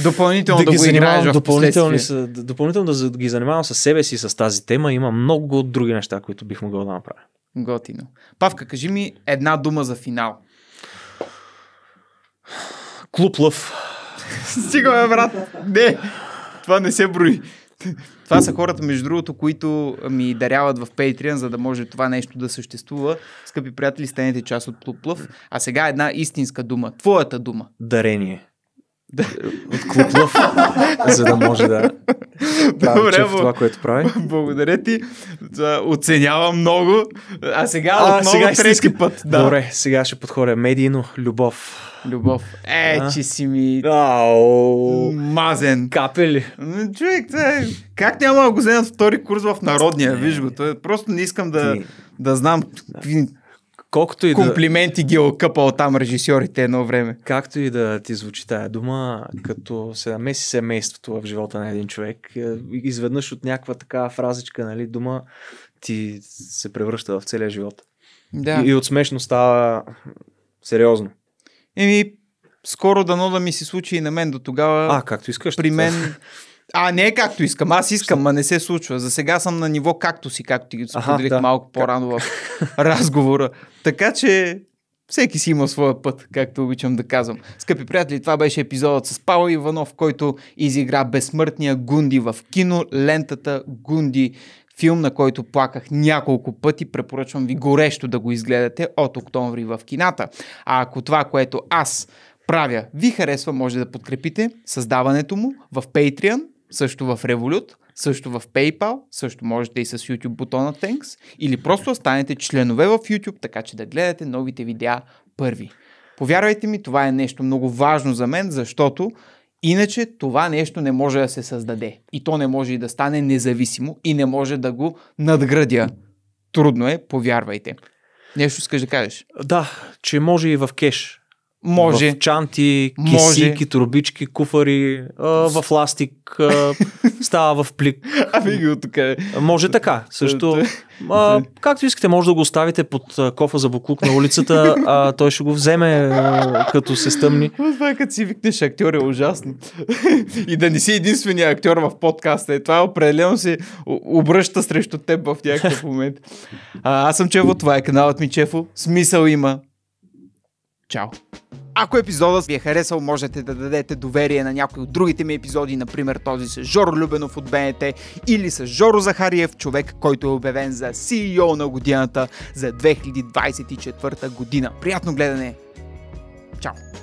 Допълнително да, да ги занимавам, допълнително, с, допълнително да ги занимавам с себе си с тази тема. Има много други неща, които бих могъл да направя. Готино. Павка, кажи ми една дума за финал. Клуб лъв. <laughs> Стигаме, брат. Не, това не се брои. Това са хората, между другото, които ми даряват в Patreon, за да може това нещо да съществува. Скъпи приятели, станете част от Плуплъв. А сега една истинска дума. Твоята дума. Дарение от Клуб Лъв, за да може да Добре, в това, което прави. Благодаря ти. Оценявам много. А сега а, отново сега трети си... път. Да. Добре, сега ще подходя медийно. Любов. Любов. Е, а? че си ми... Ау. Мазен. Капели. Човек, е... как няма да го вземат втори курс в народния? Виж го. Той... Просто не искам да, ти... да знам да. Колкото и комплименти да... ги е окъпал там режисьорите едно време. Както и да ти звучи тая дума, като се намеси семейството в живота на един човек, е, изведнъж от някаква така фразичка, нали, дума, ти се превръща в целия живот. Да. И, и от смешно става сериозно. Еми, скоро дано да ми се случи и на мен до тогава. А, както искаш. При мен... А, не е както искам. Аз искам, ма не се случва. За сега съм на ниво както си, както ти споделих да. малко по-рано в <laughs> разговора. Така че всеки си има своя път, както обичам да казвам. Скъпи приятели, това беше епизодът с Павел Иванов, който изигра безсмъртния Гунди в кино, лентата Гунди, филм, на който плаках няколко пъти. Препоръчвам ви горещо да го изгледате от октомври в кината. А ако това, което аз правя, ви харесва, може да подкрепите създаването му в Patreon също в Revolut, също в PayPal, също можете и с YouTube бутона Thanks, или просто останете членове в YouTube, така че да гледате новите видеа първи. Повярвайте ми, това е нещо много важно за мен, защото иначе това нещо не може да се създаде. И то не може и да стане независимо и не може да го надградя. Трудно е, повярвайте. Нещо искаш да кажеш? Да, че може и в кеш може. В чанти, кисики, може. турбички, куфари, а, в ластик, а, <laughs> става в плик. ви го така. Е. Може така. Също. Е, а, както искате, може да го оставите под кофа за буклук на улицата, а той ще го вземе а, като се стъмни. Това е като си викнеш актьор е ужасно. <laughs> И да не си единствения актьор в подкаста. Е, това е определено се обръща срещу теб в някакъв момент. А, аз съм Чево, това е каналът ми Чефо. Смисъл има. Чао! Ако епизодът ви е харесал, можете да дадете доверие на някои от другите ми епизоди, например този с Жоро Любенов от БНТ или с Жоро Захариев, човек, който е обявен за CEO на годината за 2024 година. Приятно гледане! Чао!